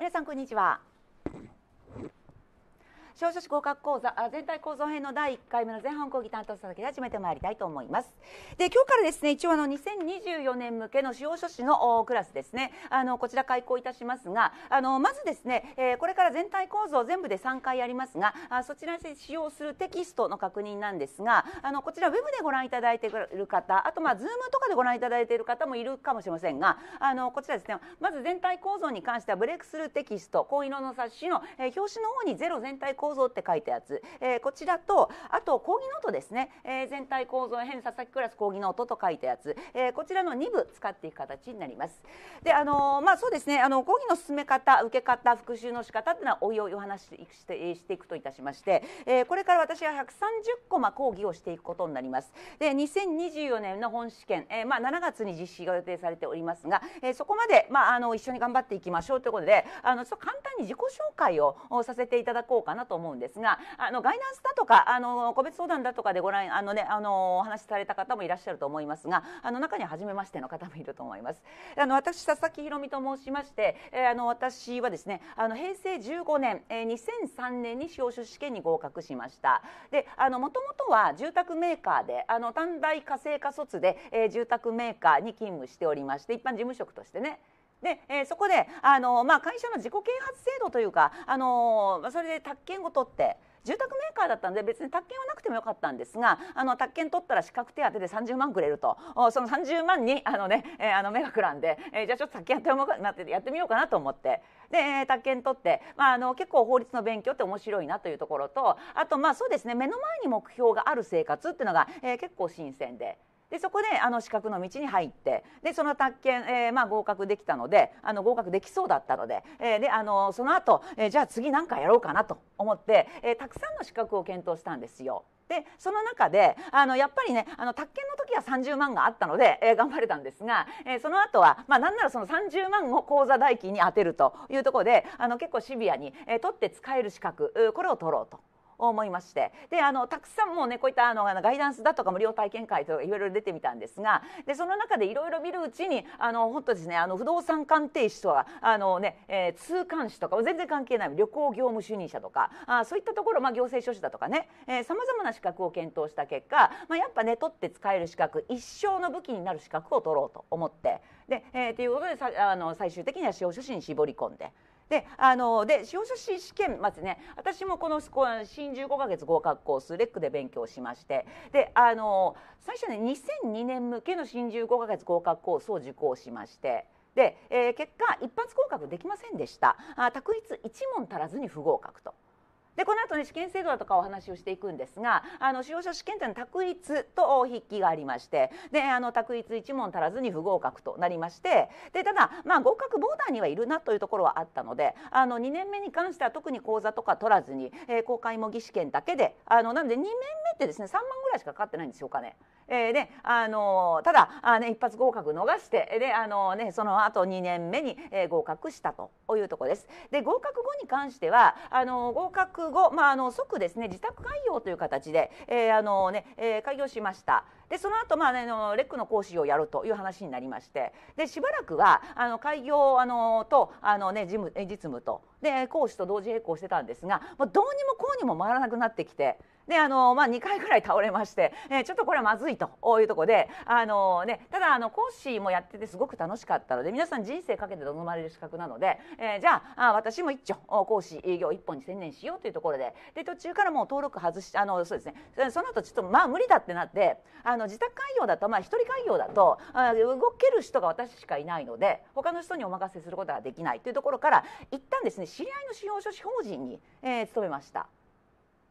皆さんこんにちは少書士合格講座あ全体構造編の第1回目の前半講義担当佐だけで始めてまいりたいと思いますで今日からですね一応あの2024年向けの司法書士のクラスですねあのこちら開講いたしますがあのまずですね、えー、これから全体構造全部で3回ありますがあそちらで使用するテキストの確認なんですがあのこちらウェブでご覧いただいている方あとまあズームとかでご覧いただいている方もいるかもしれませんがあのこちらですねまず全体構造に関してはブレイクスルーテキスト紺色の冊子の、えー、表紙の方にゼロ全体構造構造って書いたやつ、えー、こちらとあと講義ノートですね、えー、全体構造編佐々木クラス講義ノートと書いたやつ、えー、こちらの2部使っていく形になります。であのまあそうですねあの講義の進め方受け方復習の仕方っていうのはおいおいお話ししてしていくといたしまして、えー、これから私は130コマ講義をしていくことになります。で2024年の本試験、えー、まあ7月に実施が予定されておりますが、えー、そこまでまああの一緒に頑張っていきましょうということであのちょっと簡単に自己紹介をさせていただこうかなと思うんですがあのガイナンスだとかあの個別相談だとかでご覧あの、ね、あのお話しされた方もいらっしゃると思いますがあの中には初めましての方もいると思います。あの私佐々木ひろと申しまして、えー、あの私はですねあの平成15年、えー、2003年に司法書士試験に合格しました。でもともとは住宅メーカーであの短大家政科卒で、えー、住宅メーカーに勤務しておりまして一般事務職としてねで、えー、そこであの、まあ、会社の自己啓発制度というかあのそれで宅建を取って住宅メーカーだったんで別に宅建はなくてもよかったんですがあの宅建取ったら資格手当で30万くれるとその30万にあの、ねえー、あの目がくらんで、えー、じゃあちょっと宅建やってやってみようかなと思ってで宅建取って、まあ、あの結構法律の勉強って面白いなというところとあとまあそうですね目の前に目標がある生活っていうのが、えー、結構新鮮で。でそこであの資格の道に入ってでその宅建、えー、まあ、合格できたのであの合格できそうだったので,、えー、であのその後、えー、じゃあ次何かやろうかなと思って、えたくさんの資格を検討したんですよ。でその中であのやっぱりねあの宅建の時は30万があったので、えー、頑張れたんですが、えー、その後はまあ、なんならその30万を口座代金に充てるというところであの結構シビアに、えー、取って使える資格これを取ろうと思いましてであのたくさんもうねこういったあのガイダンスだとか無料体験会とかいろいろ出てみたんですがでその中でいろいろ見るうちにあの本当ですねあの不動産鑑定士とかあのね、えー、通関士とか全然関係ない旅行業務主任者とかあそういったところ、まあ、行政書士だとかねさまざまな資格を検討した結果、まあ、やっぱね取って使える資格一生の武器になる資格を取ろうと思ってで、えー、ということでさあの最終的には司法書士に絞り込んで。であので司法書士試験まずね私もこの新15か月合格コースレックで勉強しましてであの最初ね2002年向けの新15か月合格コースを受講しまして。で、えー、結果一発合格できませんでしたあ択一1問足らずに不合格とでこの後ね試験制度だとかお話をしていくんですがあの使用者試験というのは択一と筆記がありましてであの択一一問足らずに不合格となりましてでただ、まあ、合格ボーダーにはいるなというところはあったのであの2年目に関しては特に講座とか取らずに、えー、公開模擬試験だけであのなので2年目ってですね3万ぐらいしかかかってないんですよお金。えー、であのただあ、ね、一発合格逃してであの、ね、その後2年目に、え合格したというところです。で合格後に関してはあの合格後、まあ、あの即ですね自宅開業という形で、えーあのねえー、開業しました。でその後、まあね、のレックの講師をやるという話になりましてでしばらくはあの開業あのとあの、ね、事務実務とで講師と同時並行してたんですがもうどうにもこうにも回らなくなってきて。であのまあ、2回ぐらい倒れまして、えちょっとこれはまずいというところであの、ね、ただあの講師もやっててすごく楽しかったので皆さん人生かけて望まれる資格なので、えー、じゃあ私も一丁講師営業一本に専念しようというところでで途中からもう登録外しあのそうです、ね、その後ちょっとまあ無理だってなっての自宅開業だと、まあ、一人開業だと動ける人が私しかいないので他の人にお任せすることができないというところから一旦ですね知り合いの司法書士法人に、えー、勤めました。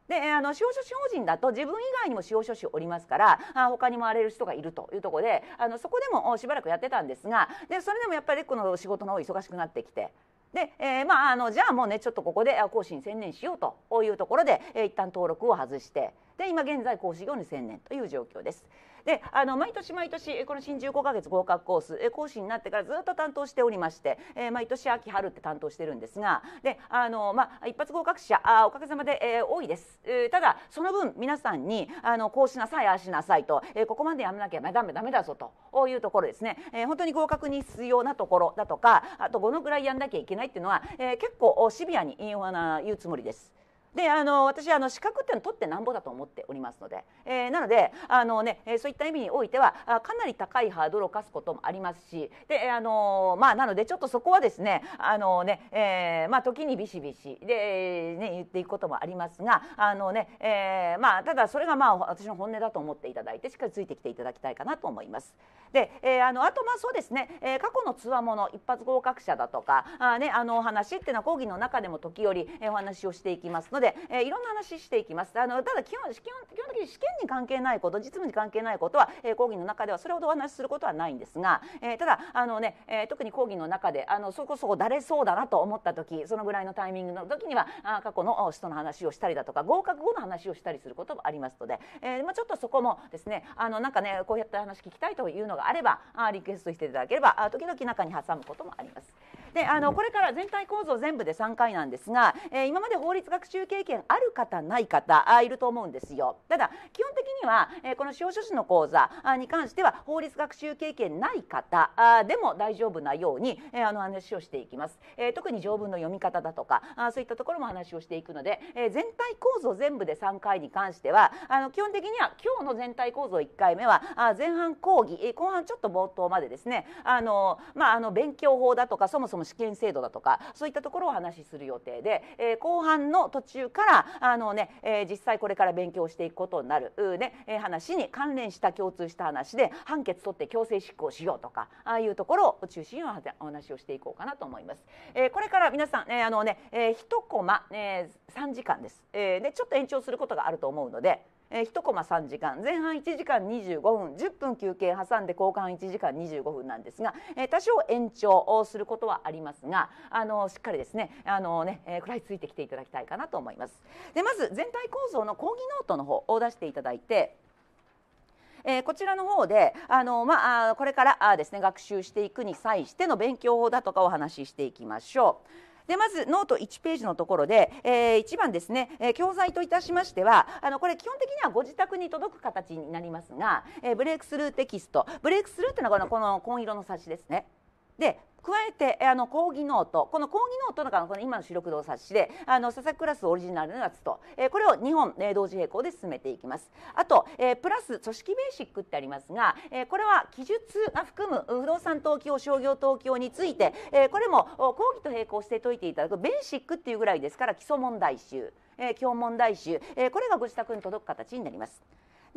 であの司法書士法人だと自分以外にも司法書士おりますからあ他にもあれる人がいるというところであのそこでもしばらくやってたんですがでそれでもやっぱりこの仕事の方忙しくなってきて。で、えー、まああのじゃあもうねちょっとここで講師に専念しようというところで、えー、一旦登録を外してで今現在講師業に専念という状況です。であの毎年毎年この新十5か月合格コース講師になってからずっと担当しておりまして、えー、毎年秋春って担当してるんですがであの、まあ、一発合格者あおかげさまで、えー、多いです、えー、ただその分皆さんにあのこうしなさいああしなさいと、えー、ここまでやめなきゃダメダメだぞというところですね、えー、本当に合格に必要なところだとかあとどのぐらいやんなきゃいけないっていうのは、えー、結構シビアに言うつもりです。であの私あの資格っていうの取ってなんぼだと思っておりますので、えー、なのであの、ね、そういった意味においてはかなり高いハードルを課すこともありますしであの、まあ、なのでちょっとそこはですねあのね、えーまあ、時にビシビシで、ね、言っていくこともありますがあのね、ねえーまあ、ただそれがまあ私の本音だと思っていただいてしっかりついてきていただきたいかなと思います。で、えー、あのあとまあそうですね、えー、過去のつわもの一発合格者だとかあ、ね、あのお話っていうのは講義の中でも時折お話をしていきますのでで、えー、いろんな話していきますあのただ基本基本基本的に試験に関係ないこと実務に関係ないことは、えー、講義の中ではそれほどお話しすることはないんですが、えー、ただあのね、えー、特に講義の中であのそこそこだれそうだなと思った時そのぐらいのタイミングの時にはあ過去の人の話をしたりだとか合格後の話をしたりすることもありますので、えーまあ、ちょっとそこもですねあのなんかねこうやって話聞きたいというのがあればあリクエストしていただければあ時々中に挟むこともあります。であのこれから全体構造全部で3回なんですが、えー、今まで法律学習経験ある方ない方あいると思うんですよただ基本的には、えー、この司法書士の講座あに関しては法律学習経験ない方あでも大丈夫なように、えー、あの話をしていきます、えー、特に条文の読み方だとかあそういったところも話をしていくので、えー、全体構造全部で3回に関してはあの基本的には今日の全体構造1回目はあ前半講義後半ちょっと冒頭までですねあの、まあ、あの勉強法だとかそもそも試験制度だとかそういったところをお話しする予定で、えー、後半の途中からあのね、えー、実際これから勉強していくことになる、ねえー、話に関連した共通した話で判決取って強制執行しようとかああいうところを中心にお話をしていこうかなと思います。えー、これから皆さん、えー、あのね、えー、1コマ、えー、3時間です、えー、でちょっと延長することがあると思うので。えー、1コマ3時間前半1時間25分10分休憩挟んで後半1時間25分なんですが、えー、多少延長することはありますがあのしっかりですねあのね、えー、食らいついてきていただきたいかなと思います。でまず全体構造の講義ノートの方を出していただいてえー、こちらの方であの、まあ、これからあですね学習していくに際しての勉強法だとかお話ししていきましょう。でまずノート1ページのところで、えー、1番ですね、えー、教材といたしましてはあのこれ基本的にはご自宅に届く形になりますが、えー、ブレイクスルーテキストブレイクスルーっていうのはこの紺色の冊子ですね。で加えてあの講義ノートこの講義ノートのこの今の主力動冊子であの佐々木クラスオリジナルのやつと、えー、これを2本、えー、同時並行で進めていきますあと、えー、プラス組織ベーシックってありますが、えー、これは記述が含む不動産登記法商業登記用について、えー、これも講義と並行して解いていただくベーシックっていうぐらいですから基礎問題集、えー、本問題集、えー、これがご自宅に届く形になります。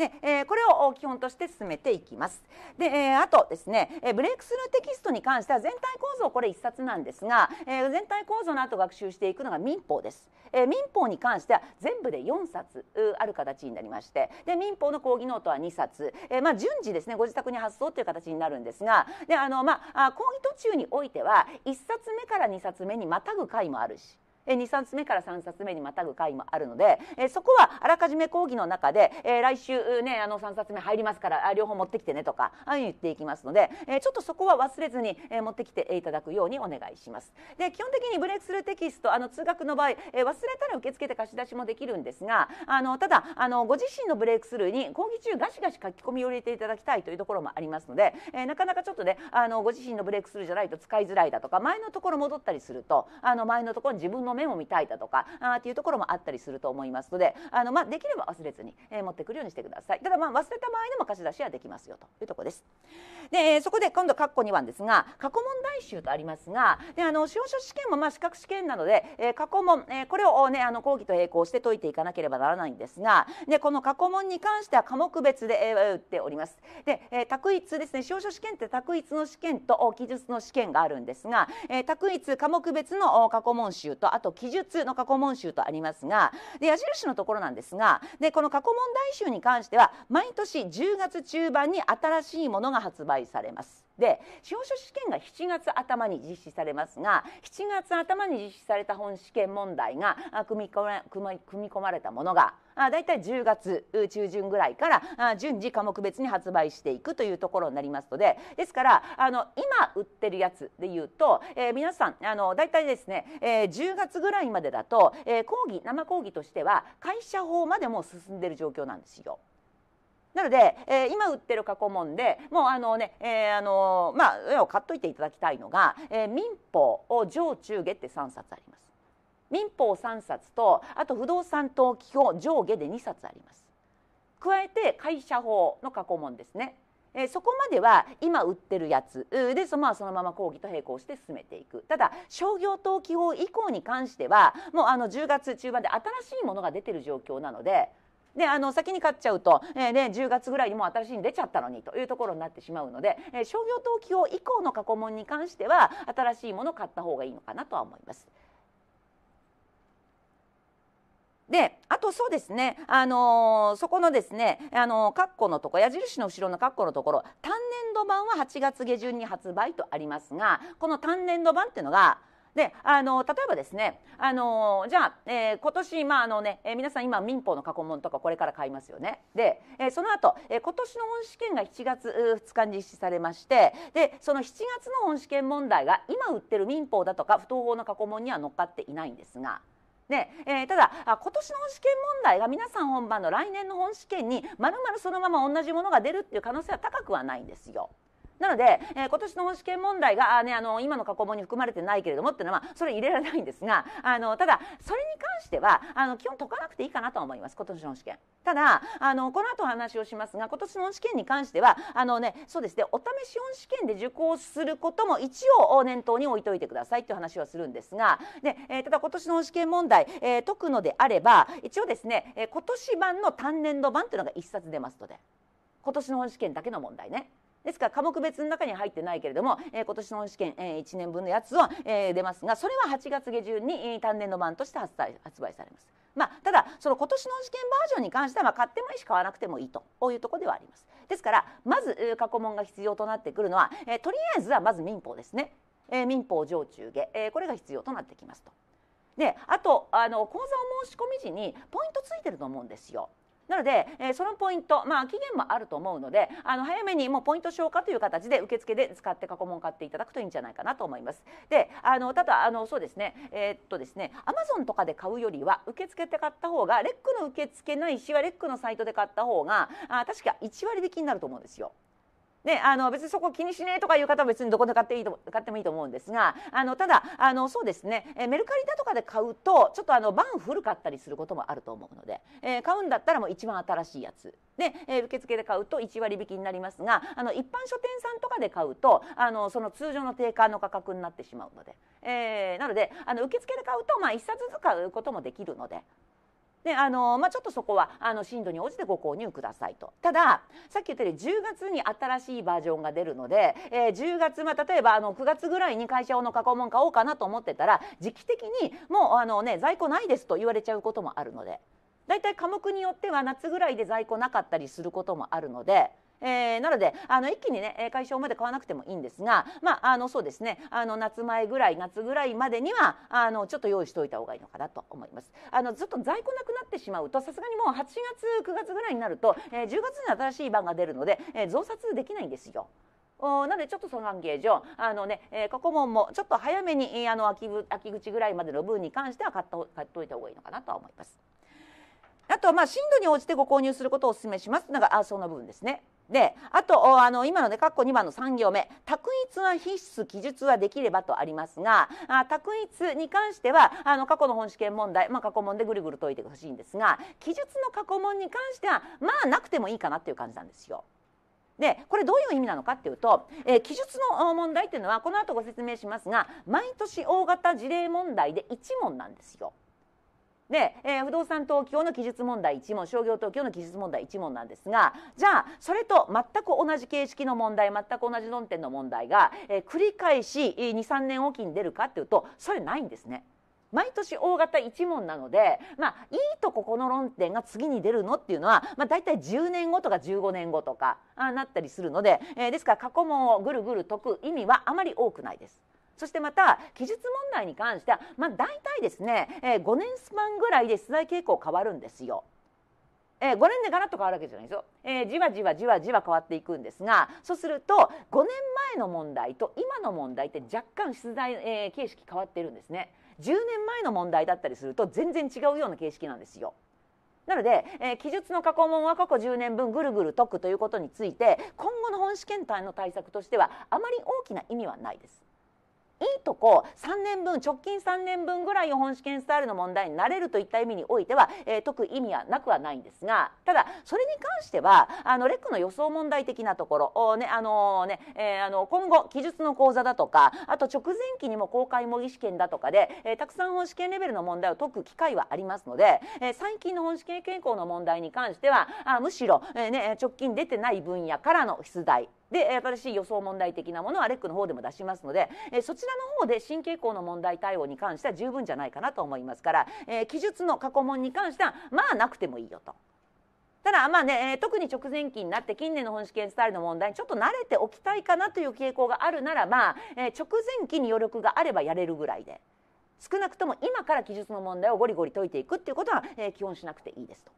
で、えー、これを基本として進めていきます。で、えー、あとですね、えー、ブレイクスルーテキストに関しては全体構造これ1冊なんですが、えー、全体構造の後学習していくのが民法です。えー、民法に関しては全部で4冊ある形になりましてで民法の講義ノートは2冊、えー、まあ、順次ですねご自宅に発送という形になるんですがであの、まあ、講義途中においては1冊目から2冊目にまたぐ回もあるしえ2、冊目から3冊目にまたぐ回もあるので、えそこはあらかじめ講義の中で、え来週ねあの3冊目入りますから両方持ってきてねとかあ言っていきますので、えちょっとそこは忘れずに、え持ってきていただくようにお願いします。で基本的にブレイクスルーテキストあの通学の場合、え忘れたら受け付けて貸し出しもできるんですがあのただあのご自身のブレイクスルーに講義中ガシガシ書き込みを入れていただきたいというところもありますので、えなかなかちょっとねあのご自身のブレイクスルーじゃないと使いづらいだとか前のところ戻ったりするとあの前のところに自分ののメモに書いだとかあっていうところもあったりすると思いますのであの、まあ、できれば忘れずに、えー、持ってくるようにしてくださいただ、まあ、忘れた場合でも貸し出しはできますよというとこですでそこで今度括弧2番ですが過去問題集とありますがであの司法書試験もまあ資格試験なので、えー、過去問、えー、これを、ね、あの講義と並行して解いていかなければならないんですがでこの過去問に関しては科目別で、えー、打っておりますで、えー、択一ですね司法書試験って択一の試験と記述の試験があるんですが、えー、択一科目別の過去問集とあと記述の過去問集とありますがで矢印のところなんですがでこの過去問題集に関しては毎年10月中盤に新しいものが発売されます。で司法書試験が7月頭に実施されますが7月頭に実施された本試験問題が組み込まれたものがだいたい10月中旬ぐらいから順次科目別に発売していくというところになりますのでですからあの今売ってるやつでいうと、えー、皆さんあのだいたいですね、えー、10月ぐらいまでだと、えー、講義生講義としては会社法までも進んでる状況なんですよ。なので、えー、今売ってる過去問でもうあのね、えー、あのー、まあ絵を買っといていただきたいのが、えー、民法を上中下って3冊あります民法3冊とあと不動産登記法上下で2冊あります加えて会社法の過去問ですねえー、そこまでは今売ってるやつでそ,、まあ、そのまま講義と並行して進めていくただ商業登記法以降に関してはもうあの10月中盤で新しいものが出てる状況なのでであの先に買っちゃうと、えー、ね、10月ぐらいにも新しいに出ちゃったのにというところになってしまうので、えー、商業登記法以降の過去問に関しては新しいものを買った方がいいのかなとは思います。であとそうですね、あのー、そこのですね、あのー、括弧のとこ矢印の後ろの括弧のところ単年度版は8月下旬に発売とありますがこの単年度版っていうのがであの例えばですねあのじゃあ、えー、今年、まああのねえー、皆さん今民法の過去問とかこれから買いますよねで、えー、その後、えー、今年の本試験が7月2日に実施されましてでその7月の本試験問題が今売ってる民法だとか不当法の過去問には乗っかっていないんですが。ねえー、ただ今年の本試験問題が皆さん本番の来年の本試験にまるまるそのまま同じものが出るっていう可能性は高くはないんですよ。なので、えー、今年の保試験問題があ、ね、あの今の過去問に含まれてないけれどもっていうのはそれ入れられないんですがあのただそれに関してはあの基本解かなくていいかなと思います今年の試験。ただあのこの後お話をしますが今年の試験に関してはあの、ね、そうですねお試し本試験で受講することも一応念頭に置いといてくださいという話はするんですがで、えー、ただ今年の試験問題、えー、解くのであれば一応ですね、えー、今年版の単年度版というのが1冊出ますので今年の本試験だけの問題ね。ですから科目別の中に入ってないけれども、えー、今年の試験、えー、1年分のやつを、えー、出ますがそれは8月下旬に単年度版として発売されます。まあ、ただその今年の試験バージョンに関しては、まあ、買ってもいいし買わなくてもいいというところではあります。ですからまず過去問が必要となってくるのは、えー、とりあえずはまず民法ですね、えー、民法上中下、えー、これが必要となってきますと。であとあの講座を申し込み時にポイントついてると思うんですよ。なので、えー、そのポイント、まあ、期限もあると思うのであの早めにもうポイント消化という形で受付で使って過去問買っていただくといいんじゃないかなと思います。であのただあのそうですねえー、っとですね Amazon とかで買うよりは受付で買った方がレックの受付ないしはレックのサイトで買った方があ確か1割引きになると思うんですよ。ね、あの別にそこ気にしねえとかいう方は別にどこで買っていいと買ってもいいと思うんですがあのただあのそうですねメルカリだとかで買うとちょっとあの番古かったりすることもあると思うので、えー、買うんだったらもう一番新しいやつで、えー、受付で買うと1割引きになりますがあの一般書店さんとかで買うとあのその通常の定価の価格になってしまうので、えー、なのであの受付で買うと、まあ、1冊ずつ買うこともできるので。であの、まあ、ちょっとそこはあの震度に応じてご購入くださいとたださっき言ったように10月に新しいバージョンが出るので、えー、10月、まあ、例えばあの9月ぐらいに会社用の加工も買おうかなと思ってたら時期的にもうあの、ね、在庫ないですと言われちゃうこともあるので。大体科目によっては夏ぐらいで在庫なかったりすることもあるのでえー、なのであの一気にね解消まで買わなくてもいいんですが、まあ、あのそうですねあの夏前ぐらい夏ぐらいまでにはあのちょっと用意しておいた方がいいのかなと思います。あのずっと在庫なくなってしまうとさすがにもう8月9月ぐらいになると、えー、10月に新しい版が出るので、えー、増刷できないんですよ。なのでちょっとその関係上あのね、えー、過去問もちょっと早めにあの秋秋口ぐらいまでの分に関しては買っ買っておいた方がいいのかなとは思います。あとはまあ進度に応じてご購入することをお勧めしますというのがあその部分ですね。であとあの今のね括弧2番の3行目「択一は必須記述はできれば」とありますがあ択一に関してはあの過去の本試験問題、まあ、過去問でぐるぐる解いてほしいんですが記述の過去問に関してはまあなくてもいいかなっていう感じなんですよ。でこれどういう意味なのかっていうと、えー、記述の問題っていうのはこの後ご説明しますが毎年大型事例問題で1問なんですよ。で、えー、不動産東京の記述問題1問商業東京の記述問題1問なんですがじゃあそれと全く同じ形式の問題全く同じ論点の問題が、えー、繰り返し23年おきに出るかっていうとそれないんですね。毎年大型1問なので、まあ、いいとここの論点が次に出るのっていうのは、まあ、大体10年後とか15年後とかあなったりするので、えー、ですから過去問をぐるぐる解く意味はあまり多くないです。そしてまた記述問題に関しては、まあ、大体ですね、えー、5年スパンぐらいで出題傾向変わるんですよ。えー、5年でガラッと変わるわけじゃないですよ、えー、じわじわじわじわ変わっていくんですがそうすると5年前の問題と今の問題って若干出題、えー、形式変わってるんですね10年前の問題だったりすると全然違うような形式なんですよなので、えー、記述の過去問は過去10年分ぐるぐる解くということについて今後の本試験単の対策としてはあまり大きな意味はないですいいとこ3年分直近3年分ぐらいを本試験スタイルの問題になれるといった意味においては、えー、く意味はなくはないんですがただそれに関してはあのレックの予想問題的なところを、ねあのー、ねえー、あの今後記述の講座だとかあと直前期にも公開模擬試験だとかで、えー、たくさん本試験レベルの問題を解く機会はありますので、えー、最近の本試験傾向の問題に関してはあむしろ、えーね、直近出てない分野からの出題で新しい予想問題的なものはレックの方でも出しますので、えー、そちらの方で新傾向の問題対応に関しては十分じゃないかなと思いますから、えー、記述の過去問に関してはまあなくてもいいよと。ただまあね、えー、特に直前期になって近年の本試験スタイルの問題にちょっと慣れておきたいかなという傾向があるならば、えー、直前期に余力があればやれるぐらいで少なくとも今から記述の問題をゴリゴリ解いていくっていうことは、えー、基本しなくていいですと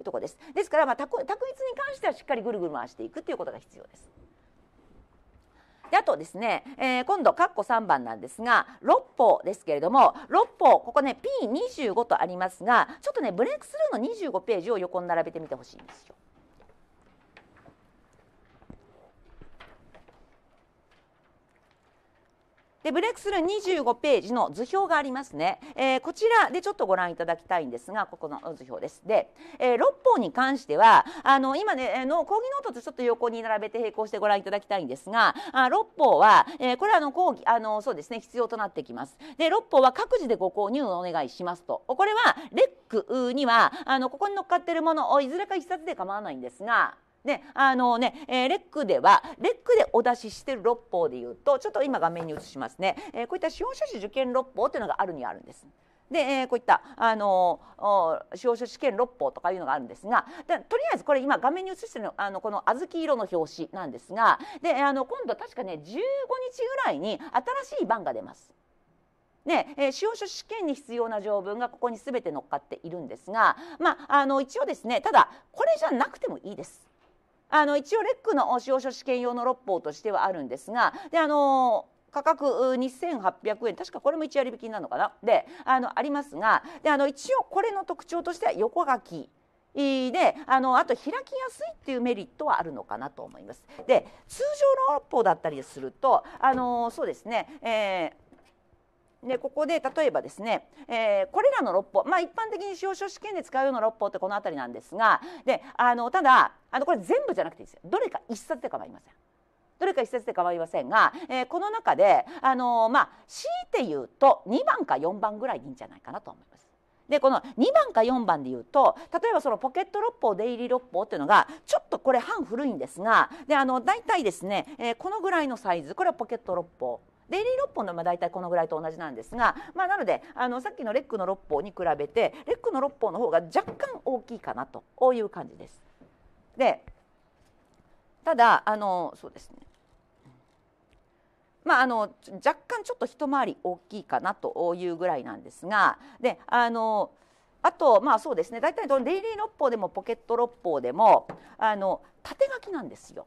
いうとこですですから、まあ、択一に関してはしっかりぐるぐる回していくっていうことが必要です。であとですね、えー、今度括弧3番なんですが六法ですけれども六法ここね P25 とありますがちょっとねブレイクスルーの25ページを横に並べてみてほしいんですよ。でブレイクスルー25ページの図表がありますね、えー、こちらでちょっとご覧いただきたいんですがここの図表ですで、えー、6法に関してはあの今ねの講義ノートとちょっと横に並べて並行してご覧いただきたいんですがあ6法は、えー、これはあの講義あのそうですね必要となってきますで6法は各自でご購入をお願いしますとこれはレックにはあのここに乗っかってるものをいずれか1冊で構わないんですがねあのね、えー、レックではレックでお出ししてる六法でいうとちょっと今画面に映しますね、えー、こういった司法書士受験六法というのがあるにあるんです。で、えー、こういった、あのー、司法書試験六法とかいうのがあるんですがとりあえずこれ今画面に映してるのあのこの小豆色の表紙なんですがであの今度確かね15日ぐらいに新しい版が出ます。ねえー、司法書試験に必要な条文がここに全て乗っかっているんですが、まあ、あの一応ですねただこれじゃなくてもいいです。あの一応レックの使用書試験用の六法としてはあるんですがであの価格2800円確かこれも1割引きなのかなであのありますがであの一応これの特徴としては横書きであのあと開きやすいっていうメリットはあるのかなと思います。で通常の六法だったりするとあのそうですね、えーでここで例えばですね、えー、これらの六法、まあ、一般的に司法書試験で使うような六法ってこの辺りなんですがであのただあのこれ全部じゃなくていいですよどれか一冊で構いません。どれか一節で構いませんが、えー、この中で、あのー、まあ、強いて言うと2番か4番ぐらいでいいんじゃないかなと思います。でこの2番か4番で言うと例えばそのポケット六法出入り六法っていうのがちょっとこれ半古いんですがであの大体ですね、えー、このぐらいのサイズこれはポケット六法デイリー六本のまあ大体このぐらいと同じなんですが、まあ、なのであのさっきのレックの六本に比べてレックの六本の方が若干大きいかなという感じです。でただあのそうですねまあ、あの若干ちょっと一回り大きいかなというぐらいなんですがであのあとまあそうですね大体のデイリー六法でもポケット六法でもあの縦書きなんですよ。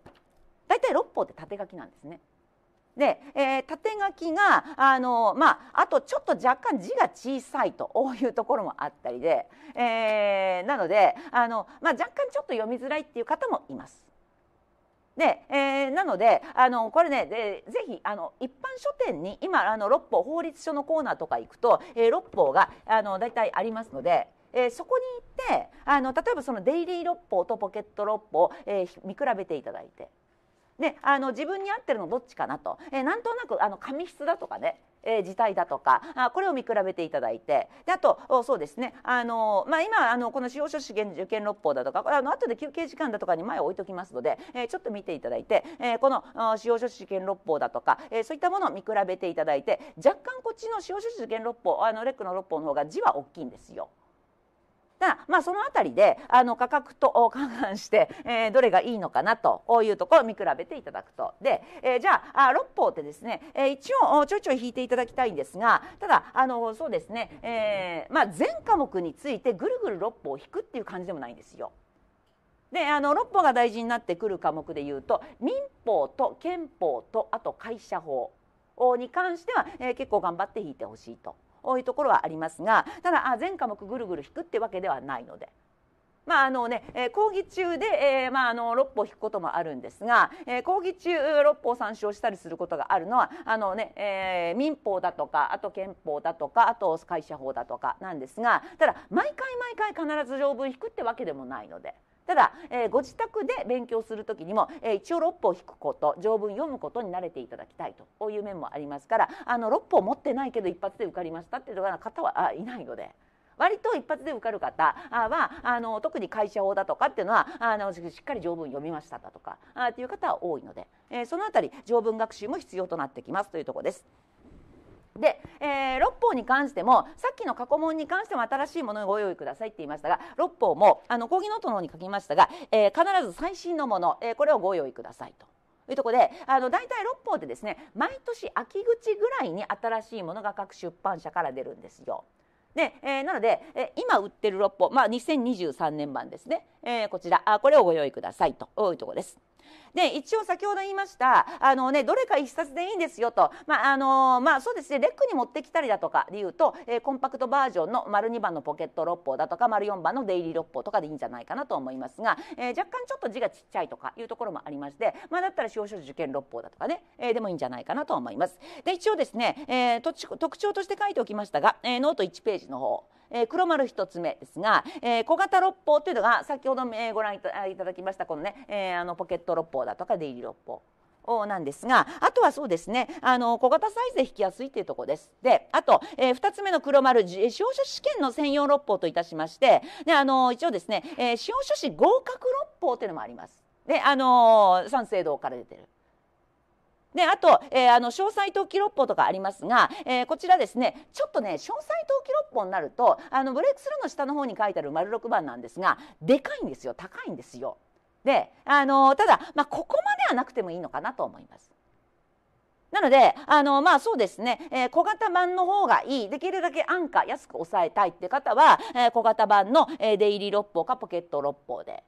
大体六法って縦書きなんですね。で、えー、縦書きがあの、まあ、あとちょっと若干字が小さいというところもあったりで、えー、なのであの、まあ、若干ちょっと読みづらいっていう方もいます。でえー、なのであのこれねでぜひあの一般書店に今あの六法法律書のコーナーとか行くと、えー、六法があのだいたいありますので。えー、そこに行ってあの例えばそのデイリー六法とポケット六法を、えー、見比べていただいてであの自分に合ってるのどっちかなと、えなんとなくあの紙質だとかねえ字体だとかあこれを見比べていただいてであとそうですねあの、まあ、今あのこの司法書士受験六法だとかあの後で休憩時間だとかに前を置いときますので、えー、ちょっと見ていただいて、えー、この司法書士受験六法だとか、えー、そういったものを見比べていただいて若干こっちの司法書士受験六法あのレックの六法の方が字は大きいんですよ。だまあその辺りであの価格と勘案して、えー、どれがいいのかなというところを見比べていただくとで、えー、じゃああ6方ってですね、えー、一応ちょいちょい引いていただきたいんですがただあのそうですね、えーまあ、全科目についてぐるぐる6方引くっていう感じでもないんですよ。であの6法が大事になってくる科目でいうと民法と憲法とあと会社法に関しては、えー、結構頑張って引いてほしいと多いところはありますがただあ全科目ぐるぐる引くってわけではないので。まああのね、講義中で、えー、まあ、あの6歩引くこともあるんですが、えー、講義中6歩参照したりすることがあるのはあのね、ねえー、民法だとかあと憲法だとかあと会社法だとかなんですがただ毎回毎回必ず条文引くってわけでもないので。ただ、えー、ご自宅で勉強する時にも、えー、一応6歩引くこと条文読むことに慣れていただきたいという面もありますからあの6歩持ってないけど一発で受かりましたっていう方はいないので。割と一発で受かる方はあの特に会社法だとかっていうのはあのしっかり条文読みましただとかあっていう方は多いので、えー、そのあたり条文学習も必要となってきますというところです。で、えー、六法に関してもさっきの過去問に関しても新しいものをご用意くださいって言いましたが六法もあの講義ノートの方に書きましたが、えー、必ず最新のもの、えー、これをご用意くださいと。いうとこであの大体6法でですね毎年秋口ぐらいに新しいものが各出版社から出るんですよ。で、えー、なので、えー、今売ってる6法、まあ、2023年版ですね、えー、こちらあこれをご用意くださいというところです。で一応先ほど言いましたあの、ね、どれか1冊でいいんですよと、まああのまあ、そうですねレックに持ってきたりだとかでいうと、えー、コンパクトバージョンの丸2番のポケット六法だとか丸4番のデイリー六法とかでいいんじゃないかなと思いますが、えー、若干ちょっと字がちっちゃいとかいうところもありまして、まあ、だったら司法書士受験六法だとかね、えー、でもいいんじゃないかなと思います。で一応ですね、えー、特徴として書いておきましたが、えー、ノート1ページの方えー、黒丸1つ目ですが、えー、小型六方というのが先ほど、えー、ご覧いただきましたこのね、えあのポケット六方だとか出入り六方。なんですがあとはそうですねあの小型サイズで引きやすいというところです。であと、えー、2つ目の黒丸司法書試験の専用六法といたしましてであの一応ですね、えー、司法書士合格六法というのもあります。であの三省堂から出てる。であと、えー、あの詳細登記六法とかありますが、えー、こちらですねちょっとね詳細登記六法になるとあのブレイクスルーの下の方に書いてある丸6番なんですがでかいんですよ高いんですよ。であのただ、まあ、ここまではなくてもいいのかなと思います。なので、あの、まあそうですね、えー、小型版の方がいい、できるだけ安価、安く抑えたいって方は、えー、小型版の、えー、デイリー6法かポケット六法で。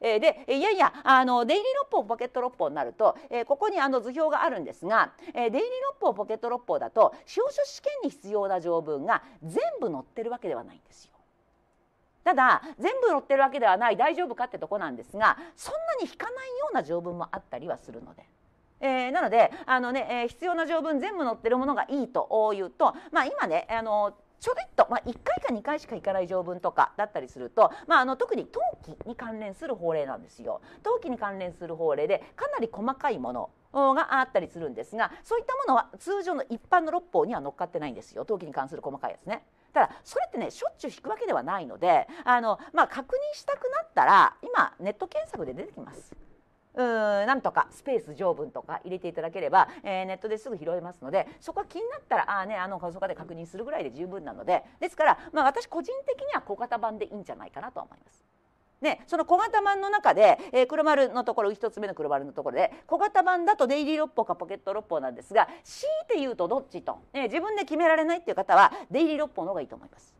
えー、でいやいやあのデイリー六法ポケット六法になると、えー、ここにあの図表があるんですが、えー、デイリー六法ポケット六法だと司法書試験に必要な条文が全部載ってるわけではないんですよ。ただ全部載ってるわけではない大丈夫かってとこなんですがそんなに引かないような条文もあったりはするので。えー、なのであのね、えー、必要な条文全部載ってるものがいいというと、まあ、今ねあのちょびっと、まあ、1回か2回しか行かない条文とかだったりすると、まあ、あの特に登記に関連する法令なんですよ。登記に関連する法令でかなり細かいものがあったりするんですがそういったものは通常の一般の六法には乗っかってないんですよ登記に関する細かいやつね。ただそれってねしょっちゅう引くわけではないのであの、まあ、確認したくなったら今ネット検索で出てきます。うーんなんとかスペース条文とか入れていただければ、えー、ネットですぐ拾えますのでそこは気になったらああねあのそこで確認するぐらいで十分なのでですから、まあ、私個人的には小型版でいいんじゃないかなと思います。ね、その小型版の中で、えー、黒丸のところ1つ目の黒丸のところで小型版だとデイリー六法かポケット六法なんですが強いて言うとどっちと、ね、自分で決められないっていう方はデイリー六法の方がいいと思います。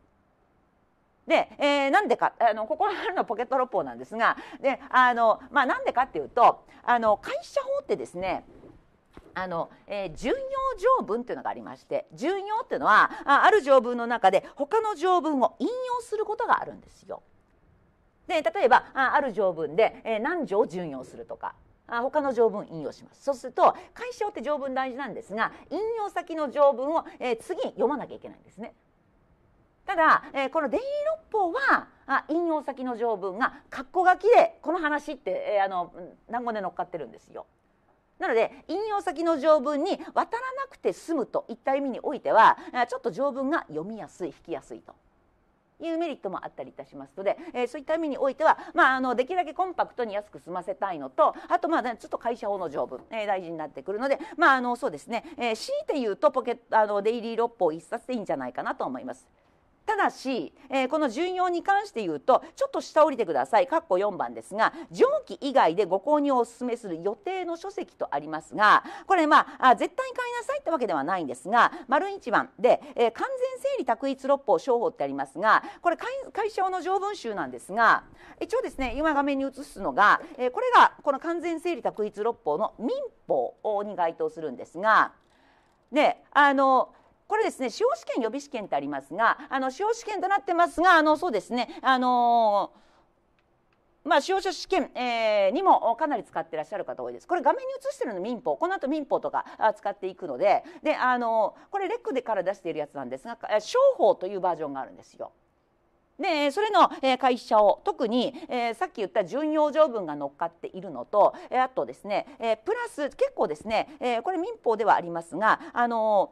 で、えー、なんでかあのここにあるのはポケット六法なんですがであの、まあ、なんでかっていうとあの会社法ってですねあの、えー、順用条文というのがありまして順用っていうのはあある条文の中で他の条文を引用することがあるんですよ。で例えばあある条文で、えー、何条を順用するとかあ他の条文引用しますそうすると社法って条文大事なんですが引用先の条文を、えー、次読まなきゃいけないんですねただ、えー、この「伝位六法は」は引用先の条文が括弧書きでこの話って、えー、あの何語で乗っかってるんですよ。なので引用先の条文に渡らなくて済むといった意味においてはちょっと条文が読みやすい引きやすいというメリットもあったりいたしますので、えー、そういった意味においては、まあ、あのできるだけコンパクトに安く済ませたいのとあとまあ、ね、ちょっと会社法の条文、えー、大事になってくるので、まあ、あのそうですね、えー、強いて言うとポケあのデイリー六法一冊でいいんじゃないかなと思います。ただし、えー、この巡用に関して言うとちょっと下降りてください括弧4番ですが上記以外でご購入をお勧めする予定の書籍とありますがこれまあ絶対に買いなさいってわけではないんですが丸1番で、えー、完全整理択一六法商法ってありますがこれ解消の条文集なんですが一応ですね今画面に映すのが、えー、これがこの完全整理択一六法の民法に該当するんですがであのこれですね司法試験予備試験ってありますがあの司法試験となってますがあのそうですねあのーまあ、使用者試験、えー、にもかなり使ってらっしゃる方多いです。これ画面に映してるの民法、この後民法とか使っていくので、で、あのこれレックでから出しているやつなんですが、商法というバージョンがあるんですよ。でそれの会社を特に、えー、さっき言った準用条文が乗っかっているのとあとですね、えー、プラス結構ですね、えー、これ民法ではありますがあの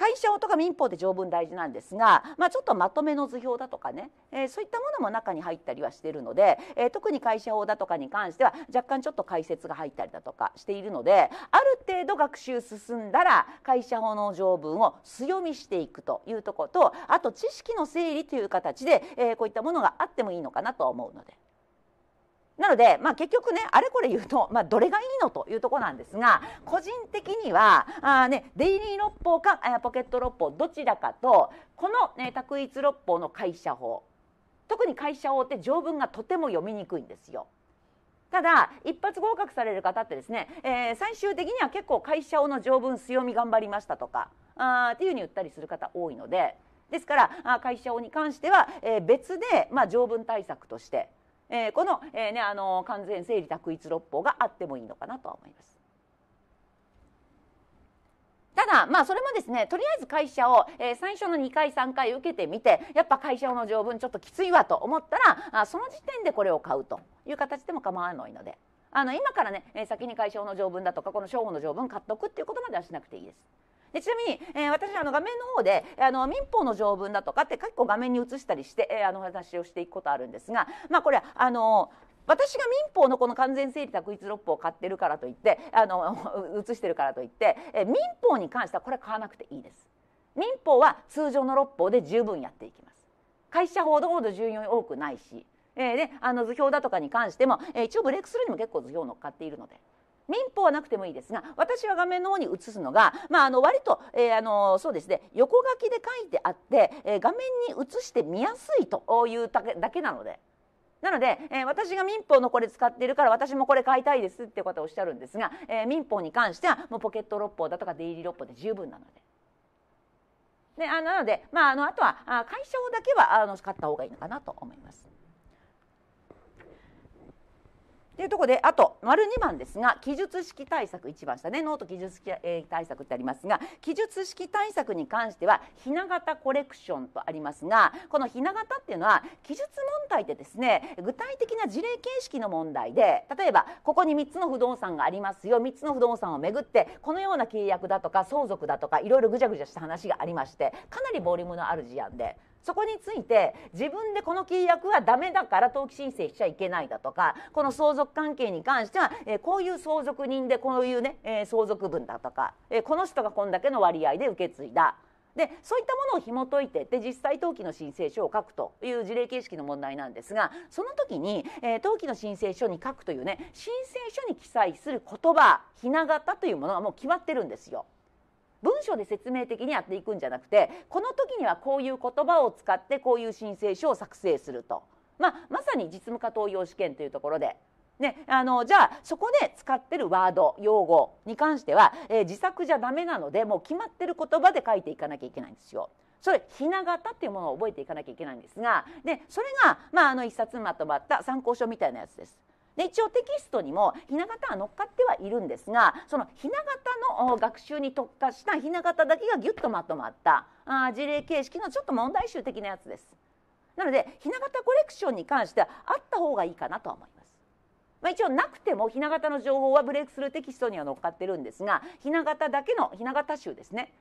会社法とか民法で条文大事なんですが、まあ、ちょっとまとめの図表だとかね、えー、そういったものも中に入ったりはしているので、えー、特に会社法だとかに関しては若干ちょっと解説が入ったりだとかしているのである程度学習進んだら会社法の条文を強みしていくというとことあと知識の整理という形で、えー、こういったものがあってもいいのかなと思うので。なので、まあ、結局ねあれこれ言うと、まあ、どれがいいのというところなんですが個人的にはあ、ね、デイリー六法かポケット六法どちらかとこの、ね、択一六法の会社法特に会社法って条文がとても読みにくいんですよ。ただ一発合格される方ってですね、えー、最終的には結構会社法の条文強み頑張りましたとかあっていうふうに言ったりする方多いのでですから会社法に関しては、え別で、まあ、条文対策としてえー、この、えーね、あの完全整理択一六法があってもいいのかなとは思います。ただ、まあ、それもですねとりあえず会社を、えー、最初の2回3回受けてみてやっぱ会社の条文ちょっときついわと思ったらあその時点でこれを買うという形でも構わないのであの今からね、えー、先に会社の条文だとかこの商法の条文買っておくっていうことまではしなくていいです。でちなみに、えー、私あの画面の方であの民法の条文だとかって結構画面に映したりして、えー、あの話をしていくことあるんですが、まあ、これあの私が民法のこの完全整理択一六法を買ってるからといってあの写 してるからといって、え民法に関してはこれは買わなくていいです。民法は通常の六法で十分やっていきます。会社法ほど14多くないし、えー、であの図表だとかに関しても、えー、一応ブレイクスルーにも結構図表乗っかっているので。民法はなくてもいいですが私は画面の方に映すのが、まあ、あの割と、えー、あのそうですね横書きで書いてあって、えー、画面に映して見やすいというだけなので。なので、えー、私が民法のこれ使っているから私もこれ買いたいですって方おっしゃるんですが、えー、民法に関してはもうポケット六法だとか出入り六法で十分なので。であなので、まあ、あのあとはあ解消だけはあの使った方がいいのかなと思います。というところであと丸2番ですが記述式対策1番下ねノート記述式対策ってありますが記述式対策に関してはひな型コレクションとありますがこのひな型っていうのは記述問題でですね具体的な事例形式の問題で例えばここに3つの不動産がありますよ3つの不動産をめぐってこのような契約だとか相続だとかいろいろぐじゃぐじゃした話がありましてかなりボリュームのある事案でそこについて自分でこの契約はダメだから登記申請しちゃいけないだとかこの相続関係に関しては、えー、こういう相続人でこういうね、えー、相続分だとか、えー、この人がこんだけの割合で受け継いだ。でそういったものを紐解いてって実際登記の申請書を書くという事例形式の問題なんですがその時に、えー、登記の申請書に書くというね申請書に記載する言葉ひな形というものがもう決まってるんですよ。文章で説明的にやっていくんじゃなくてこの時にはこういう言葉を使ってこういう申請書を作成すると、まあ、まさに実務家登用試験というところでね、あのじゃあそこで使ってるワード用語に関しては、えー、自作じゃダメなのでもう決まってる言葉で書いていかなきゃいけないんですよ。それひな形っていうものを覚えていかなきゃいけないんですがでそれが、まあ、あの一冊まとまった参考書みたいなやつです。で一応テキストにもひな形は乗っかってはいるんですがそのひな形の学習に特化したひな形だけがぎゅっとまとまったあ事例形式のちょっと問題集的なやつです。なのでひな形コレクションに関してはあった方がいいかなとは思います。まあ、一応なくてもひな形の情報はブレイクスルーテキストには載っかってるんですがひな形だけのひな形集ですね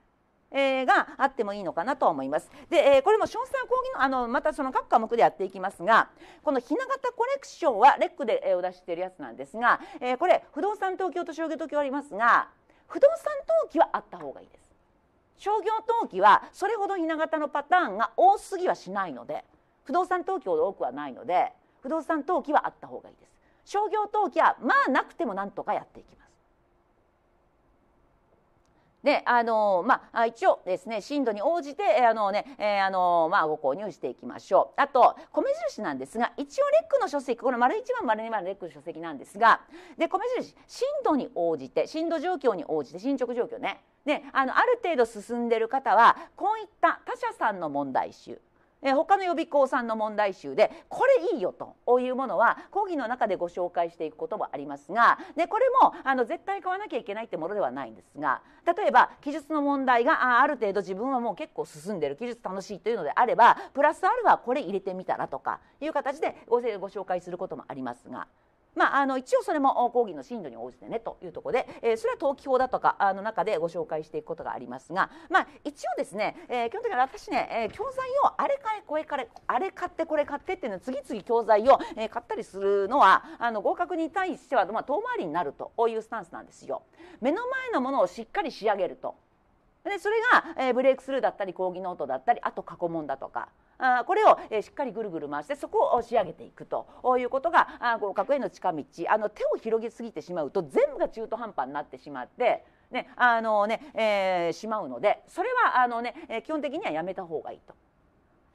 えー、があってもいいのかなと思います。で、えー、これも詳細は講義のあのまたその各科目でやっていきますが、このひな形コレクションはレックで、えー、お出しているやつなんですが、えー、これ不動産登記と商業登記はありますが、不動産登記はあった方がいいです。商業登記はそれほどひな形のパターンが多すぎはしないので、不動産登記ほど多くはないので、不動産登記はあった方がいいです。商業登記はまあなくてもなんとかやっていきます。であのまあ、一応ですね震度に応じてあのね、えー、あのまあ、ご購入していきましょうあと米印なんですが一応レックの書籍この丸1番丸2番レックの書籍なんですがで米印震度に応じて震度状況に応じて進捗状況ねであのある程度進んでる方はこういった他社さんの問題集え他の予備校さんの問題集でこれいいよというものは講義の中でご紹介していくこともありますがでこれもあの絶対買わなきゃいけないってものではないんですが例えば記述の問題がある程度自分はもう結構進んでる記述楽しいというのであればプラスアルファこれ入れてみたらとかいう形でごご紹介することもありますがまあ、あの一応それも講義の進路に応じてねというとこで、えー、それは登記法だとかあの中でご紹介していくことがありますが、まあ、一応ですね、えー、基本的に私ね、えー、教材をあれ買えこれかえあれ買ってこれ買ってっていうの次々教材を、え買ったりするのはあの合格に対しては、まあ、遠回りになるというスタンスなんですよ。目の前のものをしっかり仕上げるとでそれが、えー、ブレイクスルーだったり講義ノートだったりあと過去問だとかあこれを、えしっかりぐるぐる回してそこを仕上げていくということがあ合格への近道あの手を広げすぎてしまうと全部が中途半端になってしまって。ねあのねえー、しまうのでそれはあの、ね、基本的にはやめた方がいいと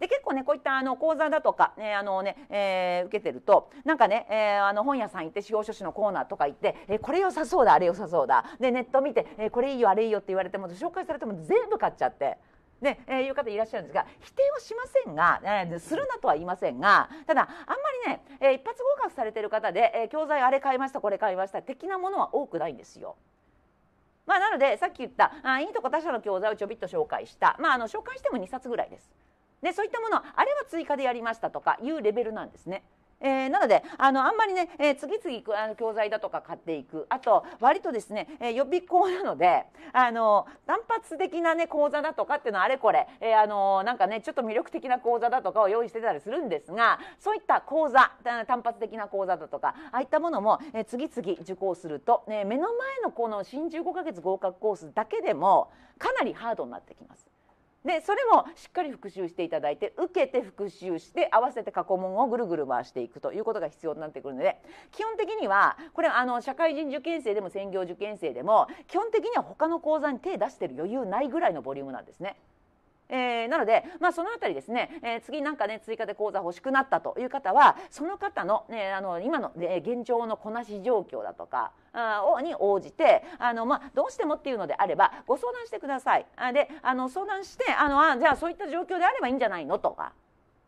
で結構ねこういったあの講座だとか、ねあのねえー、受けてるとなんかね、えー、あの本屋さん行って司法書士のコーナーとか行って、えー、これ良さそうだあれ良さそうだでネット見て、えー、これいいよあれいいよって言われても紹介されても全部買っちゃって。ねえー、いう方いらっしゃるんですが否定はしませんが、えー、するなとは言いませんがただあんまりね、えー、一発合格されてる方で、えー、教材あれ買いましたこれ買いました的なものは多くないんですよ。まあ、なのでさっき言ったあいいとこ他社の教材をちょびっと紹介した、まあ、あの紹介しても2冊ぐらいです。でそういったものあれは追加でやりましたとかいうレベルなんですね。えー、なのであのあんまりね、えー、次々あの教材だとか買っていくあと割とですね、えー、予備校なのであの単発的な、ね、講座だとかっていうのはあれこれ、えあのなんかねちょっと魅力的な講座だとかを用意してたりするんですがそういった講座単発的な講座だとかああいったものも、え次々受講すると、ね、目の前のこの新15ヶ月合格コースだけでもかなりハードになってきます。でそれもしっかり復習していただいて受けて復習して合わせて過去問をぐるぐる回していくということが必要になってくるので基本的にはこれあの社会人受験生でも専業受験生でも基本的には他の講座に手出してる余裕ないぐらいのボリュームなんですね。えー、なので、まあ、そのあたりですね、えー、次なんかね追加で講座欲しくなったという方はその方の,、ね、あの今の、ね、現状のこなし状況だとかをに応じてあの、まあ、どうしてもっていうのであればご相談してください。であの相談してあのあじゃあそういった状況であればいいんじゃないのとか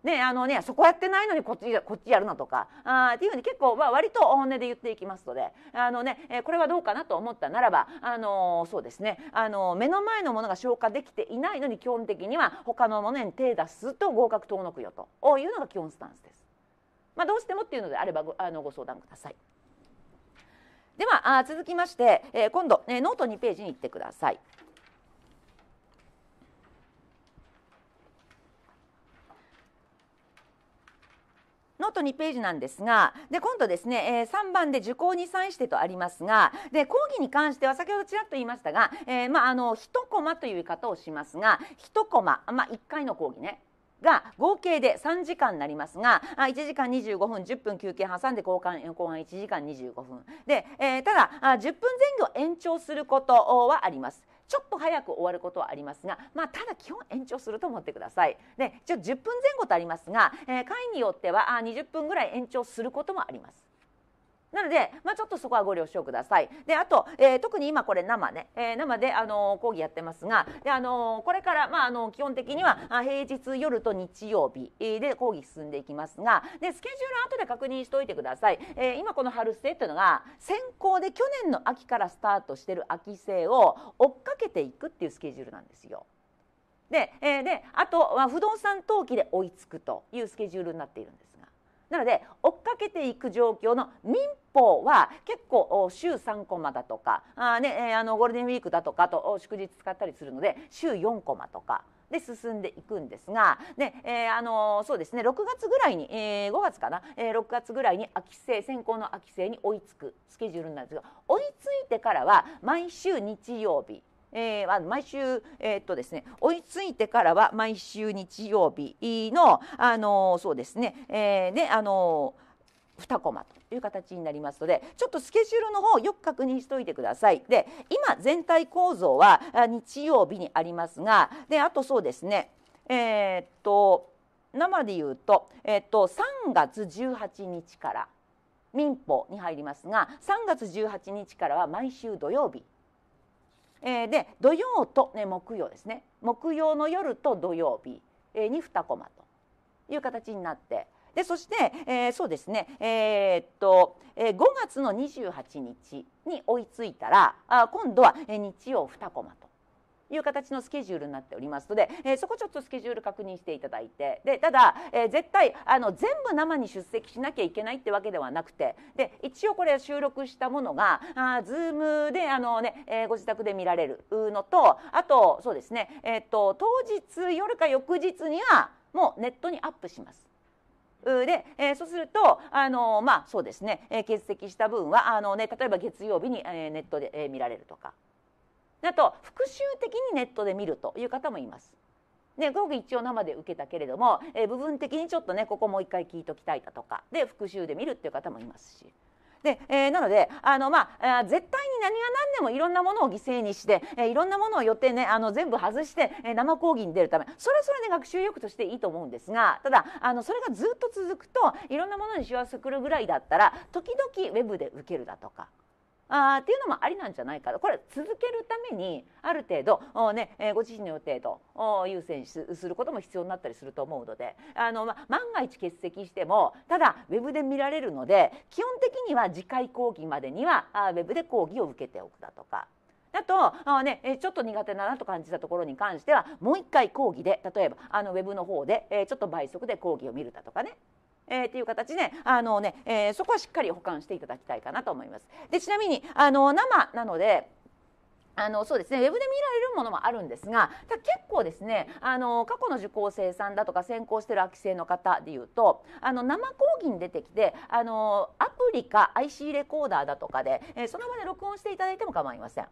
ねあのね、そこやってないのにこっちこっちやるのとかあっていうふうに結構、まあ、割と本音で言っていきますのであの、ね、これはどうかなと思ったならばあのそうですねあの目の前のものが消化できていないのに基本的には他のものに手出すと合格遠のくよというのが基本スタンスです。まあ、どうしてもっていうのであればごあのご相談ください。では続きまして、えー、今度、ね、ノート2ページに行ってください。ノート2ページなんですがで今度ですね、えー、3番で受講に際してとありますがで講義に関しては先ほどちらっと言いましたが、えー、まあ、あの1コマという言い方をしますが1コマ、まあ、1回の講義ねが合計で3時間になりますが1時間25分10分休憩挟んで後半後半1時間25分で、えー、ただ10分前後延長することはあります。ちょっと早く終わることはありますが、まあ、ただ基本延長すると思ってください。で一応10分前後とありますが、えー、会によってはあ20分ぐらい延長することもあります。なので、まあ、ちょっとそこはご了承くださいであと、えー、特に今これ生ね、えー、生で、あの講義やってますがで、あのこれから、まあ、あの基本的には平日夜と日曜日で講義進んでいきますがでスケジュール後で確認しておいてください、えー、今この春生というのが先行で去年の秋からスタートしてる秋生を追っかけていくっていうスケジュールなんですよ。で,、えー、であとは不動産登記で追いつくというスケジュールになっているんですがなので追っかけていく状況の民法は結構週3コマだとかあ、ね、あのゴールデンウィークだとかと祝日使ったりするので週4コマとか。で進んでいくんですが、ねえー、あのそうですね6月ぐらいに、えー、5月かな、えー、6月ぐらいに秋生先行の秋生に追いつくスケジュールなんですが追いついてからは毎週日曜日。えー、毎週、えー、っとですね、追いついてからは毎週日曜日の、あのそうですね、えー、ね、あのー2コマという形になりますのでちょっとスケジュールの方よく確認しておいてください。で今全体構造は日曜日にありますがであとそうですねえー、っと生で言うと,、えー、っと3月18日から民法に入りますが3月18日からは毎週土曜日。えで土曜と、ね、木曜ですね木曜の夜と土曜日に2コマという形になってでそして、えー、そうですね、えー、っと、えー、5月の28日に追いついたらあ今度は日曜2コマと。いう形のスケジュールになっておりますので、えー、そこちょっとスケジュール確認していただいてでただ、えー、絶対あの全部生に出席しなきゃいけないってわけではなくてで一応これ収録したものがあームであのね、えー、ご自宅で見られるのとあとそうですね、えーと当日夜か翌日にはもうネットにアップします。で、えー、そうするとあのー、まあそうですね、えー、欠席した分はあの、ね、例えば月曜日に、えー、ネットで、えー、見られるとかあと復習的にネットで見るという方もいます。ね、ごく一応生で受けたけれども、えー、部分的にちょっとねここもう一回聞いときたいだとかで復習で見るっていう方もいますし。で、えー、なのであの、まあ、絶対に何が何でもいろんなものを犠牲にして、えー、いろんなものを予定ねあの全部外して、えー、生講義に出るためそれはそれで、ね、学習意欲としていいと思うんですがただあのそれがずっと続くといろんなものにしわすくるぐらいだったら時々ウェブで受けるだとかあっていうのもありなんじゃないかとこれ続けるためにある程度、ね、ご自身の予定と優先することも必要になったりすると思うのであの、ま、万が一欠席してもただウェブで見られるので基本的には次回講義までにはあウェブで講義を受けておくだとか。あとあ、ね、ちょっと苦手だなと感じたところに関してはもう一回講義で例えばあのウェブの方で、えちょっと倍速で講義を見るだとかねえー、っていう形であのね、えー、そこはしっかり保管していただきたいかなと思います。でちなみにあの生なのであのそうですねウェブで見られるものもあるんですが結構ですねあの過去の受講生さんだとか先行してる空き生の方で言うとあの生講義に出てきてあのアプリか IC レコーダーだとかで、えー、その場で録音していただいても構いません。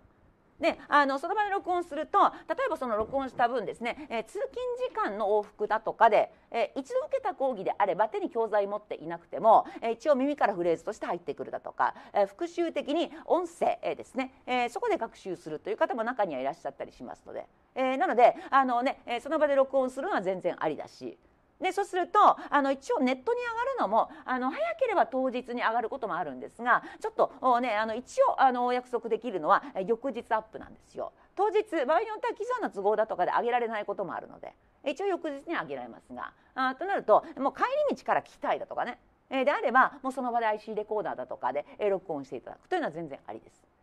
であのその場で録音すると例えばその録音した分ですね、えー、通勤時間の往復だとかで、えー、一度受けた講義であれば手に教材持っていなくても、えー、一応耳からフレーズとして入ってくるだとか、えー、復習的に音声、えー、ですね、えー、そこで学習するという方も中にはいらっしゃったりしますので、えー、なのであの、ね、その場で録音するのは全然ありだしでそうするとあの一応ネットに上がるのもあの早ければ当日に上がることもあるんですがちょっと、ね、あの一応あのお約束できるのは翌日アップなんですよ。当日場合によっては基礎の都合だとかで上げられないこともあるので一応翌日に上げられますがあとなるともう帰り道から聞きたいだとかね、えであればもうその場で IC レコーダーだとかで録音していただくというのは全然ありです。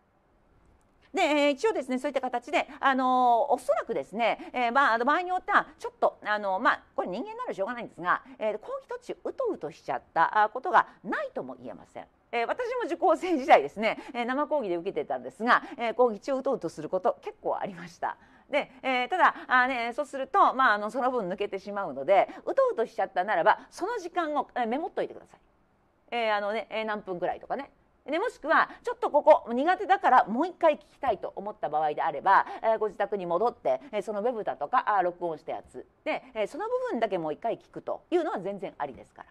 で、えー、一応ですねそういった形であのおそらくですね、えー、まああの場合によってはちょっとあのまあこれ人間ならしょうがないんですが、えー、抗議途中うとうとしちゃったことがないとも言えません。えー、私も受講生時代ですね、えー、生講義で受けてたんですが、えー、講義中うとうとすること結構ありました。で、えー、ただあ、ね、そうすると、まあ、あのその分抜けてしまうのでうとうとしちゃったならばその時間をえメモっといてください。えーあのね、え何分ぐらいとかねでもしくはちょっとここ苦手だからもう一回聞きたいと思った場合であれば、えー、ご自宅に戻って、えー、そのウェブだとかあ録音したやつで、えー、その部分だけもう一回聞くというのは全然ありですから。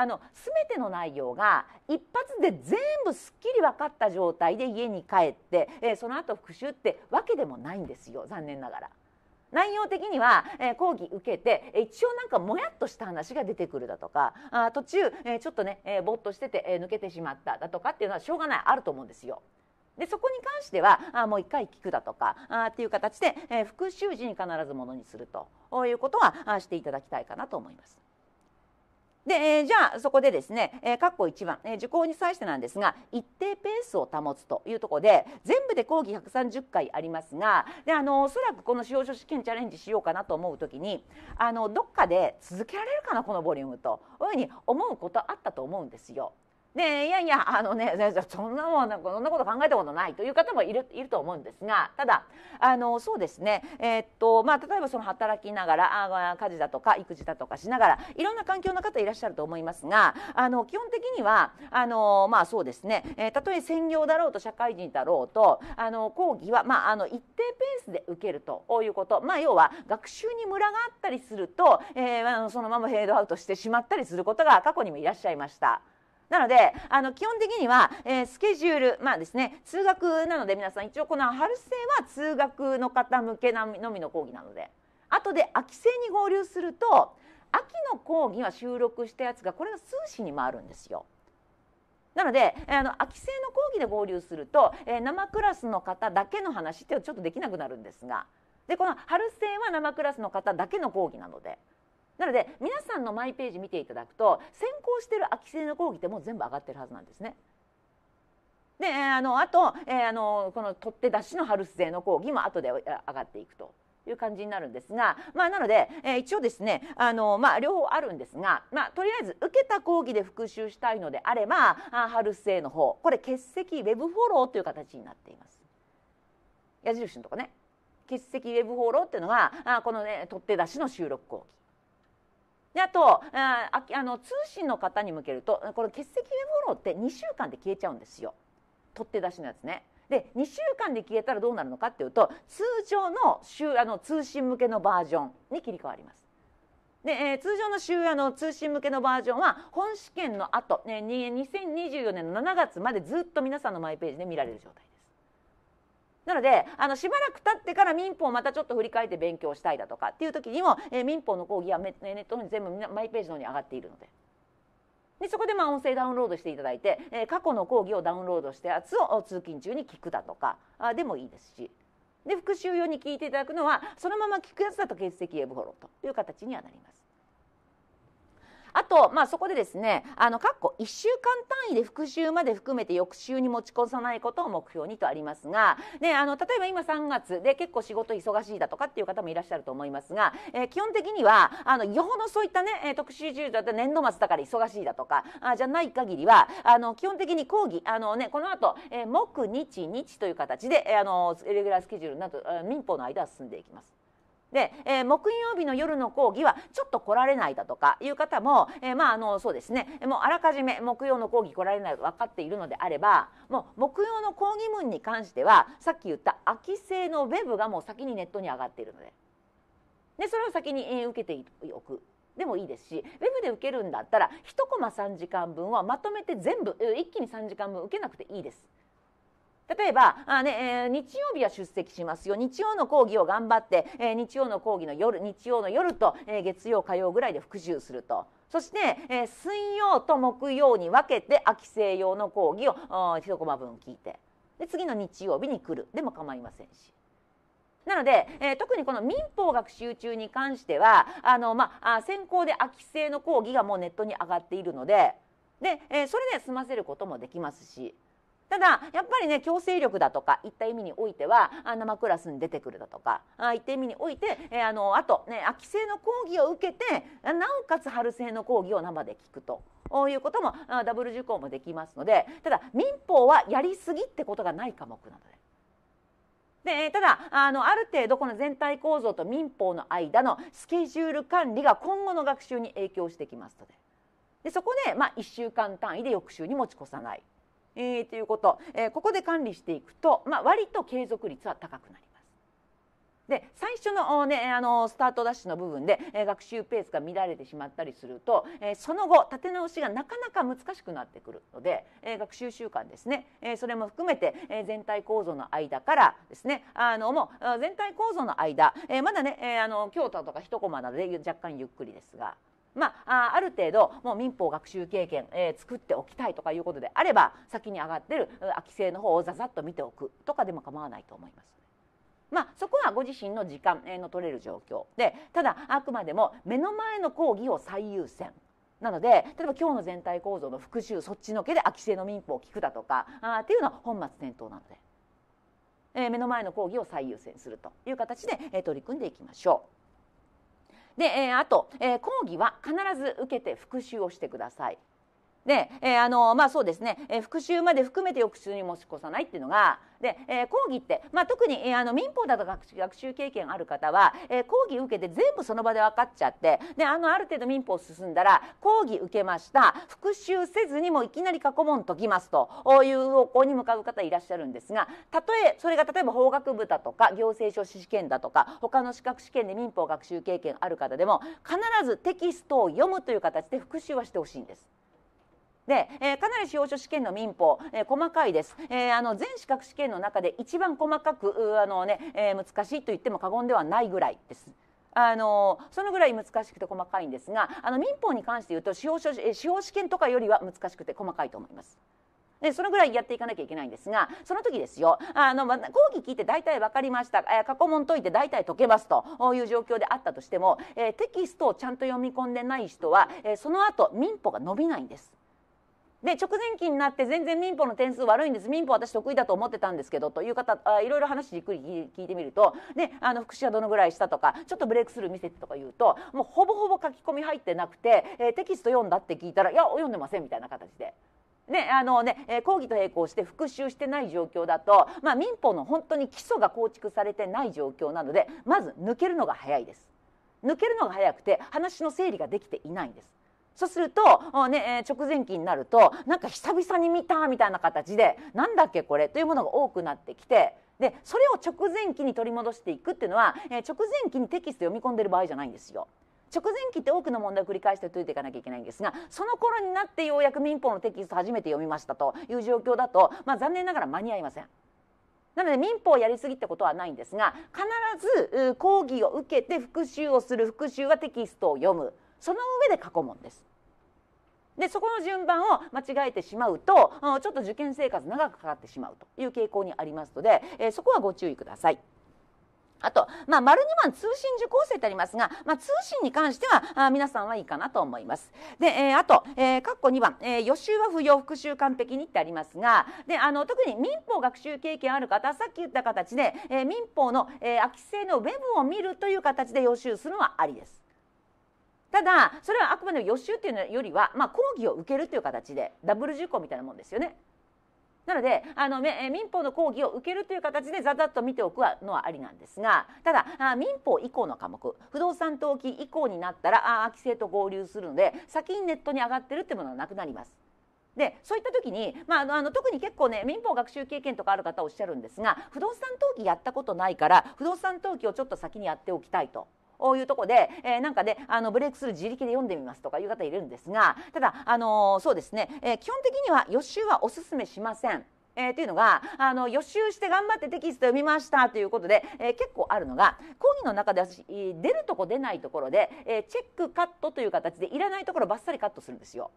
あの全ての内容が一発で全部すっきり分かった状態で家に帰って、えー、その後復習ってわけでもないんですよ残念ながら。内容的には、えー、講義受けて一応なんかもやっとした話が出てくるだとかあ途中、えー、ちょっとね、えー、ぼっとしてて、えー、抜けてしまっただとかっていうのはしょうがないあると思うんですよ。でそこに関してはあもう一回聞くだとかあっていう形で、えー、復習時に必ずものにするということはあしていただきたいかなと思います。で、えー、じゃあそこでですね、えー、括弧1番、えー、受講に際してなんですが一定ペースを保つというところで全部で講義130回ありますがであのおそらくこの司法書試験チャレンジしようかなと思う時にあのどっかで続けられるかなこのボリュームというふうに思うことあったと思うんですよ。でいやいやあのねじゃそんなもんこんなこと考えたことないという方もいるいると思うんですがただあのそうですね、えー、っとまあ、例えばその働きながらあ家事だとか育児だとかしながらいろんな環境の方いらっしゃると思いますがあの基本的にはあの、まあ、そうですね、えー、え専業だろうと社会人だろうとあの講義は、まあ、あの一定ペースで受けるということ、まあ、要は学習にムラがあったりすると、えー、そのままフェードアウトしてしまったりすることが過去にもいらっしゃいました。なのであの基本的には、えー、スケジュールまあですね通学なので皆さん一応この春生は通学の方向けのみの講義なので後で秋生に合流すると秋の講義は収録したやつがこれが数紙に回るんですよ。なのであの秋生の講義で合流すると、えー、生クラスの方だけの話っていうのちょっとできなくなるんですがでこの春生は生クラスの方だけの講義なので。なので皆さんのマイページ見ていただくと先行してる空き巣の講義ってもう全部上がってるはずなんですね。であのあと、えー、あのこの取って出しの春末の講義も後で上がっていくと。いう感じになるんですが、まあ、なので、えー、一応ですねあの、まあ、両方あるんですが、まあ、とりあえず受けた講義で復習したいのであればあ春末の方これ欠席ウェブフォローという形になっています。矢印のとこね欠席ウェブフォローっていうのがあこのね取って出しの収録講義であとああの通信の方に向けるとこの欠席メモローって2週間で消えちゃうんですよ取って出しのやつね。で2週間で消えたらどうなるのかっていうと通常のあの通信向けのバージョンに切り替わります。で、えー、通常の週あの通信向けのバージョンは本試験の後、ね、2024年の7月までずっと皆さんのマイページで見られる状態。なのであのしばらく経ってから民法をまたちょっと振り返って勉強したいだとかっていう時にも、えー、民法の講義はネットに全部マイページの方に上がっているので。でそこでまあ音声ダウンロードしていただいて、えー、過去の講義をダウンロードしたやつを通勤中に聞くだとかあでもいいですしで復習用に聞いていただくのはそのまま聞くやつだと欠席エブフォローという形にはなります。あと、まあ、そこでですねあのっこ1週間単位で復習まで含めて翌週に持ち越さないことを目標にとありますが、ね、あの例えば今3月で結構仕事忙しいだとかっていう方もいらっしゃると思いますが、えー、基本的にはあのよほどそういったね特集中だった年度末だから忙しいだとかあじゃない限りはあの基本的に講義あの、ね、この後、えー、木日日という形で、えー、あのレギュラースケジュールなど民法の間は進んでいきます。で、えー、木曜日の夜の講義はちょっと来られないだとかいう方も、えー、まああのそうですねもうあらかじめ木曜の講義来られないと分かっているのであればもう木曜の講義文に関してはさっき言った空き製のウェブがもう先にネットに上がっているのででそれを先に、えー、受けておく。でもいいですしウェブで受けるんだったら1コマ3時間分はまとめて全部一気に3時間分受けなくていいです。例えばあ、ねえー、日曜日は出席しますよ日曜の講義を頑張って、えー、日曜の講義の夜日曜の夜と、えー、月曜火曜ぐらいで復習すると。そして、え水曜と木曜に分けて秋西洋の講義を一コマ分聞いてで次の日曜日に来るでも構いませんし。なので、えー、特にこの民法学習中に関してはあの、まあ、先行で空き制の講義がもうネットに上がっているのでで、えー、それで済ませることもできますしただやっぱりね強制力だとかいった意味においては生クラスに出てくるだとかあいった意味において、えー、あのあと、ね、秋生の講義を受けてなおかつ春生の講義を生で聞くと。いうこともダブル受講もできますのでただ民法はやりすぎってことがない科目なのででただあのある程度この全体構造と民法の間のスケジュール管理が今後の学習に影響してきますのででそこで、まあ、1週間単位で翌週に持ち越さないえー、ということ、えー、ここで管理していくと、まあ、割と継続率は高くなります。で最初の,、ね、あのスタートダッシュの部分で、えー、学習ペースが乱れてしまったりすると、えー、その後立て直しがなかなか難しくなってくるので、えー、学習習慣ですね、えそれも含めて、え全体構造の間からですねあのもう全体構造の間、えまだね、えあの京都とか一コマなどで若干ゆっくりですがまあ、ある程度もう民法学習経験、えー、作っておきたいとかいうことであれば先に上がってる空き性の方をざざっと見ておくとかでも構わないと思います。まあ、そこはご自身の時間の取れる状況でただあくまでも目の前の講義を最優先なので例えば今日の全体構造の復習そっちのけで空き性の民法を聞くだとかあっていうのは本末転倒なので、えー、目の前の講義を最優先するという形で、えー、取り組んでいきましょう。で、えー、あと、えー、講義は必ず受けて復習をしてくださいで、えー、あのまあそうですね、えー、復習まで含めて翌週に持ち越さないっていうのがで、えー、講義って、まあ、特に、えー、あの民法だと学習経験ある方は、えー、講義受けて全部その場で分かっちゃってであのある程度民法進んだら講義受けました復習せずにもいきなり過去問解きますという方向に向かう方いらっしゃるんですがたとえそれが例えば法学部だとか行政書士試験だとか他の資格試験で民法学習経験ある方でも必ずテキストを読むという形で復習はしてほしいんです。で、えー、かなり司法書試験の民法、えー、細かいです、えー、あの全資格試験の中で一番細かくあのね、え難しいと言っても過言ではないぐらいです。あのそのぐらい難しくて細かいんですがあの民法に関して言うと司法書司法試験とかよりは難しくて細かいと思います。でそのぐらいやっていかなきゃいけないんですがその時ですよあの、ま講義聞いて大体分かりました、え過去問解いて大体解けますという状況であったとしても、えー、テキストをちゃんと読み込んでない人は、えー、その後民法が伸びないんです。で直前期になって全然民法の点数悪いんです民法私得意だと思ってたんですけどという方あいろいろ話じっくり聞いてみるとね、あの福祉はどのぐらいしたとかちょっとブレイクスルー見せてとか言うともうほぼほぼ書き込み入ってなくて、えー、テキスト読んだって聞いたらいや読んでませんみたいな形で。ねあのね、え講義と並行して復習してない状況だと、まあ、民法の本当に基礎が構築されてない状況なのでまず抜けるのが早いです抜けるのが早くて話の整理ができていないんですそうすると、ね、直前期になるとなんか久々に見たみたいな形でなんだっけこれというものが多くなってきてでそれを直前期に取り戻していくっていうのは、直前期にテキスト読み込んでる場合じゃないんですよ。直前期って多くの問題を繰り返して解いていかなきゃいけないんですがその頃になってようやく民法のテキスト初めて読みましたという状況だと、まあ、残念ながら間に合いません。なので民法をやりすぎってことはないんですが必ず講義を受けて復習をする復習はテキストを読むその上で過去問です。でそこの順番を間違えてしまうとちょっと受験生活長くかかってしまうという傾向にありますので、えそこはご注意ください。あと、まあ、丸2番通信受講生とありますが、まあ、通信に関してはあ皆さんはいいかなと思います。で、えー、あと、えー、括弧2番、えー、予習は不要、復習完璧にってありますが、で、あの、特に民法学習経験ある方、さっき言った形で、えー、民法の、えー、空き性のウェブを見るという形で予習するのはありです。ただそれはあくまでも予習っていうよりは、まあ、講義を受けるという形でダブル受講みたいなもんですよね。なのであの民法の講義を受けるという形でざざっと見ておくのはありなんですがただ民法以降の科目不動産登記以降になったら規制と合流するので先にネットに上がってるってものはなくなります。でそういった時に、まあ、あの特に結構ね民法学習経験とかある方おっしゃるんですが不動産登記やったことないから不動産登記をちょっと先にやっておきたいとこういうとこで、えー、なんかで、あのブレイクする自力で読んでみますとかいう方いるんですがただ、あのそうですね、えー、基本的には予習はおすすめしません。えー、というのがあの予習して頑張ってテキスト読みましたということで、えー、結構あるのが講義の中で私出るとこ出ないところで、えー、チェックカットという形でいらないところばっさりカットするんですよ。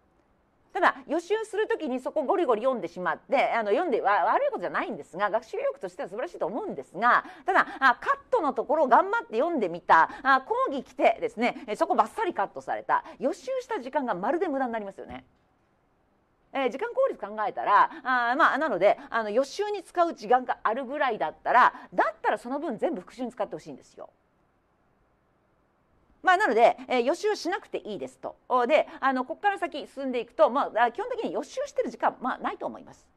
ただ予習するときにそこゴリゴリ読んでしまってあの読んでは悪いことじゃないんですが学習力としては素晴らしいと思うんですがただあカットのところ頑張って読んでみたあ講義来てですねそこばっさりカットされた予習した時間がまるで無駄になりますよね。えー、時間効率考えたらあまあなのであの予習に使う時間があるぐらいだったらだったらその分全部復習に使ってほしいんですよ。まあ、なので、えー、予習しなくていいですとであのここから先進んでいくと、まあ、基本的に予習している時間、まあ、ないと思います。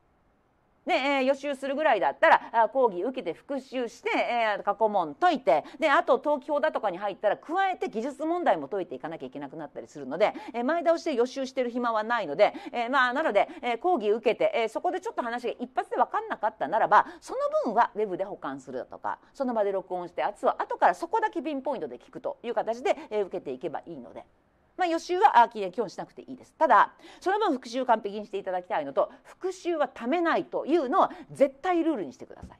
ね、えー、予習するぐらいだったら講義受けて復習して、えー、過去問解いてであと登記表だとかに入ったら加えて技術問題も解いていかなきゃいけなくなったりするので、えー、前倒しで予習してる暇はないので、えー、まあなので、えー、講義受けて、えー、そこでちょっと話が一発で分かんなかったならばその分はウェブで保管するだとかその場で録音してあとは後からそこだけピンポイントで聞くという形で、えー、受けていけばいいので。まあ、予習はあ基本しなくていいですただその分復習完璧にしていただきたいのと復習はためないというのを絶対ルールにしてください。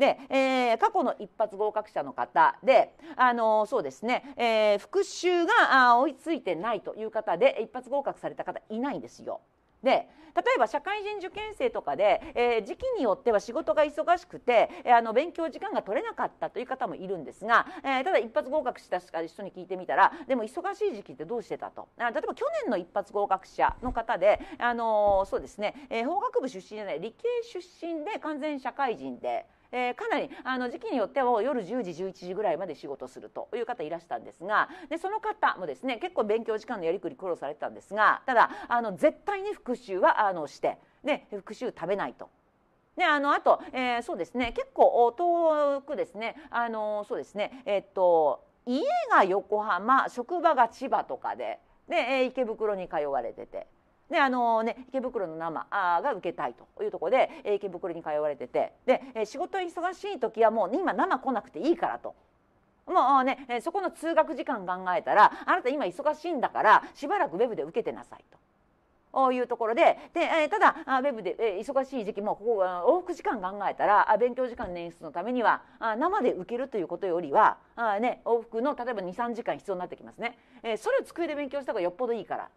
で、えー、過去の一発合格者の方で、あのー、そうですね、えー、復習があ追いついてないという方で一発合格された方いないんですよ。で例えば社会人受験生とかで、えー、時期によっては仕事が忙しくて、えー、あの勉強時間が取れなかったという方もいるんですが、えー、ただ一発合格した人に聞いてみたらでも忙しい時期ってどうしてたとあ例えば去年の一発合格者の方で、あのそうですね、え法学部出身じゃない理系出身で完全社会人で。えー、かなりあの時期によっては夜10時11時ぐらいまで仕事するという方いらしたんですがでその方もですね結構勉強時間のやりくり苦労されてたんですがただあの絶対に復習はあのしてで復習食べないと。であのあと、えー、そうですね結構遠くですねあのそうですねえー、っと家が横浜職場が千葉とかでで池袋に通われててであのね、池袋の生が受けたいというところで、えー、池袋に通われててで、えー、仕事忙しい時はもう今生来なくていいからと。もうね、そこの通学時間考えたらあなた今忙しいんだからしばらくウェブで受けてなさいと。ういうところでで、えー、ただウェブで、えー、忙しい時期もここ往復時間考えたら勉強時間捻出のためにはあ生で受けるということよりはあ、ね、往復の例えば23時間必要になってきますね、えー、それを机で勉強した方がよっぽどいいから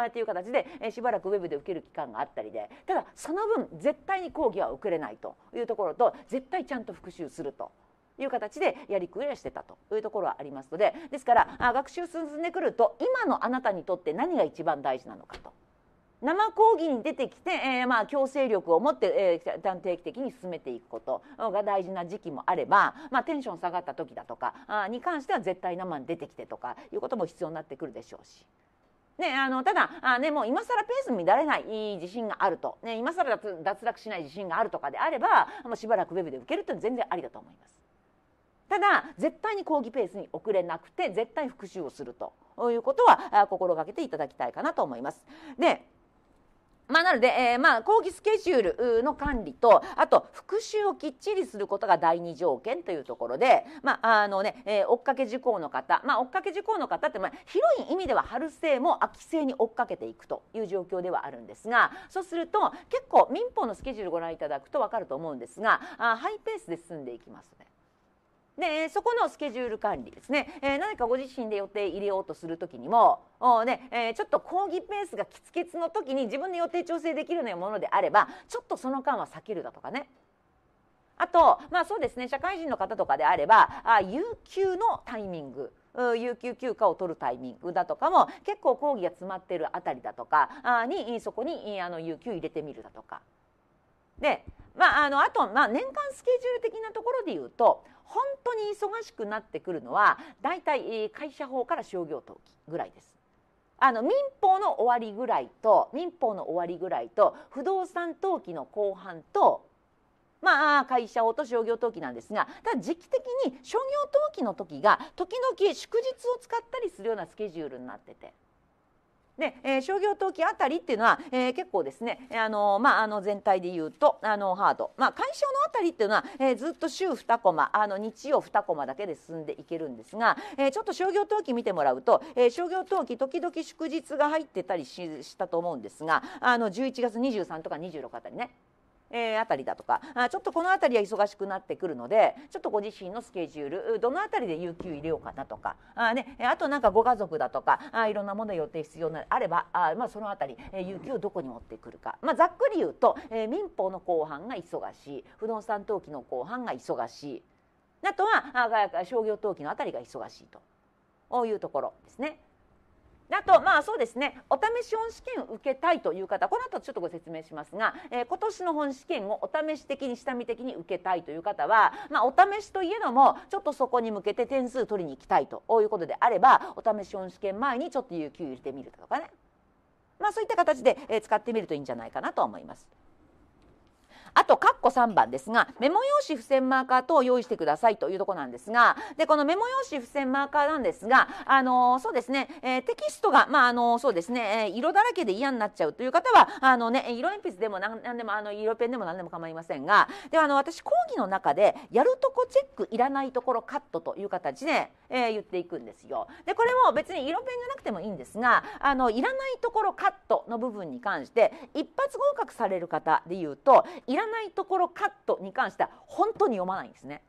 あっていう形で、えしばらくウェブで受ける期間があったりでただその分絶対に講義は受けれないというところと絶対ちゃんと復習すると。いう形でやりくりしてたというところはありますのでですからあ学習進んでくると今のあなたにとって何が一番大事なのかと。生講義に出てきて、えー、まあ強制力を持って、えー、定定的に進めていくことが大事な時期もあれば、まあ、テンション下がった時だとかあに関しては絶対生に出てきてとかいうことも必要になってくるでしょうし。ね、あのただあ、ね、もう今更ペース乱れない自信があると、ね、今更脱落しない自信があるとかであればもうしばらくウェブで受けるというのは全然ありだと思います。ただ絶対に講義ペースに遅れなくて絶対復習をするということは心がけていただきたいかなと思います。でまあ、なので、えー、まあ、講義スケジュールの管理とあと復習をきっちりすることが第二条件というところで、まああのねえー、追っかけ事項の方、まあ、追っかけ事項の方って、まあ、広い意味では春生も秋生に追っかけていくという状況ではあるんですがそうすると結構民法のスケジュールご覧いただくと分かると思うんですがあハイペースで進んでいきますね。でそこのスケジュール管理ですね、えー、何かご自身で予定入れようとする時にもお、ねえー、ちょっと講義ペースがキツキツの時に自分の予定調整できるようなものであればちょっとその間は避けるだとかねあと、まあ、そうですね社会人の方とかであればあ有給のタイミング有給休暇を取るタイミングだとかも結構講義が詰まってるあたりだとかにそこにあの有給入れてみるだとか。でまあ、あのあと、まあ、年間スケジュール的なところで言うと本当に忙しくなってくるのはだいたい会社法から商業登記ぐらいです。あの民法の終わりぐらいと民法の終わりぐらいと不動産登記の後半とまあ会社法と商業登記なんですがただ時期的に商業登記の時が時々祝日を使ったりするようなスケジュールになっててで、えー、商業登記あたりっていうのは、えー、結構ですね、あのまあ、あの全体で言うとあのハード、まあ、解消のあたりっていうのは、えー、ずっと週2コマあの日曜2コマだけで進んでいけるんですが、えー、ちょっと商業登記見てもらうと、えー、商業登記時々祝日が入ってたりししたと思うんですがあの11月23とか26あたりねえー、あたりだとかあちょっとこの辺りは忙しくなってくるのでちょっとご自身のスケジュールどの辺りで有給入れようかなとかあ、ね、あとなんかご家族だとかあいろんなもの予定必要なあればあ、まあ、その辺り、えー、有給をどこに持ってくるか、まあ、ざっくり言うと、えー、民法の後半が忙しい不動産登記の後半が忙しいあとはあ商業登記のあたりが忙しいというところですね。あとまあそうですねお試し本試験を受けたいという方この後ちょっとご説明しますが、えー、今年の本試験をお試し的に下見的に受けたいという方は、まあ、お試しといえどもちょっとそこに向けて点数取りに行きたいということであればお試し本試験前にちょっと有給入れてみるとかね、まあ、そういった形で使ってみるといいんじゃないかなと思います。あと括弧3番ですがメモ用紙付箋マーカー等を用意してくださいというところなんですがでこのメモ用紙付箋マーカーなんですがあのそうですね、えー、テキストがまああのそうですね、え色だらけで嫌になっちゃうという方はあのね色鉛筆でも何でもあの色ペンでも何でも構いませんがではあの私講義の中でやるとこチェックいらないところカットという形で、えー、言っていくんですよ。でこれも別に色ペンがなくてもいいんですがあのいらないところカットの部分に関して一発合格される方でいうといららないところカットに関しては本当に読まないんですね。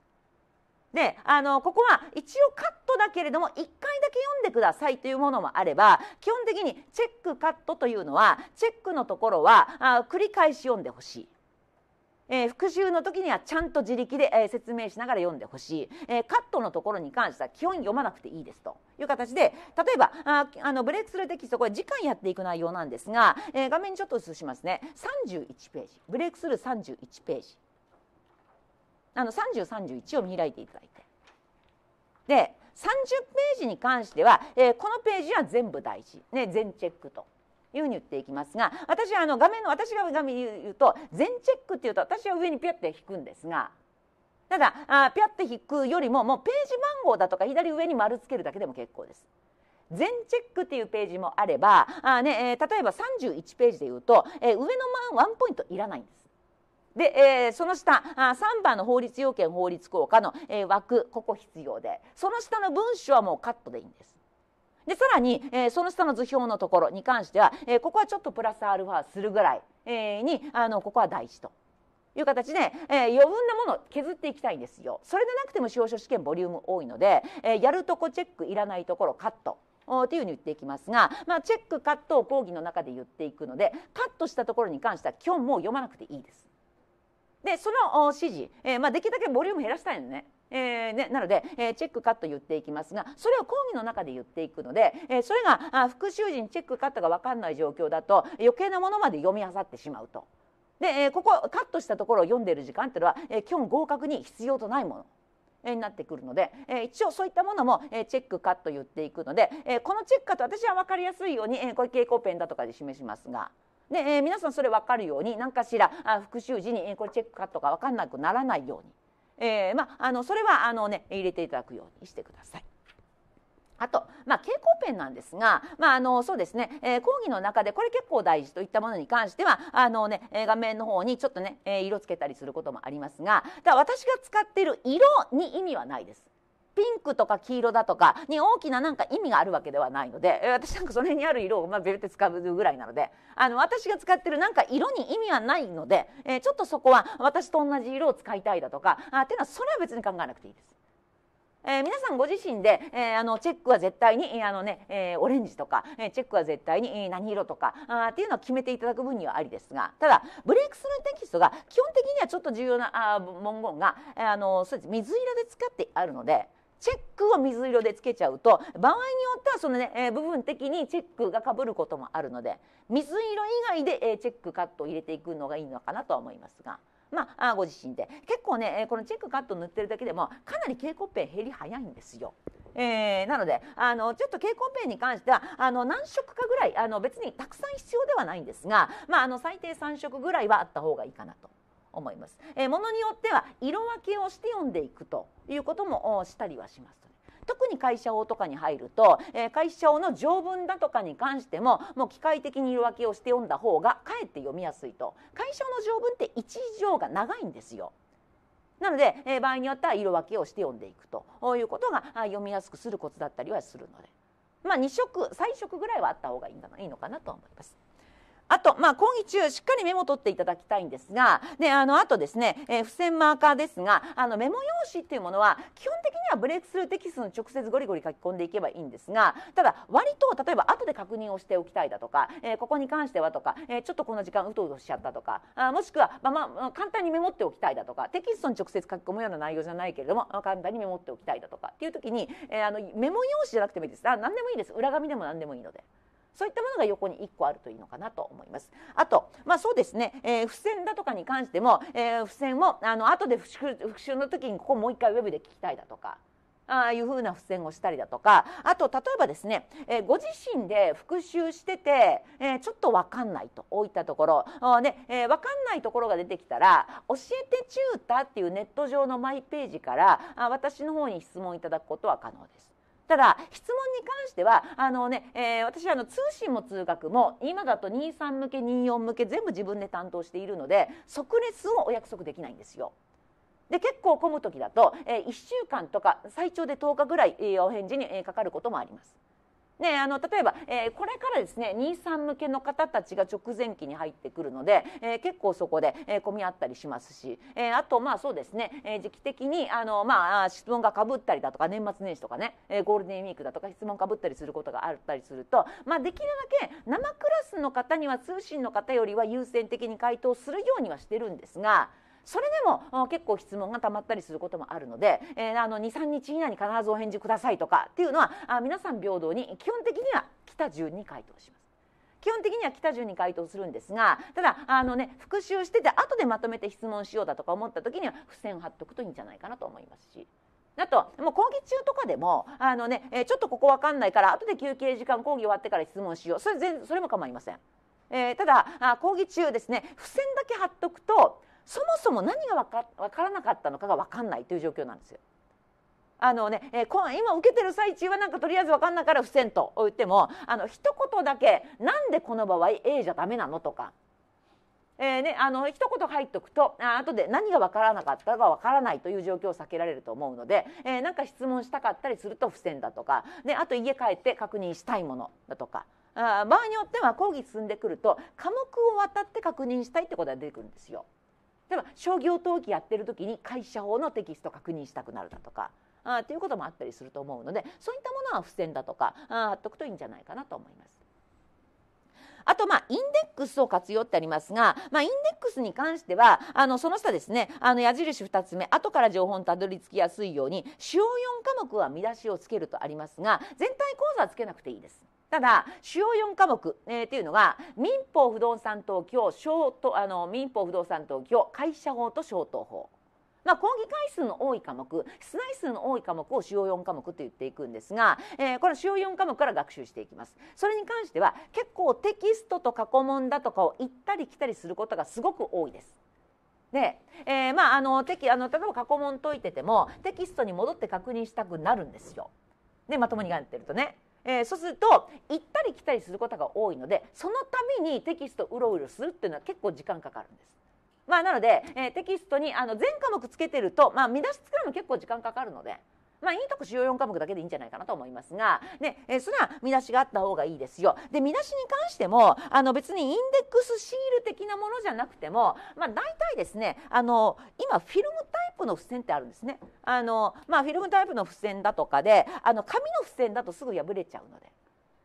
であのここは一応カットだけれども1回だけ読んでくださいというものもあれば基本的にチェックカットというのはチェックのところはあ繰り返し読んでほしいえー、復習の時にはちゃんと自力で、えー、説明しながら読んでほしい、えー、カットのところに関しては基本読まなくていいですという形で例えばああのブレイクスルーテキストこれ時間やっていく内容なんですが、え画面ちょっと映しますね31ページブレイクスルー31ページあの3031を見開いていただいてで30ページに関しては、えこのページは全部大事、ね、全チェックというふうに言っていきますが私はあの画面の私が画面言うと全チェックっていうと私は上にピュッて引くんですがただあピュッて引くよりももうページ番号だとか左上に丸つけるだけでも結構です。全チェックっていうページもあればあ、ねえー、例えば31ページで言うと、えー、上のワンポイントいらないんです。で、えー、その下あ3番の法律要件法律効果の、えー、枠ここ必要でその下の文章はもうカットでいいんです。でさらに、えー、その下の図表のところに関しては、えー、ここはちょっとプラスアルファするぐらい、えー、にあのここは大事と。いう形で、えー、余分なものを削っていきたいんですよ。それでなくても司法書試験ボリューム多いので、えー、やるとこチェックいらないところカットっていうふうに言っていきますが、まあ、チェックカットを講義の中で言っていくのでカットしたところに関しては基本もう読まなくていいです。でその指示、えーまあ、できるだけボリューム減らしたいのね。えーね、なので、えー、チェックカット言っていきますがそれを講義の中で言っていくので、えー、それがあ復習時にチェックカットが分かんない状況だと余計なものまで読み漁ってしまうと。で、えー、ここカットしたところを読んでいる時間っていうのは、えー、基本合格に必要とないもの。になってくるので、え一応そういったものも、えチェックカット言っていくので、えこのチェックカット私は分かりやすいように、えこれ蛍光ペンだとかで示しますが。で、え皆さんそれ分かるように何かしらあ復習時に、えこれチェックカットが分かんなくならないようにえー、まあのそれはあの、ね、入れていただくようにしてください。あと、まあ、蛍光ペンなんですが、まあ、あのそうですね、えー、講義の中でこれ結構大事といったものに関してはあの、ね、画面の方にちょっとねえ色つけたりすることもありますがだ私が使っている色に意味はないです。ピンクとか黄色だとかに大きななんか意味があるわけではないので私なんかその辺にある色をまあベルテ使うぐらいなのであの私が使ってるなんか色に意味はないので、えー、ちょっとそこは私と同じ色を使いたいだとかあっていうのはそれは別に考えなくていいです。えー、皆さんご自身で、えー、あのチェックは絶対に、あのねえー、オレンジとか、えチェックは絶対に、え何色とかあっていうのは決めていただく分にはありですがただブレイクスルーテキストが基本的にはちょっと重要なあ文言が、あのそうです水色で使ってあるのでチェックを水色でつけちゃうと場合によってはそのね、えー、部分的にチェックがかぶることもあるので水色以外で、えー、チェックカットを入れていくのがいいのかなとは思いますが。まあ、ご自身で結構ねこのチェックカット塗ってるだけでもかなり蛍光ペン減り早いんですよ。えー、なのであのちょっと蛍光ペンに関してはあの何色かぐらいあの別にたくさん必要ではないんですが、まあ、あの最低3色ぐらいはあった方がいいかなと思います。えー、ものによっては色分けをして読んでいくということもしたりはします。特に会社法とかに入ると、えー、会社法の条文だとかに関してももう機械的に色分けをして読んだ方がかえって読みやすいと会社の条文って一条が長いんですよ。なので、えー、場合によっては色分けをして読んでいくということが読みやすくするコツだったりはするので、まあ、2色3色ぐらいはあった方がいいのかなと思います。あと、まあ、講義中しっかりメモ取っていただきたいんですがであのあとですね、えー、付箋マーカーですがあのメモ用紙っていうものは基本的にはブレイクスルーテキストに直接ゴリゴリ書き込んでいけばいいんですがただ割と例えば後で確認をしておきたいだとか、えー、ここに関してはとか、えー、ちょっとこの時間うとうとしちゃったとかあもしくは、まあまあ、簡単にメモっておきたいだとかテキストに直接書き込むような内容じゃないけれども簡単にメモっておきたいだとかっていう時に、えー、あのメモ用紙じゃなくてもいいですあ何でもいいです裏紙でも何でもいいので。そういったものが横に1個あるといいのかなと思います。あと、まあ、そうですね、えー、付箋だとかに関しても、えー、付箋をあの後で復習復習の時にここもう一回ウェブで聞きたいだとか。ああいうふうな付箋をしたりだとかあと例えばですね、えー、ご自身で復習してて、えー、ちょっと分かんないといったところあ、ねえー、分かんないところが出てきたら「教えてチュータ」っていうネット上のマイページからあ私の方に質問いただくことは可能です。ただ質問に関してはあのね、えー、私はあの通信も通学も今だと23向け24向け全部自分で担当しているので即レをお約束できないんですよ。で結構混む時だと、えー、1週間とか最長で10日ぐらい、えー、お返事に、えー、かかることもあります。ね、あの例えば、えー、これからですね兄さ向けの方たちが直前期に入ってくるので、えー、結構そこで、えー、混み合ったりしますし、えー、あとまあそうですね、えー、時期的にあの、まあ、質問がかぶったりだとか年末年始とかね、えー、ゴールデンウィークだとか質問かぶったりすることがあったりすると、まあ、できるだけ生クラスの方には通信の方よりは優先的に回答するようにはしてるんですが。それでも結構質問がたまったりすることもあるので、えー、あの23日以内に必ずお返事くださいとかっていうのはあ皆さん平等に基本的には来た順に回答します。基本的には来た順に回答するんですがただあの、ね、復習してて後でまとめて質問しようだとか思った時には付箋を貼っとくといいんじゃないかなと思いますし。あともう講義中とかでもあの、ね、えちょっとここ分かんないから後で休憩時間講義終わってから質問しようそれ全それも構いません、えー、ただあ講義中ですね付箋だけ貼っとくとそもそも何がわか分からなかったのかが分かんないという状況なんですよ。あのね、えー、今受けてる最中はなんかとりあえず分かんないから不箋と言ってもあの一言だけ「なんでこの場合 A じゃダメなの?」とか。えーね、あの一言入っとくとあ後で何が分からなかったか分からないという状況を避けられると思うので何、えー、か質問したかったりすると付箋だとかね、あと家帰って確認したいものだとかあ場合によっては講義進んでくると科目を渡って確認したいってことが出てくるんですよ。例えば商業登記やってる時に会社法のテキスト確認したくなるだとかあっていうこともあったりすると思うのでそういったものは付箋だとかあ貼っとくといいんじゃないかなと思います。あと、まあ、インデックスを活用ってありますが、まあ、インデックスに関しては、あの、その下ですね、あの、矢印2つ目、後から情報にたどり着きやすいように、主要4科目は見出しをつけるとありますが、全体講座はつけなくていいです。ただ主要四科目、えっていうのが民法不動産登記法商とあの民法不動産登記を会社法と商登法。まあ、講義回数の多い科目室内数の多い科目を主要4科目と言っていくんですが、えー、この主要4科目から学習していきますそれに関しては結構テキストと過去問だとかを行ったり来たりすることがすごく多いです。で、えー、まああのテキあの例えば過去問解いててもテキストに戻って確認したくなるんですよ。でまともにやってるとね。えー、そうすると行ったり来たりすることが多いのでそのためにテキストうろうろするっていうのは結構時間かかるんです。まあ、なので、えー、テキストにあの全科目つけてると、まあ、見出し作るの結構時間かかるので。まあ、いいとこ主要4科目だけでいいんじゃないかなと思いますが、ね、えそれは見出しがあった方がいいですよ。で見出しに関してもあの別にインデックスシール的なものじゃなくても、まあ、大体ですねあの今フィルムタイプの付箋ってあるんですね。あのまあ、フィルムタイプの付箋だとかであの紙の付箋だとすぐ破れちゃうので。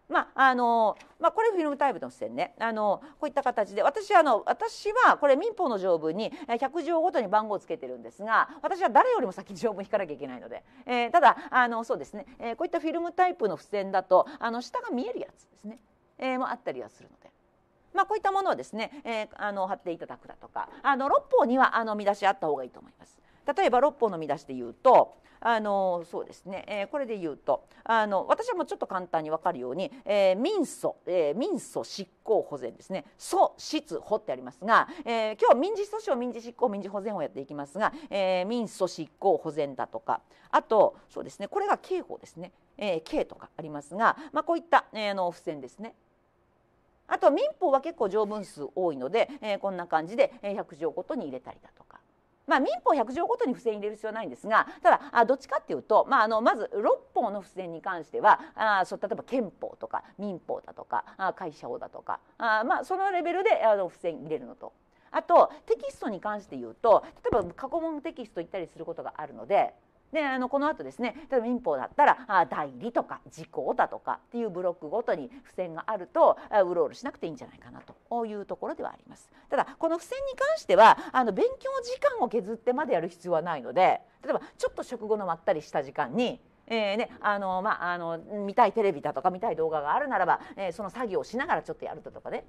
まああのまあ、これフィルムタイプの視点ねあのこういった形で私あの私はこれ民法の条文に100条ごとに番号をつけてるんですが私は誰よりも先に条文引かなきゃいけないので、えー、ただあのそうですね、えー、こういったフィルムタイプの付箋だとあの下が見えるやつですね、えー、もあったりはするので。まあ、こういったものをですね、えー、あの貼っていただくだとかあの6法にはあの見出しあった方がいいと思います。例えば6本の見出しで言うとあのそうですね、えー、これで言うとあの私はもうちょっと簡単に分かるように、えー、民訴、えー、民訴執行保全ですね訴質保ってありますが、えー、今日民事訴訟民事執行民事保全をやっていきますが、えー、民訴執行保全だとかあとそうですねこれが刑法ですね、えー、刑とかありますが、まあ、こういった、えー、の付箋ですねあと民法は結構条文数多いので、えー、こんな感じで100条ごとに入れたりだとか。まあ、民法100条ごとに付箋入れる必要はないんですがただあどっちかっていうと、まあ、あのまず6法の付箋に関してはあそ例えば憲法とか民法だとかあ会社法だとかあ、まあ、そのレベルであの付箋入れるのと。あとテキストに関して言うと例えば過去問テキスト行ったりすることがあるのでであのこの後ですね例えば民法だったらあ代理とか時効だとかっていうブロックごとに付箋があるとあうろうろしなくていいんじゃないかなというところではあります。ただこの付箋に関してはあの勉強時間を削ってまでやる必要はないので例えばちょっと食後のまったりした時間にえーねあのまあ、あの見たいテレビだとか見たい動画があるならば、えー、その作業をしながらちょっとやるだとかね、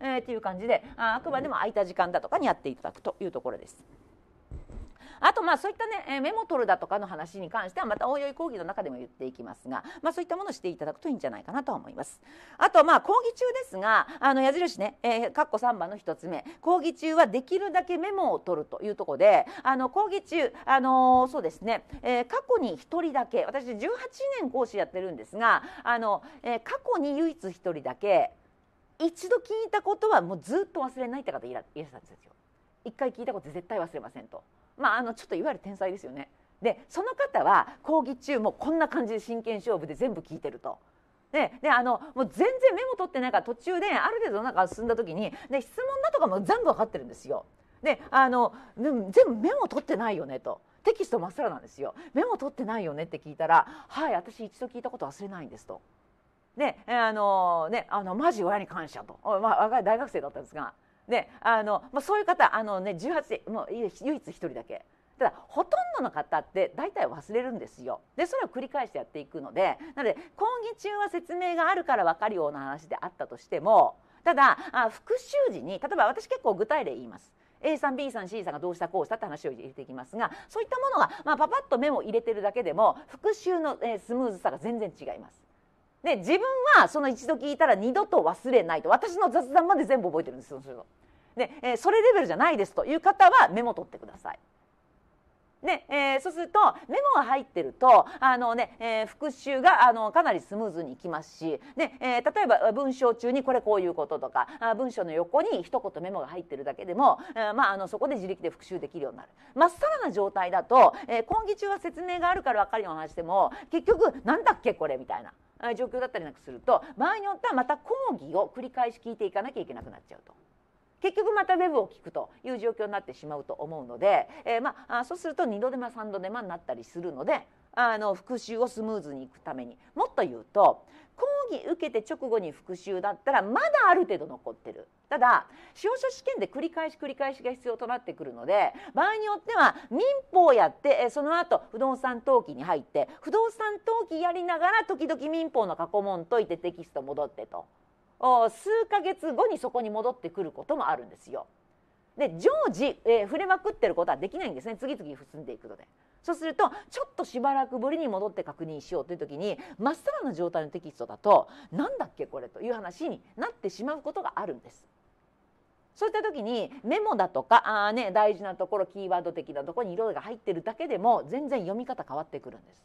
えー、っていう感じでああくまでも空いた時間だとかにやっていただくというところです。あとまあそういったねメモ取るだとかの話に関してはまた応用講義の中でも言っていきますが、まあ、そういったものをしていただくといいんじゃないかなと思います。あとまあ講義中ですがあの矢印ね、えー、括弧3番の1つ目講義中はできるだけメモを取るというところであの講義中、あのー、そうですね、えー、過去に1人だけ私18年講師やってるんですがあの、えー、過去に唯一1人だけ一度聞いたことはもうずっと忘れないって方いらっしゃったんですよ。一回聞いたこと絶対忘れませんとまあ、あのちょっといわゆる天才ですよね。でその方は講義中もこんな感じで真剣勝負で全部聞いてると。でであのもう全然メモ取ってないから途中である程度なんか進んだ時にで質問だとかも全部分かってるんですよ。であの全部メモ取ってないよねと。テキスト真っさらなんですよメモ取ってないよねって聞いたら「はい私一度聞いたこと忘れないんです」と。で、あのね、あのマジ親に感謝と、まあ、若い大学生だったんですがであの、まあ、そういう方あの、ね、18歳もう唯一一人だけ。ただほとんどの方って大体忘れるんですよでそれを繰り返してやっていくのでなので講義中は説明があるから分かるような話であったとしてもただあ復習時に例えば私結構具体例言います A さん B さん C さんがどうしたこうしたって話を入れていきますがそういったものが、まあ、パパッとメモを入れてるだけでも復習の、えー、スムーズさが全然違います。で自分はその一度聞いたら二度と忘れないと私の雑談まで全部覚えてるんですよそれを。で、えー、それレベルじゃないですという方はメモ取ってください。で、えー、そうするとメモが入ってるとあのね、えー、復習があのかなりスムーズにいきますしで、えー、例えば文章中にこれこういうこととかあ文章の横に一言メモが入ってるだけでも、えー、まあ、あのそこで自力で復習できるようになるまっさらな状態だと、えー、講義中は説明があるから分かるような話でも結局なんだっけこれみたいな状況だったりなんかすると場合によってはまた講義を繰り返し聞いていかなきゃいけなくなっちゃうと。結局またウェブを聞くという状況になってしまうと思うので、えー、まあ、そうすると2度手間3度手間になったりするのであの復習をスムーズにいくためにもっと言うと講義受けて直後に復習だったらまだある程度残ってるただ司法書試験で繰り返し繰り返しが必要となってくるので場合によっては民法やってその後不動産登記に入って不動産登記やりながら時々民法の過去問解いてテキスト戻ってと数ヶ月後にそこに戻ってくることもあるんですよ。で常時、えー、触れまくってることはできないんですね次々進んでいくので。そうするとちょっとしばらくぶりに戻って確認しようという時にまっさらな状態のテキストだとなんだっけこれという話になってしまうことがあるんです。そういった時にメモだとかあ、ね、大事なところキーワード的なところに色が入ってるだけでも全然読み方変わってくるんです。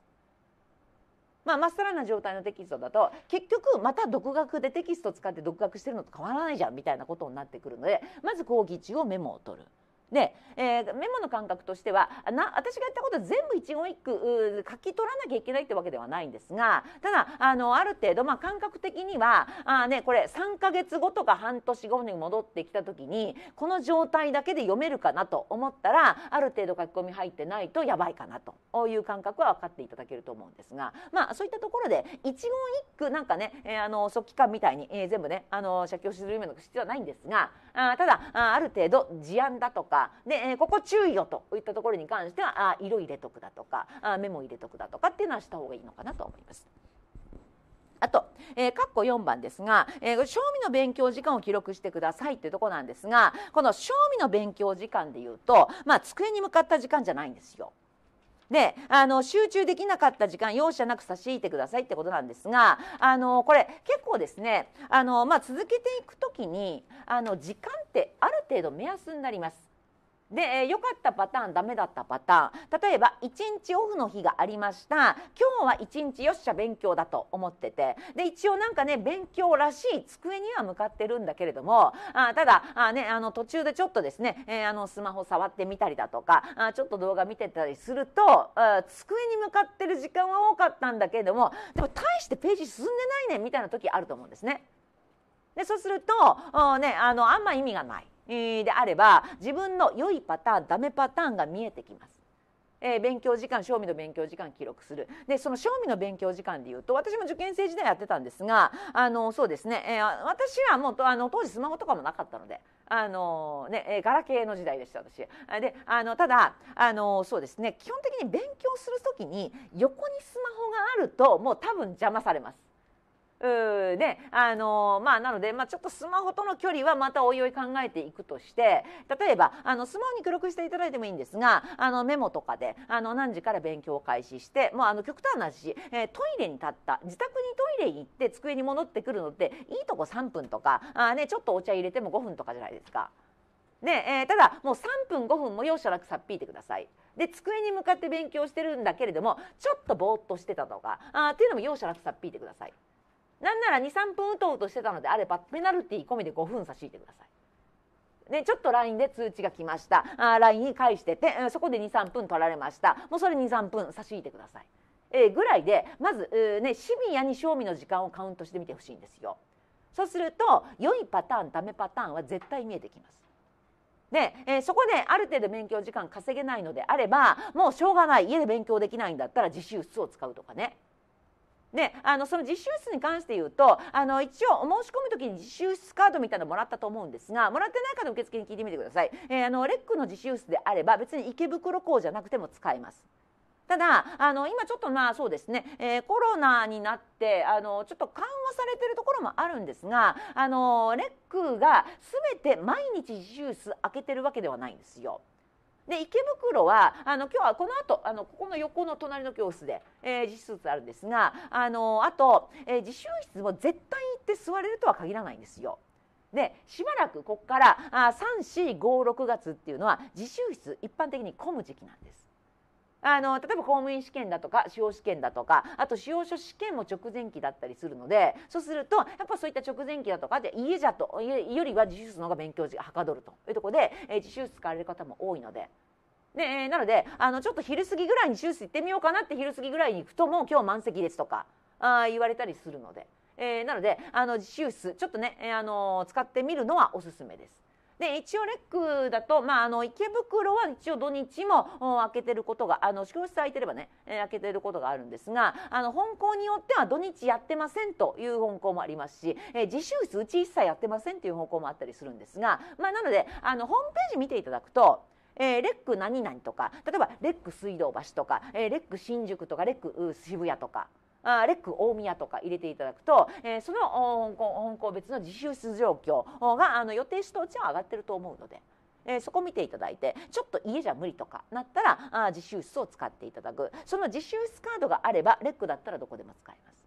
まあ、まっさらな状態のテキストだと結局また独学でテキスト使って独学してるのと変わらないじゃんみたいなことになってくるのでまず講義中をメモを取る。で、えー、メモの感覚としてはな私がやったこと全部一言一句書き取らなきゃいけないってわけではないんですがただあのある程度、まあ、感覚的にはあ、ね、これ3か月後とか半年後に戻ってきた時にこの状態だけで読めるかなと思ったらある程度書き込み入ってないとやばいかなという感覚は分かっていただけると思うんですが、まあ、そういったところで一言一句なんかね、えー、あの速記感みたいに、えー、全部ねあの写経する夢の必要はないんですがあただあある程度事案だとかかで、えー、ここ注意よといったところに関してはあ色入れとくだとかあメモ入れとくだとかっていうのはした方がいいのかなと思います。あと、えー、括弧4番ですが、えー、賞味の勉強時間を記録してくださいというところなんですがこの賞味の勉強時間でいうと、まあ、机に向かった時間じゃないんですよ。であの集中できなかった時間容赦なく差し引いてくださいってことなんですがあのこれ結構ですねあの、まあ、続けていくときにあの時間ってある程度目安になります。で、え良かったパターンダメだったパターン例えば1日オフの日がありました今日は1日よっしゃ勉強だと思っててで一応なんかね勉強らしい机には向かってるんだけれどもあただあ、ね、あの途中でちょっとですね、えー、あのスマホ触ってみたりだとかあちょっと動画見てたりするとあ机に向かってる時間は多かったんだけれどもでも大してページ進んでないねみたいな時あると思うんですね。でそうすると、ね、あのあんま意味がない。であれば自分の良いパターンダメパターンが見えてきます。えー、勉強時間賞味の勉強時間記録するでその賞味の勉強時間でいうと私も受験生時代やってたんですがあのそうですね、えー、私はもうあの当時スマホとかもなかったので。あのね、えー、ガラケーの時代でした私であのただあのそうですね基本的に勉強する時に横にスマホがあるともう多分邪魔されますであのまあなので、まあ、ちょっとスマホとの距離はまたおいおい考えていくとして例えばあのスマホに記録していただいてもいいんですがあのメモとかであの何時から勉強を開始してもうあの極端な話、えー、トイレに立った自宅にトイレに行って机に戻ってくるのっていいとこ3分とかあ、ね、ちょっとお茶入れても5分とかじゃないですか。で、えー、ただもう3分5分も容赦なくさっぴいてください。で机に向かって勉強してるんだけれどもちょっとぼーっとしてたとかあっていうのも容赦なくさっぴいてください。なんなら23分うとうとしてたのであればペナルティー込みで5分差しいてください。でちょっと LINE で通知が来ましたあ LINE に返しててそこで23分取られましたもうそれ23分差し引いてください、えー、ぐらいでまず、えー、ね、シビアに賞味の時間をカウントしてみてほしいんですよそうすると良いパターンダメパターンは絶対見えてきますで、えー、そこである程度勉強時間稼げないのであればもうしょうがない家で勉強できないんだったら自習室を使うとかねであのその実習室に関して言うとあの一応お申し込む時に実習室カードみたいなのもらったと思うんですがもらってない方受付に聞いてみてください、えー、あのレックの実習室であれば別に池袋校じゃなくても使えます。ただあの今ちょっとまあそうですね、えー、コロナになってあのちょっと緩和されてるところもあるんですがあのレックが全て毎日実習室開けてるわけではないんですよ。で池袋はあの今日はこの後あのここの横の隣の教室で、えー、自習室あるんですがあのあと、えー、自習室も絶対行って座れるとは限らないんですよ。でしばらくここから3456月っていうのは自習室一般的に混む時期なんです。あの例えば公務員試験だとか司法試験だとかあと司法書試験も直前期だったりするのでそうするとやっぱそういった直前期だとかで家じゃとよりは自習室の方が勉強時がはかどるというところで、えー、自習室使われる方も多いので。でえー、なのであのちょっと昼過ぎぐらいに自習室行ってみようかなって昼過ぎぐらいに行くともう今日満席ですとかあ言われたりするので、えー、なのであの自習室ちょっとね、えー、あの使ってみるのはおすすめです。で一応レックだと、まあ、あの池袋は一応土日も開けてることがあの祝日空いてればね、え開けてることがあるんですがあの本校によっては土日やってませんという本校もありますし、えー、自習室うち一切やってませんという本校もあったりするんですが、まあ、なのであのホームページ見ていただくとえー、レック何々とか例えばレック水道橋とか、えー、レック新宿とかレック渋谷とかあレック大宮とか入れていただくと、えー、その本校別の自習室状況があの予定値とうちは上がってると思うので。えー、そこ見ていただいてちょっと家じゃ無理とかなったらあ自習室を使っていただくその自習室カードがあればレックだったらどこでも使えます。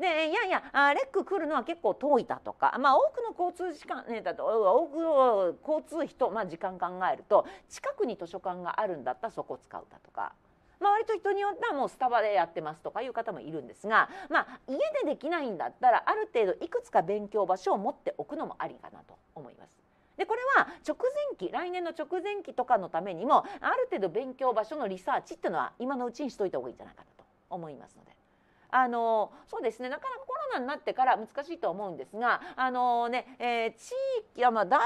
でいやいやあレック来るのは結構遠いだとか、まあ、多くの交通時間、ね、だと多くの交通費と、まあ、時間考えると近くに図書館があるんだったらそこ使うだとかまあ、割と人によってはもうスタバでやってますとかいう方もいるんですが、まあ、家でできないんだったらある程度いくつか勉強場所を持っておくのもありかなと思います。でこれは直前期来年の直前期とかのためにもある程度勉強場所のリサーチっていうのは今のうちにしといた方がいいんじゃないかなと思いますので。あのそうですねなかなかコロナになってから難しいと思うんですがあのね、えー、地域やまあ大学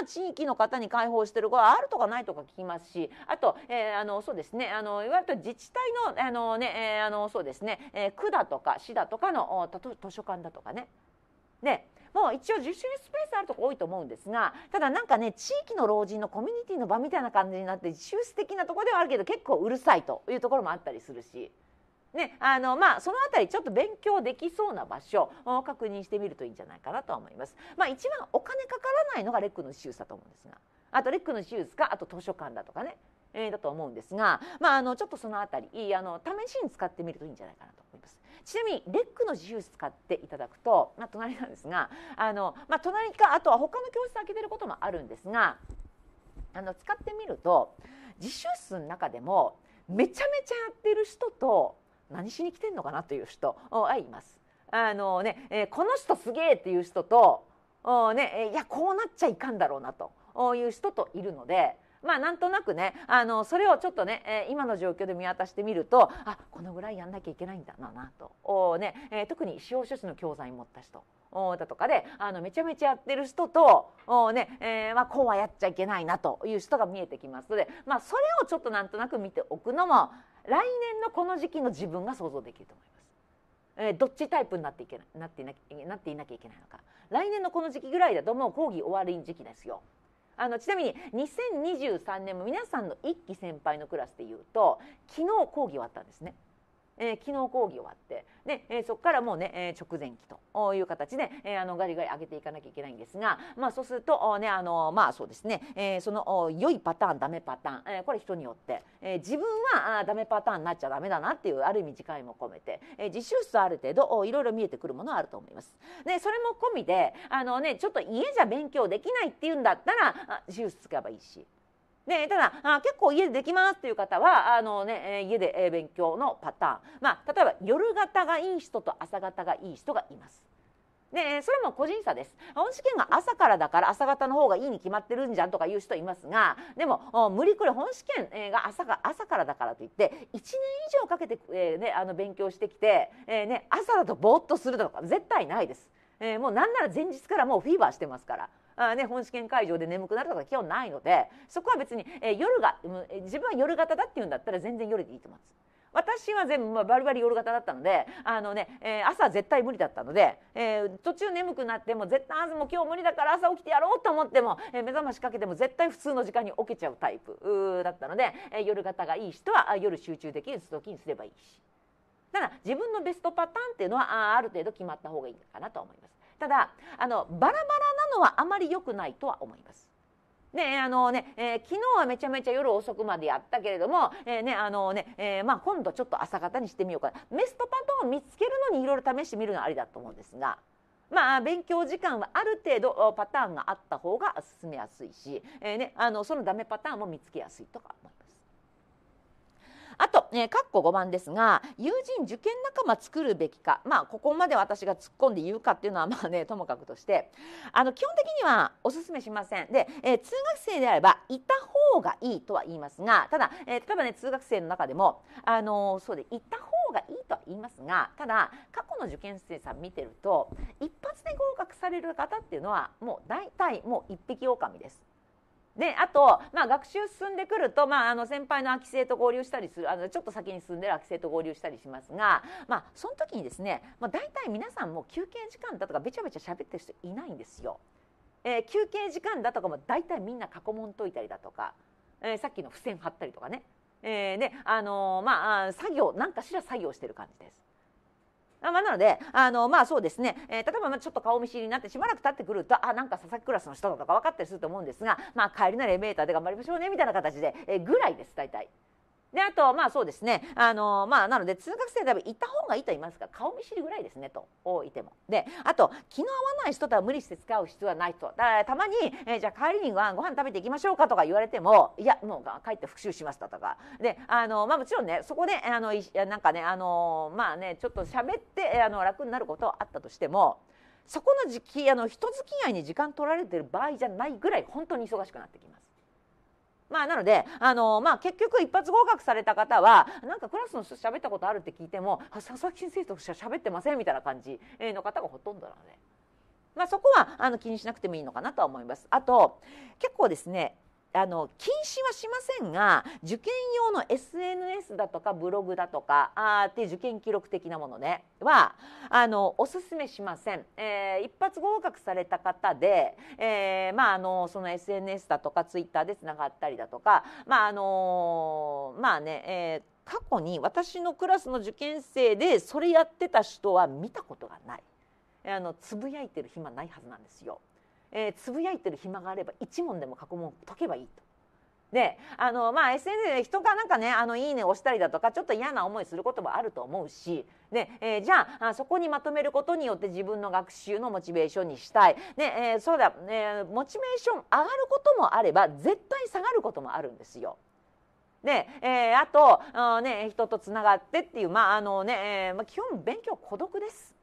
が地域の方に開放してる子はあるとかないとか聞きますしあと、えー、あのそうですねあのいわゆる自治体のあのね、えー、あのそうですね、え区だとか市だとかの図書館だとかね。でもう一応自習スペースあるとこ多いと思うんですがただなんかね地域の老人のコミュニティの場みたいな感じになって自習室的なとこではあるけど結構うるさいというところもあったりするし。ねあのまあ、その辺りちょっと勉強できそうな場所を確認してみるといいんじゃないかなとは思います。まあ、一番お金かからないのがレックの手術だと思うんですがあとレックの手術かあと図書館だとかねえー、だと思うんですが、まあ、あのちょっとその辺りあの試しに使ってみるといいんじゃないかなと思います。ちなみにレックの自由使っていただくと、まあ、隣なんですがあの、まあ、隣かあとは他の教室開けてることもあるんですがあの使ってみると自習室の中でもめちゃめちゃやってる人と何しに来てんのかなという人がいます。あのね、えー、この人すげえっていう人と、ね、いやこうなっちゃいかんだろうなという人といるので。まあなんとなくねあのそれをちょっとね、えー、今の状況で見渡してみるとあこのぐらいやんなきゃいけないんだななとお、ねえー、特に司法書士の教材持った人おだとかであのめちゃめちゃやってる人とお、ねえーまあ、こうはやっちゃいけないなという人が見えてきますので、まあ、それをちょっとなんとなく見ておくのも来年のこの時期の自分が想像できると思います。えー、どっちタイプになっていけななっていななっていなきゃいけないのか来年のこの時期ぐらいだともう講義終わり時期ですよ。あのちなみに2023年も皆さんの一期先輩のクラスでいうと昨日講義終わったんですね。えー、昨日講義終わってで、えー、そこからもうね、えー、直前期という形で、えー、あのガリガリ上げていかなきゃいけないんですが、まあ、そうするとねあのまあそうですね、えー、その良いパターンダメパターン、えー、これ人によって、えー、自分はあダメパターンになっちゃダメだなっていうある意味次回も込めて、えー、自習室ある程度いろいろ見えてくるものはあると思います。でそれも込みであの、ね、ちょっと家じゃ勉強できないっていうんだったら自習室使えばいいしね、ただあ結構家でできますっていう方はあの、ね、家で勉強のパターン、まあ、例えば夜型がいい人と朝型がいい人がいます。でそれも個人差です本試験が朝からだから朝方の方がいいに決まってるんじゃんとか言う人いますがでも無理くり本試験が朝が朝からだからといって1年以上かけて、えー、ね、あの勉強してきて、えー、ね、朝だとぼーっとするとか絶対ないです、えー、もうなんなら前日からもうフィーバーしてますから。あ、ね、本試験会場で眠くなるとか基本ないのでそこは別に、えー、夜が自分は夜型だっていうんだったら全然夜でいいと思います。私は全部、まあ、バリバリ夜型だったのであのね、えー、朝絶対無理だったので、えー、途中眠くなっても絶対もう今日無理だから朝起きてやろうと思っても、えー、目覚ましかけても絶対普通の時間に起きちゃうタイプだったので、え夜型がいい人は夜集中できる時にすればいいし。ただ自分のベストパターンっていうのはある程度決まった方がいいかなと思います。ただあのバラバラなのはあまり良くないとは思います。ねあのねえー、昨日はめちゃめちゃ夜遅くまでやったけれども、えー、ねあのねえー、まあ、今度ちょっと朝方にしてみようかなメストパトーン見つけるのにいろいろ試してみるのはありだと思うんですが。まあ、勉強時間はある程度パターンがあった方が進めやすいし、えーね、あのそのダメパターンも見つけやすいとか思います。あと、えー、括弧5番ですが友人受験仲間作るべきか、まあ、ここまで私が突っ込んで言うかっていうのはまあねともかくとしてあの基本的にはおすすめしませんで、えー、通学生であればいた方がいいとは言いますがただ、えー、例えばね通学生の中でもあのそうでいた方がいいとは言いますがただ過去の受験生さん見てると一発で合格される方っていうのはもう大体もう一匹狼です。であと、まあ、学習進んでくると、まあ、あの先輩の空き生と合流したりするあのちょっと先に進んでる空き生と合流したりしますが、まあ、その時にですね、まあ、大体皆さんも休憩時間だとかべちゃべちゃ喋ってる人いないんですよ。えー、休憩時間だとかも大体みんな囲去ん解いたりだとか、えー、さっきの付箋貼ったりとかね、えーね、あのー、まあ、作業なんかしら作業してる感じです。まあ、なのであの、まあ、そうですね、えー、例えばまあちょっと顔見知りになってしばらく経ってくるとあなんか佐々木クラスの人だとか分かったりすると思うんですが、まあ、帰りのエレベーターで頑張りましょうねみたいな形で、えー、ぐらいです大体。であとまあそうですねあのまあなので通学生で行った方がいいと言いますか顔見知りぐらいですねといてもであと気の合わない人とは無理して使う必要はないとだたまに、えー、じゃあ帰りにご飯ご飯食べていきましょうかとか言われてもいやもう帰って復習しましたとかであのまあもちろんねそこであのなんかねあのまあねちょっと喋ってあの楽になることはあったとしてもそこの時期あの人付き合いに時間取られてる場合じゃないぐらい本当に忙しくなってきます。まあ、なので、あのまあ、結局一発合格された方はなんかクラスの人喋ったことあるって聞いても「佐々木先生と喋ってません」みたいな感じの方がほとんどなので。まあ、そこはあの気にしなくてもいいのかなとは思います。あと結構ですねあの禁止はしませんが受験用の SNS だとかブログだとかあって受験記録的なものねはあのおすすめしません、えー、一発合格された方で、えー、まああのその SNS だとか Twitter でつながったりだとかまああのまあね、えー過去に私のクラスの受験生でそれやってた人は見たことがないあのつぶやいてる暇ないはずなんですよ。えー、つぶやいてる暇があれば1問でも過去問解けばいいと。であのまあ SNS で人がなんかね「あのいいね」押したりだとかちょっと嫌な思いすることもあると思うしで、えー、じゃあそこにまとめることによって自分の学習のモチベーションにしたい、ねえー、そうだ、えー、モチベーション上がることもあれば絶対下がることもあるんですよ。で、えー、あとあ、ね、人とつながってっていう、まああのねえーまあ、基本勉強孤独です。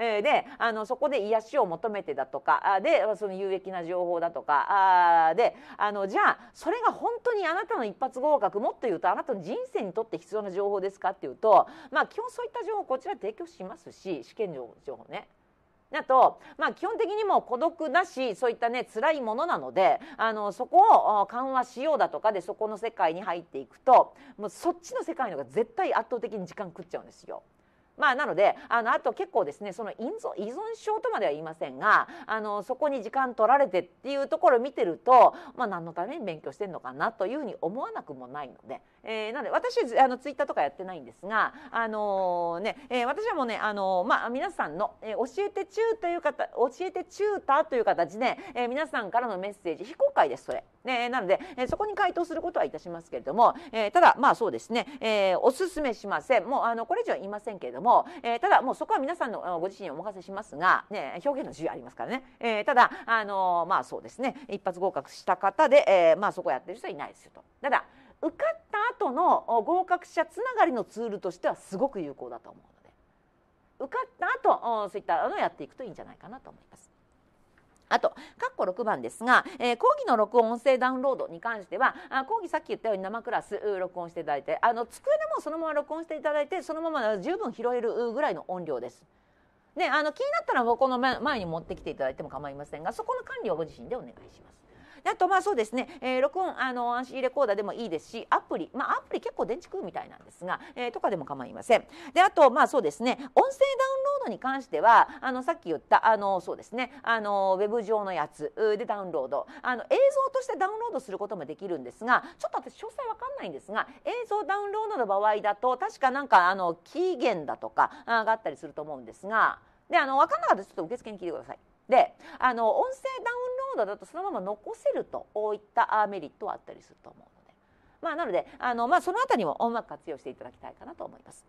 えー、であのそこで癒しを求めてだとかでその有益な情報だとかあであのじゃあそれが本当にあなたの一発合格もっと言うとあなたの人生にとって必要な情報ですかっていうと、まあ、基本そういった情報こちら提供しますし試験情報ね。あと、まあ、基本的にも孤独だしそういったね辛いものなのであのそこを緩和しようだとかでそこの世界に入っていくともうそっちの世界の方が絶対圧倒的に時間食っちゃうんですよ。まあ、なのであのあと結構ですねその依存依存症とまでは言いませんがあのそこに時間取られてっていうところを見てると、まあ、何のために勉強してるのかなというふうに思わなくもないので、えー、なので私あのツイッターとかやってないんですが、あのー、ねえー、私はもうね、あのー、まあ、皆さんの、えー、教えて中という方教えて中ーという形で、えー、皆さんからのメッセージ非公開ですそれ。えなので、えそこに回答することはいたしますけれども、えただまあそうですね、えおすすめしませんもうあのこれ以上言いませんけれども、えただもうそこは皆さんのご自身にお任せしますが、ね、表現の自由ありますからね、えただあのまあそうですね一発合格した方で、えまあそこやってる人はいないですよと。ただ受かった後の合格者つながりのツールとしてはすごく有効だと思うので受かった後そういったのをやっていくといいんじゃないかなと思います。あと、括弧6番ですが、えー、講義の録音音声ダウンロードに関しては、あ講義さっき言ったように生クラス録音していただいて、あの机でもそのまま録音していただいて、そのまま十分拾えるぐらいの音量です。ね、あの気になったらこの前に持ってきていただいても構いませんが、そこの管理をご自身でお願いします。あとまあそうですね、えー、録音あの安心レコーダーでもいいですしアプリまあアプリ結構電池食うみたいなんですが、えー、とかでも構いませんであとまあそうですね音声ダウンロードに関してはあのさっき言ったあのそうですねあのウェブ上のやつでダウンロードあの映像としてダウンロードすることもできるんですがちょっと私詳細わかんないんですが映像ダウンロードの場合だと確かなんかあの期限だとかがあったりすると思うんですがであの分かんなかったらちょっと受付に聞いてください。であの音声ダウンロードだとそのまま残せるといったメリットはあったりすると思うので、まあ、なのであの、まあ、その辺りもうまく活用していただきたいかなと思います。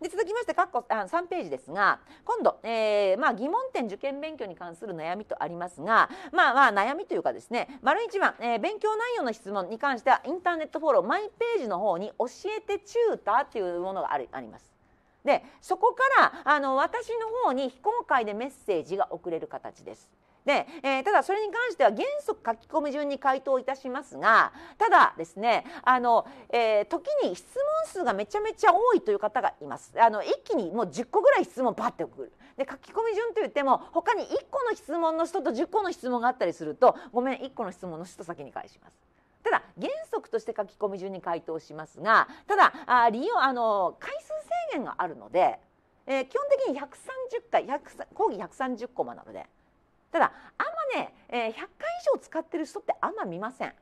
で続きまして3ページですが今度、えーまあ、疑問点受験勉強に関する悩みとありますが、まあ、まあ悩みというかですね丸一番、えー、勉強内容の質問に関してはインターネットフォローマイページの方に「教えてチューター」というものがあります。でそこからあの私の方に非公開でメッセージが送れる形です。で、えー、ただそれに関しては原則書き込み順に回答いたしますがただですねあの、えー、時に質問数がめちゃめちゃ多いという方がいますあの一気にもう10個ぐらい質問バッて送るで書き込み順といっても他に1個の質問の人と10個の質問があったりするとごめん1個の質問の人先に返します。ただ原則として書き込み順に回答しますがただあ利用あの回数制限があるので、えー、基本的に130回講義130コマなのでただあんまね、えー、100回以上使ってる人ってあんま見ません。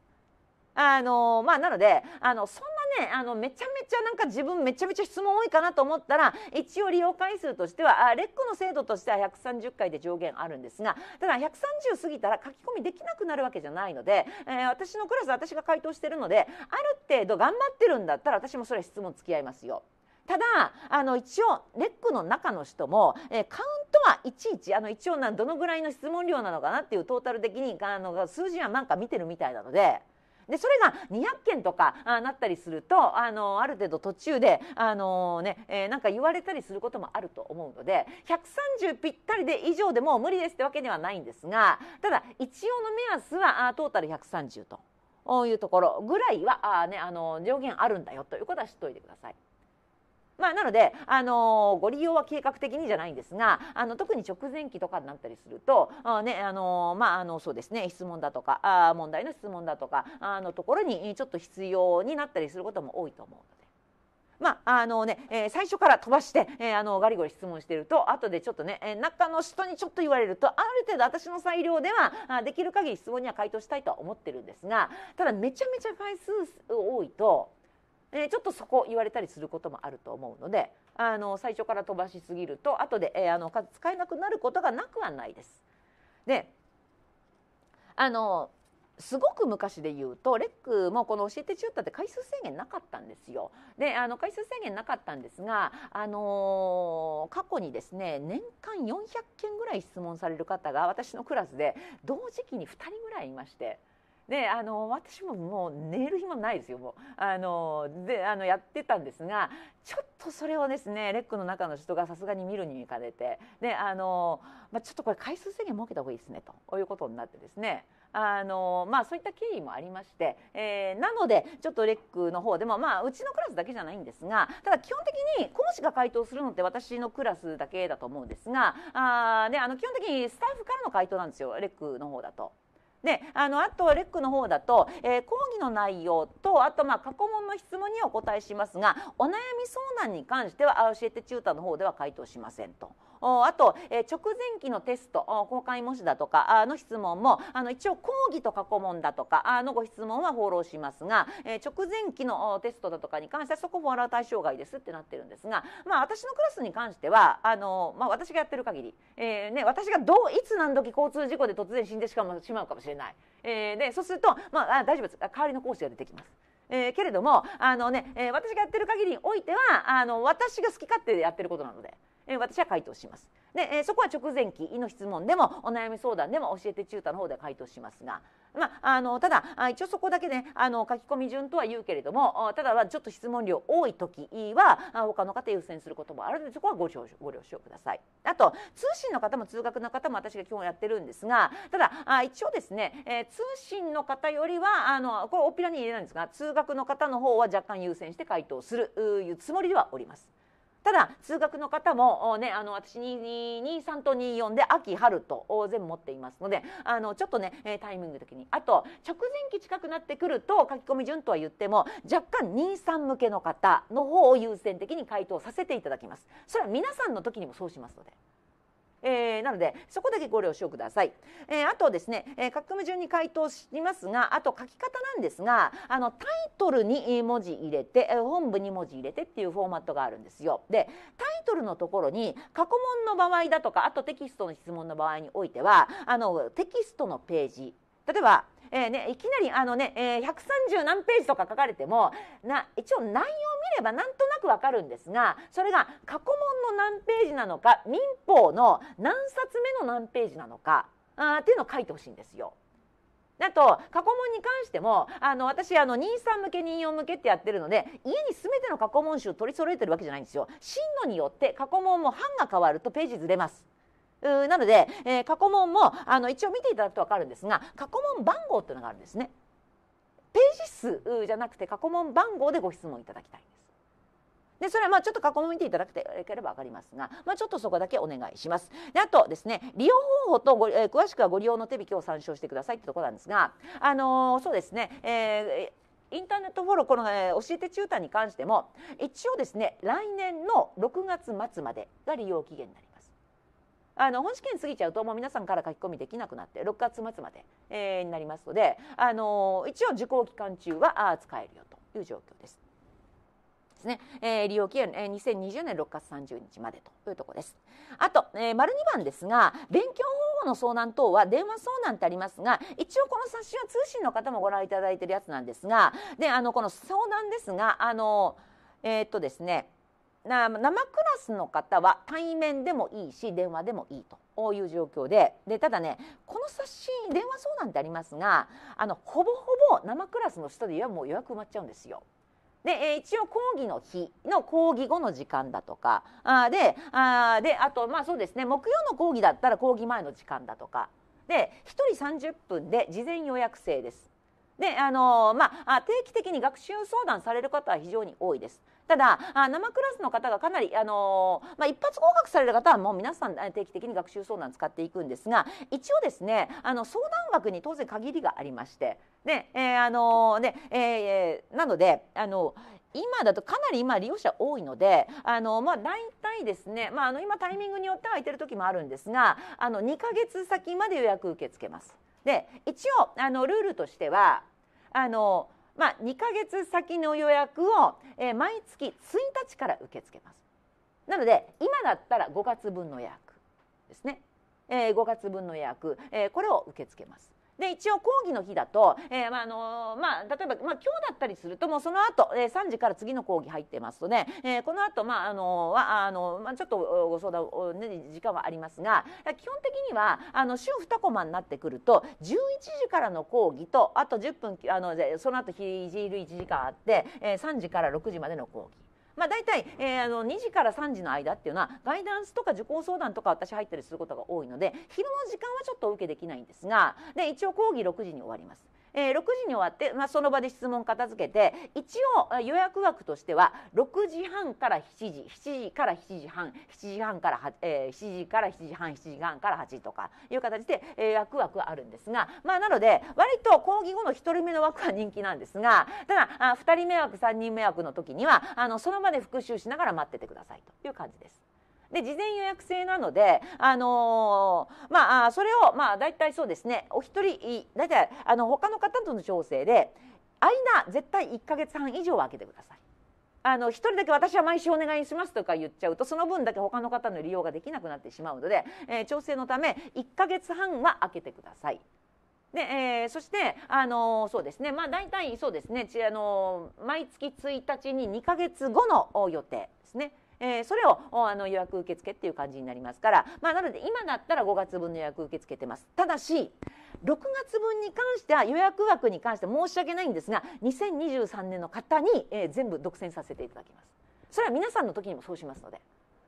あのまあ、なのであのそんなねあのめちゃめちゃなんか自分めちゃめちゃ質問多いかなと思ったら一応利用回数としてはあレックの制度としては130回で上限あるんですがただ130過ぎたら書き込みできなくなるわけじゃないので、えー、私のクラス私が回答してるのである程度頑張ってるんだったら私もそれは質問付き合いますよ。ただあの一応レックの中の人も、えー、カウントはいちいちあの一応などのぐらいの質問量なのかなっていうトータル的にあの数字はなんか見てるみたいなので。でそれが200件とかあなったりするとあのある程度途中であの、ねえー、なんか言われたりすることもあると思うので130ぴったりで以上でも無理ですってわけではないんですがただ一応の目安はあトータル130と。いうところぐらいはあ、ね、あの上限あるんだよということは知っておいてください。まあ、なので、あのご利用は計画的にじゃないんですがあの特に直前期とかになったりするとあ、ねあのまあ、あのそうですね質問だとかあ問題の質問だとかあのところにちょっと必要になったりすることも多いと思うので。まああのねえー、最初から飛ばして、えー、あのガリゴリ質問してると後でちょっとね、えー、中の人にちょっと言われるとある程度私の裁量ではあできる限り質問には回答したいとは思ってるんですがただめちゃめちゃ回数多いとえちょっとそこ言われたりすることもあると思うのであの最初から飛ばしすぎると後で、えー、あの使えなくなることがなくはないです。であのすごく昔で言うとレックもこの教えてちゅったって回数制限なかったんですよ。であの回数制限なかったんですが、あのー、過去にですね年間400件ぐらい質問される方が私のクラスで同時期に2人ぐらいいまして。であの私ももう寝る暇ないですよもうあのであのやってたんですがちょっとそれをですねレックの中の人がさすがに見るにいかれてであの、まあ、ちょっとこれ回数制限設けた方がいいですねということになってですねあのまあ、そういった経緯もありまして、えー、なのでちょっとレックの方でも、まあ、うちのクラスだけじゃないんですがただ基本的に講師が回答するのって私のクラスだけだと思うんですがあであの基本的にスタッフからの回答なんですよレックの方だと。であのあとレックの方だと、えー、講義の内容とあとまあ過去問の質問にお答えしますがお悩み相談に関しては教えてチュータの方では回答しませんと。あと、え直前期のテスト公開模試だとかの質問もあの一応講義と過去問だとかのご質問は放浪しますが、え直前期のテストだとかに関してはそこフォロー対象外ですってなってるんですが、まあ、私のクラスに関してはあの、まあ、私がやってる限り、えー、ね、私がどういつ何時交通事故で突然死んでしまうかもしれない、えー、でそうすると、まあ、あ大丈夫です代わりの講師が出てきます。えー、けれどもあのね、えー、私がやってる限りにおいてはあの私が好き勝手でやってることなので、えー、私は回答します。で、えー、そこは直前期の質問でもお悩み相談でも教えて中ュの方で回答しますが、まあ、あのただ一応そこだけねあの書き込み順とは言うけれどもただはちょっと質問量多い時は他の方優先することもあるのでそこはご了承ください。あと通信の方も通学の方も私が基本やってるんですがただ一応ですね、えー、通信の方よりはあのこれおっぴらに入れないんですが通学の方の方は若干優先して回答するいうつもりではおります。ただ数学の方もねあの私223と24で秋春と全部持っていますのであのちょっとねタイミング的にあと直前期近くなってくると書き込み順とは言っても若干23向けの方の方を優先的に回答させていただきますそれは皆さんの時にもそうしますので。えー、なのでそこだけご了承ください、えー、あとですね、えー、書き込み順に回答しますがあと書き方なんですがあのタイトルに文字入れて本部に文字入れてっていうフォーマットがあるんですよでタイトルのところに過去問の場合だとかあとテキストの質問の場合においてはあのテキストのページ例えばえー、ね、いきなりあのね、えー、130何ページとか書かれてもな一応内容を見ればなんとなくわかるんですがそれが過去問の何ページなのか民法の何冊目の何ページなのかあっていうのを書いてほしいんですよ。あと過去問に関してもあの私あの23向け24向けってやってるので家に全ての過去問集を取り揃えてるわけじゃないんですよ。進路によって過去問も版が変わるとページずれます。なので、えー、過去問もあの一応見ていただくと分かるんですが過去問番号というのがあるんですね。ページ数じゃなくて過去問番号でご質問いただきたいんです。でそれはまあちょっと過去問見ていただければ分かりますが、まあ、ちょっとそこだけお願いします。であとですね利用方法とご、えー、詳しくはご利用の手引きを参照してくださいってとこなんですが、あのー、そうですね、えーインターネットフォローこの、ね、教えてチューターに関しても一応ですね来年の6月末までが利用期限になります。あの本試験過ぎちゃうともう皆さんから書き込みできなくなって6月末まで、えー、になりますので、あの一応受講期間中はあ使えるよという状況です。ですね、えー、利用期限、えー、2020年6月30日までというところです。あと、えー、丸2番ですが勉強方法の相談等は電話相談ってありますが一応この冊子は通信の方もご覧いただいているやつなんですがであのこの相談ですがあのえー、っとですね生クラスの方は対面でもいいし電話でもいいという状況ででただねこの冊子電話相談ってありますがあのほぼほぼ生クラスの人ではもう予約埋まっちゃうんですよ。で、え一応講義の日の講義後の時間だとかあであであとまあそうですね木曜の講義だったら講義前の時間だとかで1人30分で事前予約制です。であのー、まあ、定期的に学習相談される方は非常に多いです。ただあ生クラスの方がかなり、あのー、まあ、一発合格される方はもう皆さん定期的に学習相談使っていくんですが一応ですねあの相談枠に当然限りがありまして。ねえー、あのー、ねえー、なのであの今だとかなり今利用者多いのであの、まあ、大体ですね、まあ、あの今タイミングによっては空いてる時もあるんですがあの2か月先まで予約受け付けます。で一応あのルールとしてはあのまあ、2ヶ月先の予約を、えー、毎月1日から受け付けますなので今だったら5月分の予約ですね、えー、5月分の予約、えー、これを受け付けますで一応講義の日だと、えー、まああのー、まあ、例えば、まあ、今日だったりするともうその後、えー、3時から次の講義入ってますとね、えー、この後、まああのはあのまあ、ちょっとご相談、ね、時間はありますが基本的にはあの週2コマになってくると11時からの講義とあと10分あのその後ひじる1時間あって、えー、3時から6時までの講義。まあ、大体、えー、あの2時から3時の間っていうのはガイダンスとか受講相談とか私入ったりすることが多いので昼の時間はちょっとお受けできないんですがで一応講義6時に終わります。えー、6時に終わって、まあ、その場で質問片付けて一応予約枠としては6時半から7時7時から7時半7時半から8、えー、7時から7時半7時半から8時とかいう形で、え予約枠はあるんですが、まあ、なので割と講義後の1人目の枠は人気なんですがただあ2人目枠3人目枠の時にはあのその場で復習しながら待っててくださいという感じです。で事前予約制なので、あのー、まあ、それを、まあ、大体そうですねお一人大体あの他の方との調整で間絶対1か月半以上は空けてください。あの1人だけ私は毎週お願いしますとか言っちゃうとその分だけ他の方の利用ができなくなってしまうので、えー、調整のため1か月半は空けてください。でえー、そして、あのー、そうですね、まあ、大体そうですね、あのー、毎月1日に2か月後の予定ですね。えー、それをあの予約受付っていう感じになりますから、まあ、なので今だったら5月分の予約受け付けてますただし6月分に関しては予約枠に関して申し訳ないんですが2023年の方に、えー、全部独占させていただきますそれは皆さんの時にもそうしますので、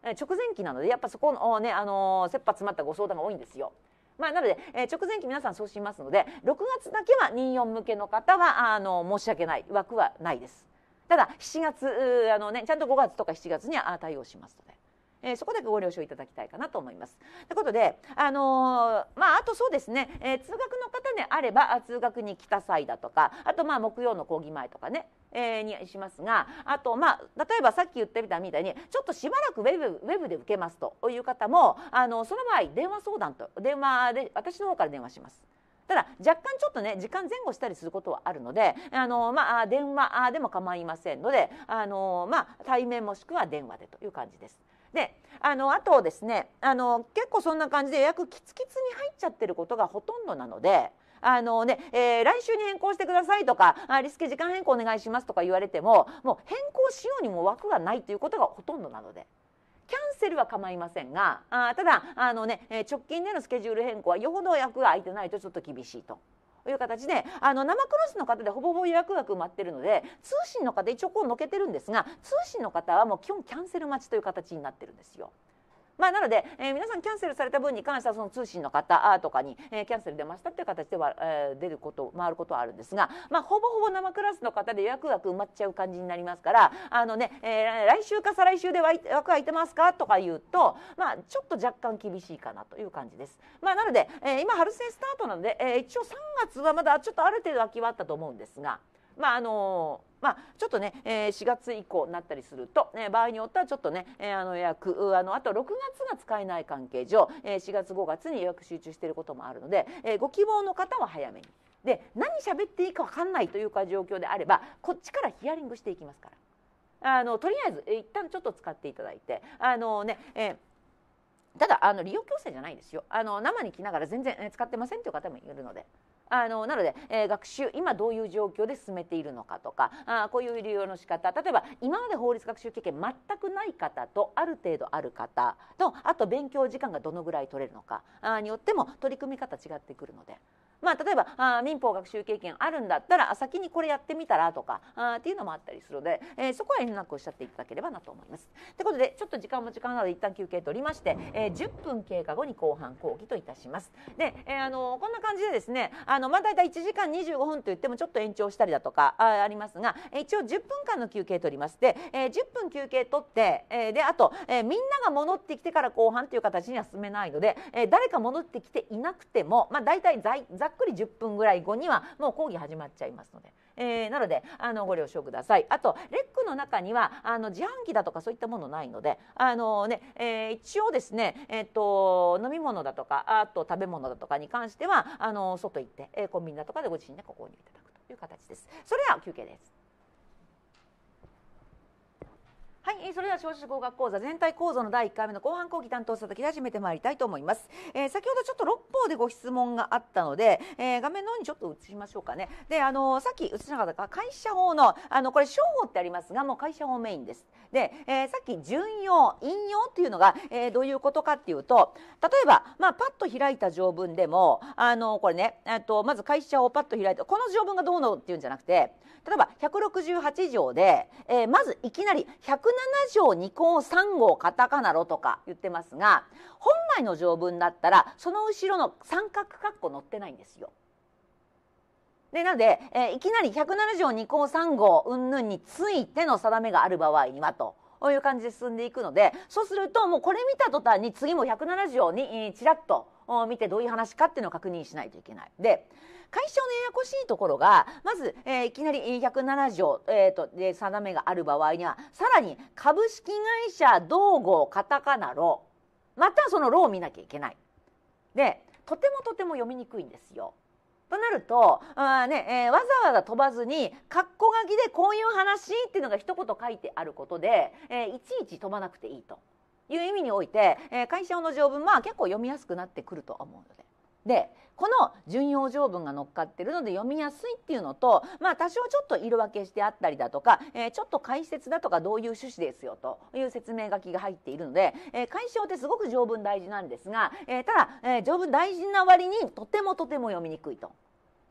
えー、直前期なのでやっぱそこのね、あのー、切羽詰まったご相談が多いんですよまあ、なので、えー、直前期皆さんそうしますので6月だけは24向けの方はあの申し訳ない枠はないです。ただ7月あの、ね、ちゃんと5月とか7月には対応しますので。えー、そこだけご了承いただきたいかなと思います。ということで、あのー、まあ、あとそうですね、えー、通学の方であれば通学に来た際だとかあとまあ木曜の講義前とかね、えにしますがあと、まあ、例えばさっき言ってみたみたいにちょっとしばらくウェブウェブで受けますという方もあのその場合電話相談と電話で私の方から電話します。ただ若干ちょっとね時間前後したりすることはあるのであの、まあ、電話でも構いませんのであの、まあ、対面もしくは電話でという感じです。であのあとですねあの結構そんな感じで予約キツキツに入っちゃってることがほとんどなので。あのね、えー、来週に変更してくださいとかあリスケ時間変更お願いしますとか言われてももう変更しようにも枠がないということがほとんどなのでキャンセルは構いませんがあただあの、ね、直近でのスケジュール変更はよほど役が空いてないとちょっと厳しいと。いう形であの生クロスの方でほぼほぼ予約が埋まってるので通信の方一応こうのけてるんですが通信の方はもう基本キャンセル待ちという形になってるんですよ。まあ、なので、えー、皆さんキャンセルされた分に関してはその通信の方とかに、えー、キャンセル出ましたっていう形では、えー、出ること回ることはあるんですが、まあ、ほぼほぼ生クラスの方で予約枠埋まっちゃう感じになりますからあのね、え来週か再来週で枠空いてますかとか言うと、まあ、ちょっと若干厳しいかなという感じです。まあ、なので、え今春戦スタートなので、え一応3月はまだちょっとある程度空きはあったと思うんですが。まああのまあ、ちょっとね、えー、4月以降になったりすると、ね、場合によってはちょっとね、えー、あの予約あのあと6月が使えない関係上、えー、4月5月に予約集中していることもあるので、えー、ご希望の方は早めにで何喋っていいか分かんないというか状況であればこっちからヒアリングしていきますからあのとりあえず、えー、一旦ちょっと使っていただいてあのね、えーただあの利用強制じゃないですよあの生に来ながら全然、え使ってませんという方もいるのであのなので、えー、学習今どういう状況で進めているのかとかあこういう利用の仕方例えば今まで法律学習経験全くない方とある程度ある方とあと勉強時間がどのぐらい取れるのかあによっても取り組み方違ってくるので。まあ、例えばあ民法学習経験あるんだったら先にこれやってみたらとかあっていうのもあったりするので、えー、そこは遠慮なくおっしゃっていただければなと思います。ということでちょっと時間も時間なので一旦休憩取りまして、えー、10分経過後に後半講義といたします。で、えー、あのこんな感じでですねあの、まあ、大体1時間25分といってもちょっと延長したりだとかあありますが一応10分間の休憩取りますで、えー、10分休憩取って、えー、であと、えー、みんなが戻ってきてから後半という形には進めないので、えー、誰か戻ってきていなくても、まあ、大体ざ在っくり10分ぐらい後にはもう講義始まっちゃいますので。えー、なのであのご了承くださいあとレックの中にはあの自販機だとかそういったものないのであのね、ねえー、一応ですね、えーと、飲み物だとかあと食べ物だとかに関してはあの外行って、えー、コンビニだとかでご自身でご購入いただくという形です。それでは休憩ですはい、それでは少子合学講座全体講座の第1回目の後半講義担当佐々木で始めてまいりたいと思います、えー、先ほどちょっと六方でご質問があったので、えー、画面の方にちょっと移しましょうかねであのさっき映しなかった会社法のあのこれ商法ってありますがもう会社法メインですで、えー、さっき順用引用っていうのが、えー、どういうことかっていうと例えば、まあ、パッと開いた条文でもあのこれねとまず会社をパッと開いたこの条文がどうのっていうんじゃなくて例えば168条で、えー、まずいきなり1 107条2項3号カタカナロとか言ってますが本来の条文だったらその後ろの三角括弧載ってないんですよ。でなので、えー、いきなり107条2項3号云々についての定めがある場合にはと。いう感じで進んでいくのでそうするともうこれ見た途端に次も1 0条にちらっと見てどういう話かっていうのを確認しないといけない。で解消のややこしいところがまず、えー、いきなり107条、えーと、で定めがある場合にはさらに株式会社同号カタカナロまたそのロを見なきゃいけない。でとてもとても読みにくいんですよ。となるとあ、ねえー、わざわざ飛ばずにッコ書きでこういう話っていうのが一言書いてあることで、えー、いちいち飛ばなくていいという意味において、えー、解の条文は結構読みやすくなってくると思うので。でこの順用条文が乗っかってるので読みやすいっていうのと、まあ、多少ちょっと色分けしてあったりだとか、えー、ちょっと解説だとかどういう趣旨ですよという説明書きが入っているので、えー、解消ってすごく条文大事なんですが、えー、ただ、え条文大事な割にとてもとても読みにくいと。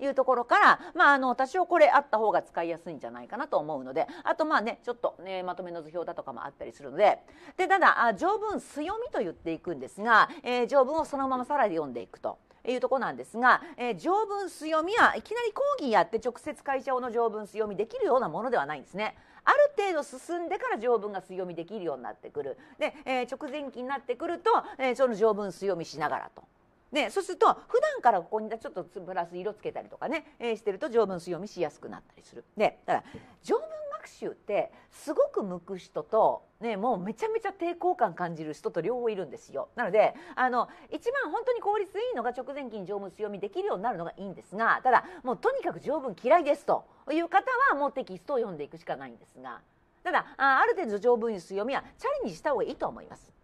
いうところから、まあ、あの多少これあった方が使いやすいんじゃないかなと思うのであとまあねちょっと、ね、まとめの図表だとかもあったりするのででただ条文「強み」と言っていくんですが、え条文をそのままさらに読んでいくと。いうとこなんですが、えー、条文す読みはいきなり講義やって直接会社の条文す読みできるようなものではないんですね。ある程度進んでから条文が強みできるようになってくるで、えー、直前期になってくると、えー、その条文強みしながらと。でそうすると普段からここにちょっとプラス色つけたりとかね、えー、してると条文強みしやすくなったりする。でだから条文学習ってすごく向く人と、ね、もうめちゃめちゃ抵抗感感じる人と両方いるんですよなのであの一番本当に効率いいのが直前期に常務強みできるようになるのがいいんですがただもうとにかく条文嫌いですという方はもうテキストを読んでいくしかないんですがただある程度条文強みはチャレンジした方がいいと思います。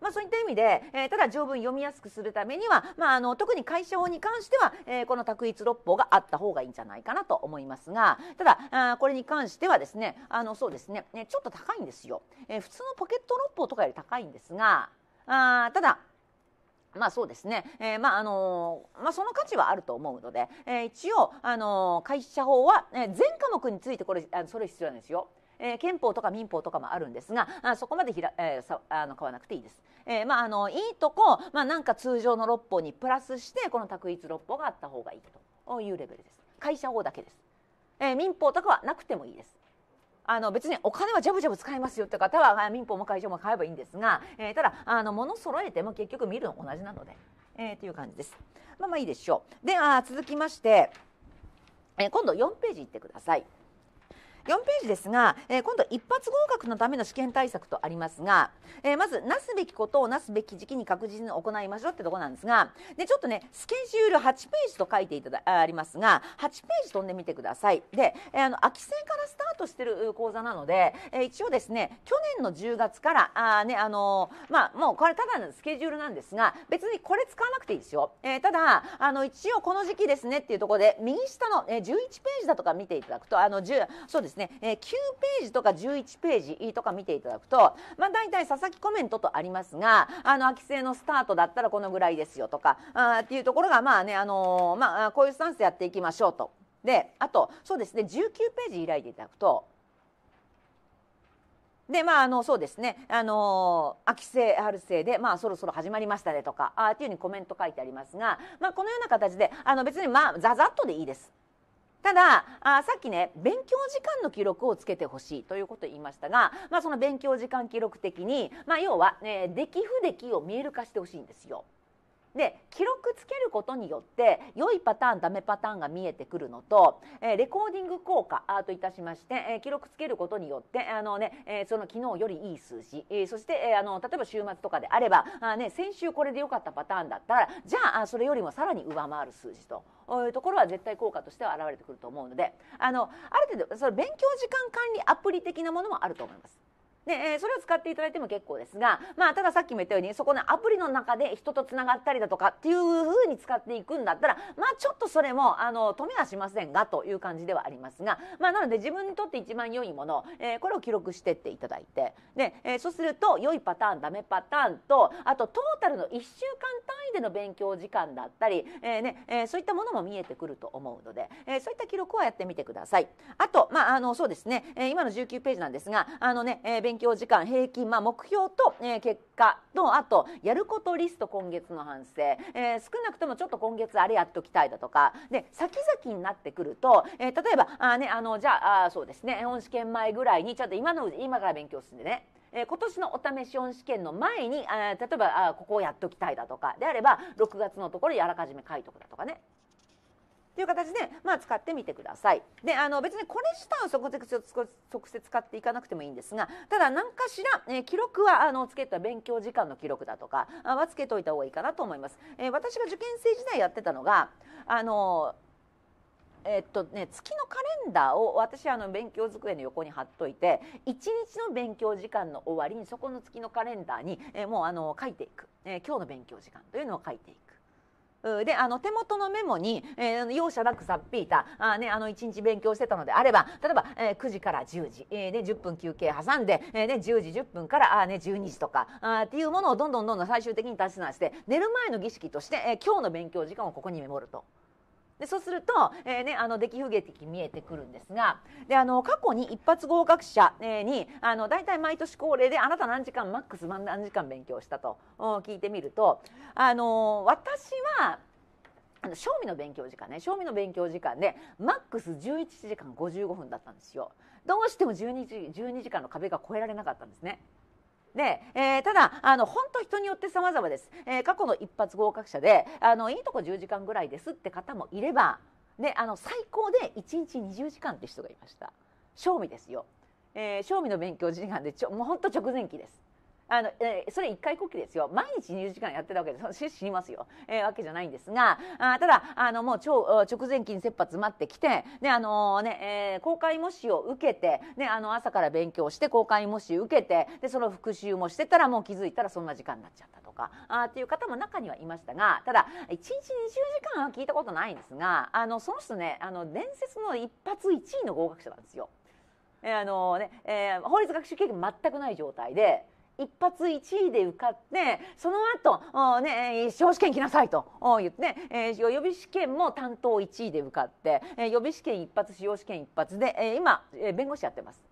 まあ、そういった意味で、えー、ただ条文読みやすくするためには、まあ、あの特に会社法に関しては、えー、この択一六法があった方がいいんじゃないかなと思いますがただあこれに関してはですねあのそうですねねちょっと高いんですよ、えー、普通のポケット六法とかより高いんですがあただまあそうですね、えー、まああのー、まあ、その価値はあると思うので、えー、一応、あのー、会社法は、えー、全科目についてこれあそれ必要なんですよ。えー、憲法とか民法とかもあるんですがあそこまでひら、えー、あの買わなくていいです、えーまあ、あのいいとこ、まあ、なんか通常の六法にプラスしてこの択一六法があった方がいいというレベルです会社法だけです、えー、民法とかはなくてもいいですあの別にお金はジャブジャブ使いますよって方は民法も会社も買えばいいんですが、えー、ただあの物揃えても結局見るの同じなので、えー、という感じです。まあまあいいでしょう。であ続きまして、えー、今度4ページいってください。4ページですが、えー、今度一発合格のための試験対策とありますが、えー、まずなすべきことをなすべき時期に確実に行いましょうってとこなんですがでちょっとねスケジュール8ページと書いていただありますが8ページ飛んでみてくださいで、えー、あの秋戦からスタートしてる講座なので、えー、一応ですね去年の10月からあねあのー、まあもうこれただのスケジュールなんですが別にこれ使わなくていいですよ、えー、ただあの一応この時期ですねっていうところで右下の、えー、11ページだとか見ていただくとあの10そうですですね、えー、9ページとか11ページとか見ていただくと、まあ、大体佐々木コメントとありますがあの秋生のスタートだったらこのぐらいですよとかあっていうところがまあね、あのー、まあ、こういうスタンスでやっていきましょうと。であとそうですね19ページ開いていただくとでまあ、あのそうですね、あのー、秋生春生で、まあ、そろそろ始まりましたねとかあっていうふうにコメント書いてありますが、まあ、このような形であの別に、まあ、ざざっとでいいです。ただあさっきね勉強時間の記録をつけてほしいということを言いましたが、まあ、その勉強時間記録的に、まあ、要は、ね、出来不出来を見える化してほしいんですよ。で記録つけることによって良いパターンダメパターンが見えてくるのと、えー、レコーディング効果といたしまして、えー、記録つけることによってあのね、えー、その昨日よりいい数字、えー、そして、えー、あの例えば週末とかであればあ、ね、先週これで良かったパターンだったらじゃあそれよりもさらに上回る数字というところは絶対効果としては現れてくると思うのであのある程度その勉強時間管理アプリ的なものもあると思います。で、えそれを使っていただいても結構ですが、まあ、たださっきも言ったようにそこのアプリの中で人とつながったりだとかっていうふうに使っていくんだったら、まあ、ちょっとそれもあの止めはしませんがという感じではありますが、まあ、なので自分にとって一番良いもの、えこれを記録してっていただいてで、えそうすると良いパターンダメパターンとあとトータルの1週間単位での勉強時間だったり、えー、ねえー、そういったものも見えてくると思うので、えー、そういった記録はやってみてください。あと、まあ、あのそうですね、え今の19ページなんですがあのね、え勉勉強時間平均、まあ、目標と、えー、結果とあとやることリスト今月の反省、えー、少なくともちょっと今月あれやっときたいだとかで先々になってくると、えー、例えばあ、ね、あのじゃあそうですね本試験前ぐらいにちょっと今の今から勉強するんでねえ今年のお試し音試験の前にあ例えばあここをやっときたいだとかであれば6月のところやらかじめ書いとくだとかねという形で、まあ、使ってみてくださいであの別にこれ自体をそこで直接使っていかなくてもいいんですがただ何かしら、えー、記録はあのつけた勉強時間の記録だとかはつけといた方がいいかなと思います、えー、私が受験生時代やってたのがあのえっとね、月のカレンダーを私あの勉強机の横に貼っといて1日の勉強時間の終わりにそこの月のカレンダーに、えもうあの書いていく、え今日の勉強時間というのを書いていく。であの手元のメモに「えー、容赦なくさっぴいたあ、ね、あの1日勉強してたのであれば例えば、えー、9時から10時、えー、で10分休憩挟んで、えー、ね、10時10分からあ、ね、12時とかあっていうものをどんどんどんどん最終的に足し算して寝る前の儀式として、えー、今日の勉強時間をここにメモると。でそうすると、えーね、あの出来不景的見えてくるんですがであの過去に一発合格者にあの大体毎年恒例であなた何時間マックス何時間勉強したと聞いてみるとあの私はあの賞味の勉強時間ね賞味の勉強時間で、マックス11時間55分だったんですよどうしても12時 ,12 時間の壁が越えられなかったんですねで、えー、ただあの本当人によって様々です、えー、過去の一発合格者であのいいとこ10時間ぐらいですって方もいればであの最高で1日20時間って人がいました正味ですよ、えー、正味の勉強時間でちょもう本当直前期ですあのえー、それ一回こきですよ毎日20時間やってたわけです死にますよ、えー、わけじゃないんですがあただあのもう超直前期に切羽詰まってきてで、あのー、ねえー、公開模試を受けて、ね、あの朝から勉強して公開模試受けてでその復習もしてたらもう気づいたらそんな時間になっちゃったとかあっていう方も中にはいましたがただ1日20時間は聞いたことないんですがあのその人ねあの伝説の一発1位の合格者なんですよ。えー、あのねえー、法律学習経験全くない状態で一発1位で受かってその後、ね、司法試験来なさいと言って、えー、予備試験も担当1位で受かって、えー、予備試験一発司法試験一発で、えー、今、えー、弁護士やってます。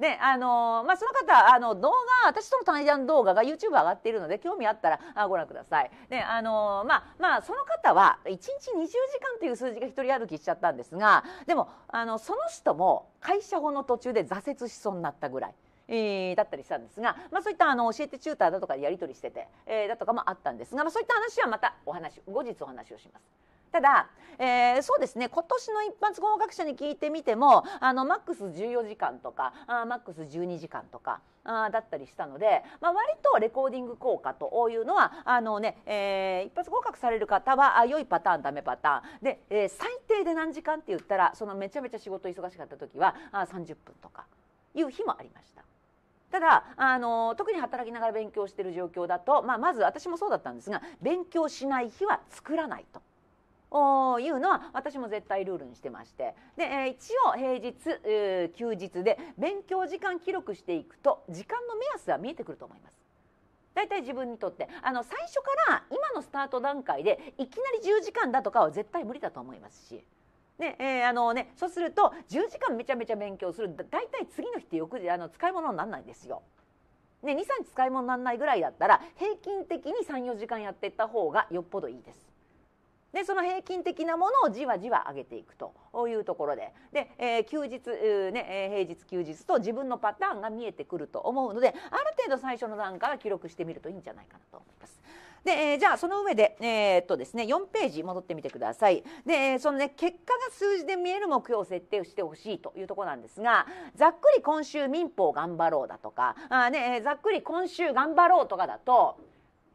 であのー、まあ、その方あの動画私との対談動画が YouTube 上がっているので興味あったらあご覧くださいであのー、まあまあその方は1日20時間という数字が一人歩きしちゃったんですがでもあのその人も会社法の途中で挫折しそうになったぐらいえー、だったりしたんですが、まあ、そういったあの教えてチューターだとかでやり取りしてて、えー、だとかもあったんですが、まあ、そういった話はまたお話後日お話をします。ただ、えー、そうですね今年の一発合格者に聞いてみてもあのマックス14時間とかあマックス12時間とかあだったりしたので、まあ、割とレコーディング効果というのはあのね、えー、一発合格される方はあ良いパターンダメパターンで、えー、最低で何時間って言ったらそのめちゃめちゃ仕事忙しかった時はあ30分とかいう日もありました。ただあの特に働きながら勉強してる状況だと、まあ、まず私もそうだったんですが勉強しない日は作らないと。いうのは私も絶対ルールにしてましてで、え一応平日、休日で勉強時間記録していくと時間の目安は見えてくると思います。大体自分にとってあの最初から今のスタート段階でいきなり10時間だとかは絶対無理だと思いますし。ねえー、あのね、そうすると10時間めちゃめちゃ勉強する大体次の日ってよくあの使い物にならないんですよ。ね、23日使い物にならないぐらいだったら平均的に34時間やっていった方がよっぽどいいです。でその平均的なものをじわじわ上げていくというところでで、えー、休日、えー、平日休日と自分のパターンが見えてくると思うのである程度最初の段階は記録してみるといいんじゃないかなと思います。で、えー、じゃあその上で、えー、っとですね、4ページ戻ってみてください。で、そのね、結果が数字で見える目標を設定してほしいというところなんですが、ざっくり今週民法頑張ろうだとか、あね、ざっくり今週頑張ろうとかだと、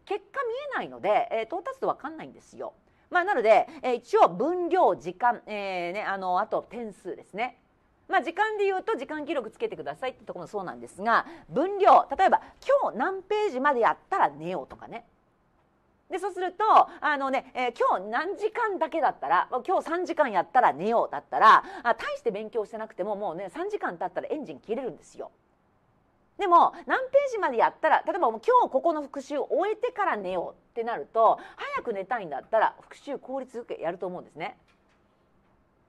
結果見えないので、えー、到達度わかんないんですよ。まあ、なので、えー、一応分量、時間、えーね、あのあと点数ですね。まあ、時間で言うと時間記録つけてくださいってところもそうなんですが分量例えば今日何ページまでやったら寝ようとかねでそうするとあのね、えー、今日何時間だけだったら今日3時間やったら寝ようだったらあ大して勉強してなくてももうね3時間経ったらエンジン切れるんですよ。でも何ページまでやったら例えばもう今日ここの復習を終えてから寝ようってなると早く寝たいんだったら復習効率よくやると思うんですね。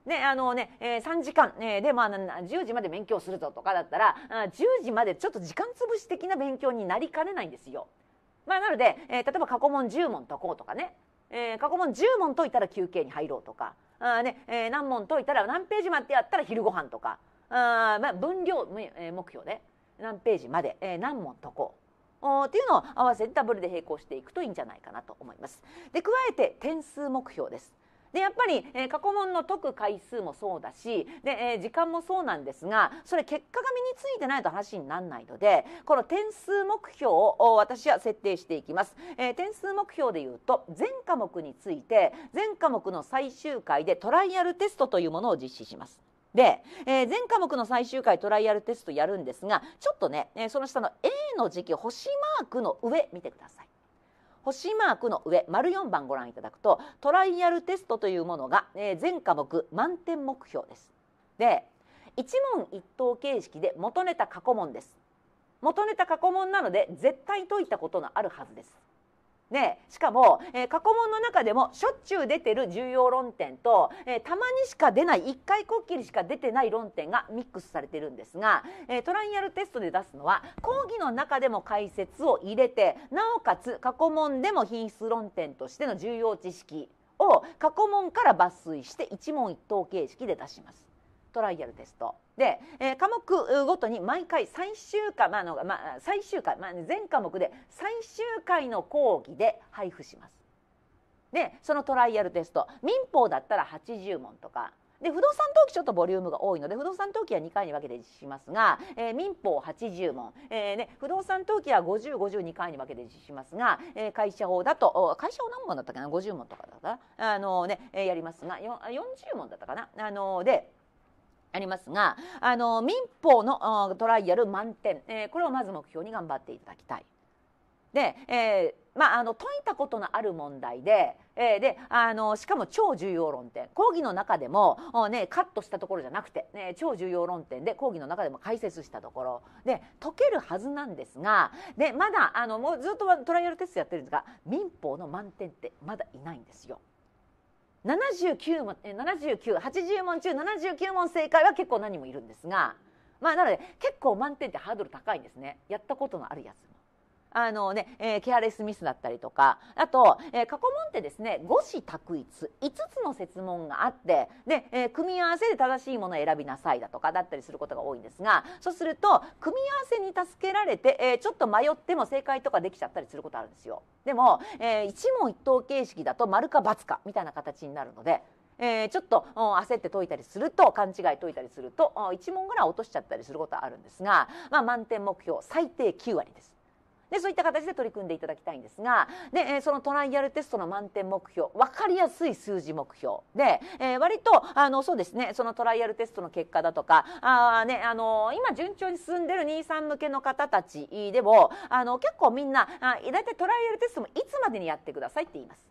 ねあのねえー、3時間、えー、で、まあ、10時まで勉強するぞとかだったらあ10時までちょっと時間潰し的な勉強になりかねないんですよ。まあ、なので、えー、例えば過去問10問解こうとかね、えー、過去問10問解いたら休憩に入ろうとかあ、ねえー、何問解いたら何ページまでやったら昼ご飯とかあ、まあ、分量目標で何ページまで、えー、何問解こう。っていうのを合わせてダブルで並行していくといいんじゃないかなと思います。で加えて点数目標です。でやっぱり、えー、過去問の解く回数もそうだしで、えー、時間もそうなんですがそれ結果が身についてないと話にならないのでこの点数目標を私は設定していきます、えー、点数目標でいうと全科目について全科目の最終回でトライアルテストというものを実施しますで、えー、全科目の最終回トライアルテストやるんですがちょっとね、えー、その下の A の時期星マークの上見てください星マークの上丸4番ご覧いただくとトライアルテストというものが、えー、全科目満点目標です。で一問一答形式で元ネタ過去問です。元ネタ過去問なので絶対解いたことのあるはずです。ね、しかも、えー、過去問の中でもしょっちゅう出てる重要論点と、えー、たまにしか出ない1回こっきりしか出てない論点がミックスされてるんですが、えー、トライアルテストで出すのは講義の中でも解説を入れてなおかつ過去問でも品質論点としての重要知識を過去問から抜粋して一問一答形式で出します。トライアルテストで、えー、科目ごとに毎回最終回、まあのまあ、最終回、まあ、全科目で最終回の講義で配布します。でそのトライアルテスト民法だったら80問とかで不動産登記ちょっとボリュームが多いので不動産登記は2回に分けて実施しますが、えー、民法80問、えーね、不動産登記は5052回に分けて実施しますが、えー、会社法だと会社法何問だったかな50問とかだったかな、あのー、ね、やりますが40問だったかな。あのー、でありますがあの民法のトライアル満点、えー、これをまず目標に頑張っていただきたい。で、えー、まあ、あの解いたことのある問題で,、えー、であのしかも超重要論点講義の中でも、ね、カットしたところじゃなくて、ね、超重要論点で講義の中でも解説したところで解けるはずなんですがでまだあのもうずっとトライアルテストやってるんですが民法の満点ってまだいないんですよ。79問え7980問中79問正解は結構何もいるんですがまあなので結構満点ってハードル高いんですねやったことのあるやつあのね、えー、ケアレスミスだったりとかあと、えー、過去問ってですね五子択一5つの設問があってで、えー、組み合わせで正しいものを選びなさいだとかだったりすることが多いんですがそうすると組み合わせに助けられて、えー、ちょっと迷っても正解とかできちゃったりすることあるんですよ。でも、えー、一問一答形式だと丸か×かみたいな形になるので。えー、ちょっと、焦って解いたりすると勘違い解いたりすると、1問ぐらい落としちゃったりすることはあるんですが、まあ、満点目標最低9割です。でそういった形で取り組んでいただきたいんですがで、えそのトライアルテストの満点目標分かりやすい数字目標で、えー、割とあのそうですねそのトライアルテストの結果だとかあ、ね、あの今順調に進んでる23向けの方たちでもあの結構みんな大体トライアルテストもいつまでにやってくださいって言います。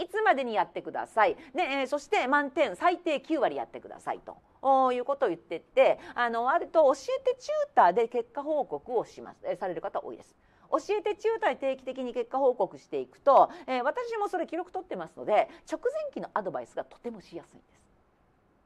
いつまでにやってください。で、えー、そして満点最低9割やってくださいと。おいうことを言ってってあの割と教えてチューターで結果報告をしますされる方多いです。教えて中退定期的に結果報告していくと、えー、私もそれ記録取ってますので直前期のアドバイスがとてもしやすいんです。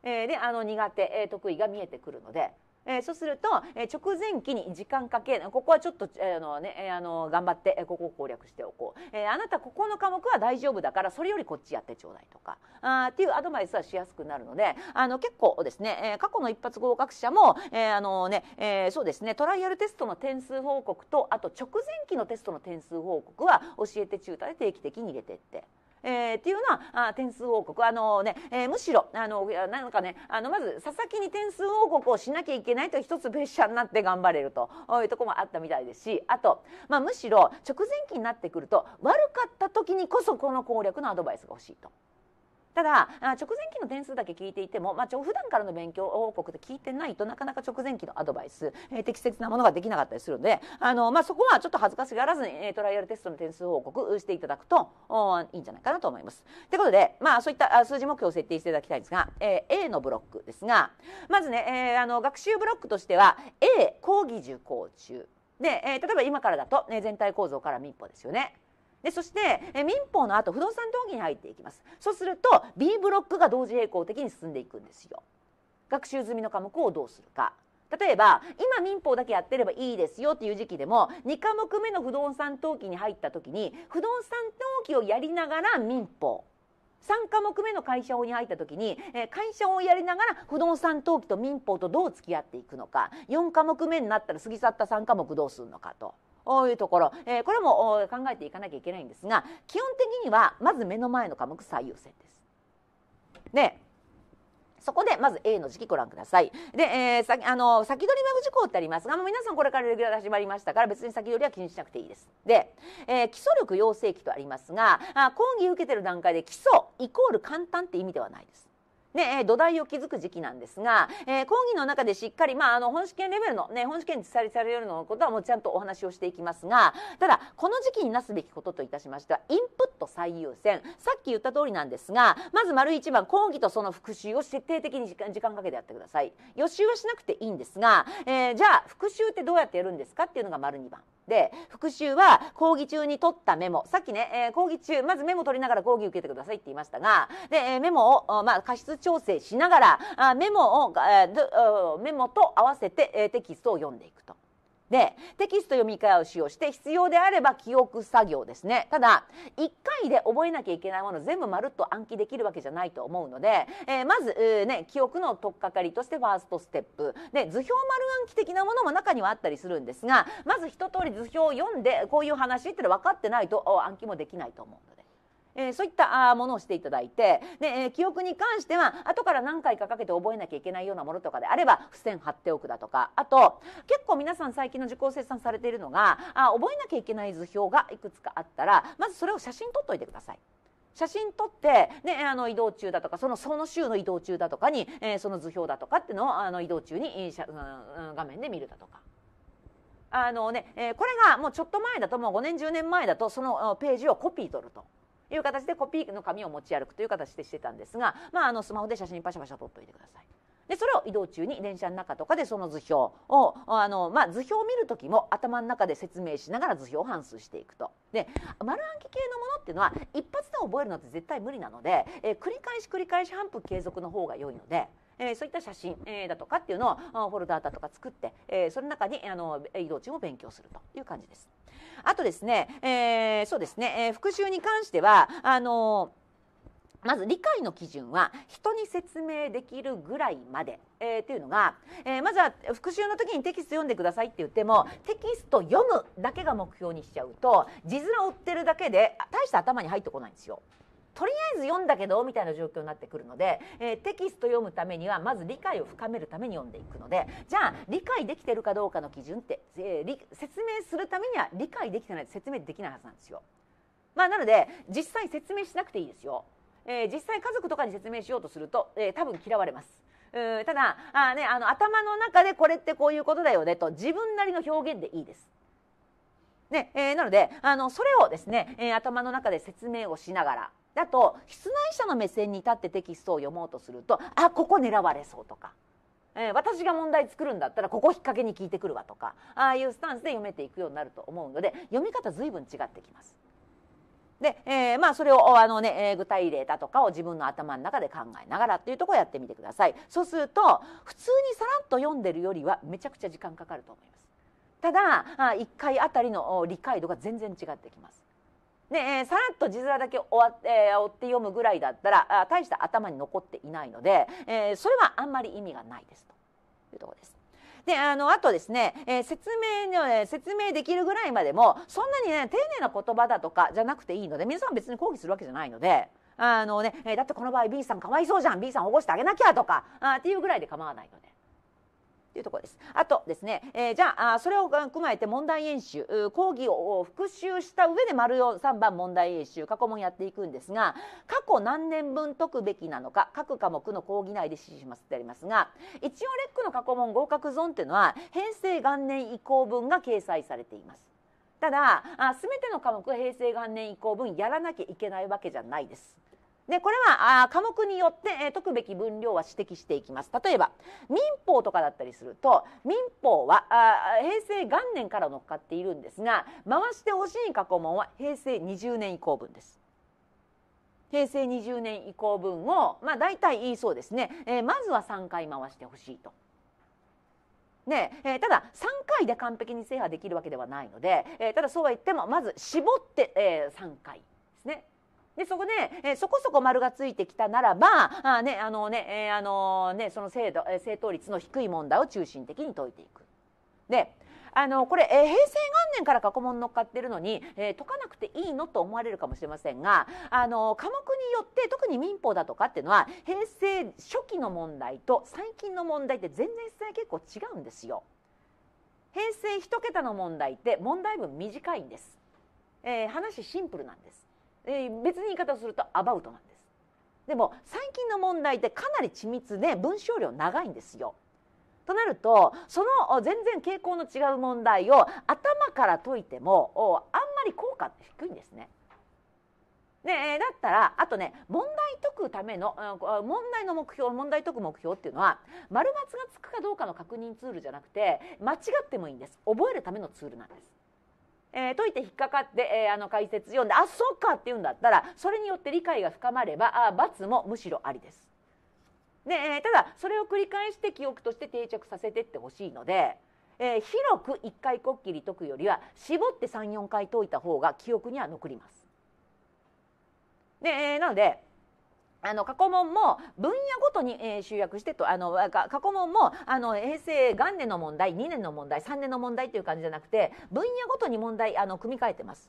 えー、であの苦手、えー、得意が見えてくるのでえー、そうすると、えー、直前期に時間かけここはちょっと、えー、あのね、えー、あの頑張って、えここを攻略しておこう、えー、あなたここの科目は大丈夫だからそれよりこっちやってちょうだいとかあっていうアドバイスはしやすくなるのであの結構ですね、えー、過去の一発合格者も、えーあのねえー、そうですねトライアルテストの点数報告とあと直前期のテストの点数報告は教えて中途で定期的に入れてって。えー、っていうのはあ点数王国あのね、えー、むしろあのなんかねあのまず佐々木に点数王国をしなきゃいけないと一つプレッシャーになって頑張れるというとこもあったみたいですしあと、まあ、むしろ直前期になってくると悪かった時にこそこの攻略のアドバイスが欲しいと。ただ直前期の点数だけ聞いていても、まあ、普段からの勉強報告で聞いてないとなかなか直前期のアドバイス、えー、適切なものができなかったりするのであの、まあ、そこはちょっと恥ずかしがらずに、えトライアルテストの点数報告していただくといいんじゃないかなと思います。ということで、まあ、そういった数字目標を設定していただきたいんですが、えー、A のブロックですがまずね、えー、あの学習ブロックとしては A 講義受講中で、えー、例えば今からだと、ね、全体構造から民法ですよね。でそしてえ民法の後不動産登記に入っていきますそうすると B ブロックが同時並行的に進んでいくんですよ学習済みの科目をどうするか例えば今民法だけやってればいいですよっていう時期でも2科目目の不動産登記に入った時に不動産登記をやりながら民法3科目目の会社法に入った時に会社法をやりながら不動産登記と民法とどう付き合っていくのか4科目目になったら過ぎ去った3科目どうするのかと。いうところ、えー、これも考えていかなきゃいけないんですが基本的にはまず目の前の科目最優先です。でそこでまず A の時期ご覧ください。で、えー、さあの先取りウェブ事項ってありますが、もう皆さんこれからレギュラー始まりましたから別に先取りは気にしなくていいです。で、えー、基礎力養成期とありますが、あ講義受けてる段階で基礎イコール簡単って意味ではないです。ね、土台を築く時期なんですが、えー、講義の中でしっかり、まあ、あの本試験レベルの、ね、本試験にされるようなことはもうちゃんとお話をしていきますがただこの時期になすべきことといたしましてはインプット最優先さっき言った通りなんですがまず丸一番講義とその復習を徹底的に時間かけてやってください予習はしなくていいんですが、えー、じゃあ復習ってどうやってやるんですかっていうのが丸2番で復習は講義中に取ったメモさっきね、えー、講義中まずメモ取りながら講義受けてくださいって言いましたがで、えー、メモを、まあ、過失調整しながらあメモを、メモと合わせて、えテキストを読んでいくと。でテキスト読み替えを使用して必要であれば記憶作業ですねただ1回で覚えなきゃいけないもの全部まるっと暗記できるわけじゃないと思うので、えー、まず、えー、ね、記憶の取っかかりとしてファーストステップで図表丸暗記的なものも中にはあったりするんですがまず一通り図表を読んでこういう話ってのは分かってないと暗記もできないと思うので。えー、そういったものをしていただいてで、えー、記憶に関しては後から何回かかけて覚えなきゃいけないようなものとかであれば付箋貼っておくだとかあと結構皆さん最近の受講生産されているのがあ覚えなきゃいけない図表がいくつかあったらまずそれを写真撮っておいてください。写真撮って、ね、あの移動中だとかそのその週の移動中だとかに、えー、その図表だとかっていうのをあの移動中に、う画面で見るだとか。あのねえー、これがもうちょっと前だともう5年10年前だとそのページをコピー取ると。いう形でコピーの紙を持ち歩くという形でしてたんですが、まあ、あのスマホで写真パシャパシャ撮っておいてください。でそれを移動中に電車の中とかでその図表をあの、まあ、図表を見る時も頭の中で説明しながら図表を反数していくと。で丸暗記系のものっていうのは一発で覚えるのって絶対無理なので、えー、繰り返し繰り返し反復継続の方が良いので。えー、そういった写真、えー、だとかっていうのをフォルダーだとか作って、えー、その中にあの移動中も勉強するという感じです。あとですね、えー、そうですね、えー、復習に関してはあのまず理解の基準は人に説明できるぐらいまで、えー、っていうのが、えー、まずは復習の時にテキスト読んでくださいって言ってもテキスト読むだけが目標にしちゃうと字面を追ってるだけで大した頭に入ってこないんですよ。とりあえず読んだけどみたいな状況になってくるので、えー、テキスト読むためにはまず理解を深めるために読んでいくのでじゃあ理解できてるかどうかの基準って、えー、説明するためには理解できてないと説明できないはずなんですよ。まあ、なので実際説明しなくていいですよ。えー、実際家族とかに説明しようとすると、えー、多分嫌われます。うただあ、ね、あの頭の中でこれってこういうことだよねと自分なりの表現でいいです。ねえー、なのであのそれをですね、え頭の中で説明をしながらだと室内者の目線に立ってテキストを読もうとするとあここ狙われそうとか、えー、私が問題作るんだったらここ引っ掛けに聞いてくるわとかああいうスタンスで読めていくようになると思うので読み方随分違ってきます。で、えー、まあそれをあのね、え具体例だとかを自分の頭の中で考えながらというところをやってみてください。そうすると普通にさらっと読んでるよりはめちゃくちゃ時間かかると思います。ただ1回あたりの理解度が全然違ってきます。で、えー、さらっと字面だけ終わって,、えー、追って読むぐらいだったらあ大した頭に残っていないので、えー、それはあんまり意味がないですというところです。であのあとですね、えー、説明の、えね、説明できるぐらいまでもそんなにね丁寧な言葉だとかじゃなくていいので皆さん別に抗議するわけじゃないので。あのね、えだってこの場合 B さんかわいそうじゃん B さん保護してあげなきゃとかあっていうぐらいで構わないのでというところです。あとですね、えー、じゃあそれを踏まえて問題演習講義を復習した上で丸四3番問題演習過去問やっていくんですが過去何年分解くべきなのか各科目の講義内で指示しますってありますが一応レックの過去問合格ゾーンっていうのは平成元年以降分が掲載されています。ただあ全ての科目平成元年以降分やらなきゃいけないわけじゃないです。でこれはあ科目によって、えー、解くべき分量は指摘していきます例えば民法とかだったりすると民法はあ平成元年から乗っかっているんですが回してほしい過去問は平成20年以降分です平成20年以降分を、まあ、大体言いそうですね、えー、まずは3回回してほしいと。ねえー、ただ3回で完璧に制覇できるわけではないので、えー、ただそうは言ってもまず絞って、えー、3回ですねでそこで、えー、そこそこ丸がついてきたならばあ、ねあのねえー、あのね、その制度正答率の低い問題を中心的に解いていく。であのこれ、えー、平成元年から過去問乗っかってるのに、えー、解かなくていいのと思われるかもしれませんがあの科目によって特に民法だとかっていうのは平成初期の問題と最近の問題って全然結構違うんですよ。平成一桁の問題って問題文短いんです、えー、話シンプルなんですえー、別に言い方をするとアバウトなんですでも最近の問題ってかなり緻密で文章量長いんですよとなるとその全然傾向の違う問題を頭から解いてもあんまり効果低いんですね。ね、だったらあとね問題解くための問題の目標問題解く目標っていうのは丸松がつくかどうかの確認ツールじゃなくて間違ってもいいんです覚えるためのツールなんです。えー、解いて引っかかって、えー、あの解説読んで「あそっか」って言うんだったらそれによって理解が深まればあ罰もむしろありです。で、えー、ただそれを繰り返して記憶として定着させてってほしいので、えー、広く1回こっきり解くよりは絞って34回解いた方が記憶には残ります。で、えー、なのであの過去問も分野ごとに、えー、集約してとあの過去問もあの平成元年の問題2年の問題3年の問題という感じじゃなくて分野ごとに問題あの組み替えてます。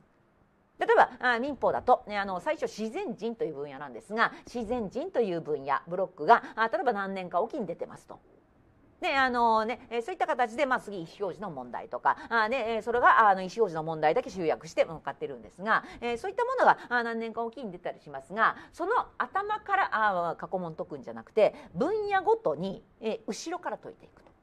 例えばあ民法だと、ね、あの最初自然人という分野なんですが自然人という分野ブロックがあ例えば何年かおきに出てますと。ねあのね、えそういった形で、まあ、次意思表示の問題とかあ、ね、それがあの意思表示の問題だけ集約して向かってるんですが、えそういったものがあ何年かおきに出たりしますがその頭からあ過去問解くんじゃなくて分野ごとに、え後ろから解いていくと。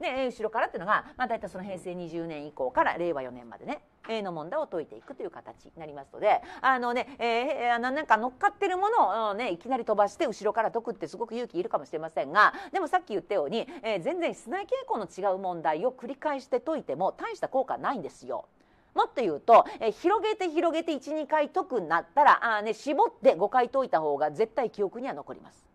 ね、後ろからっていうのが、まあ、大体その平成20年以降から令和4年までね A の問題を解いていくという形になりますのであのね、えー、なんか乗っかってるものを、ね、いきなり飛ばして後ろから解くってすごく勇気いるかもしれませんがでもさっき言ったように、えー、全然室内傾向の違う問題を繰り返して解いても大した効果ないんですよ。もっと言うと、えー、広げて広げて12回解くんなったらあ、ね、絞って5回解いた方が絶対記憶には残ります。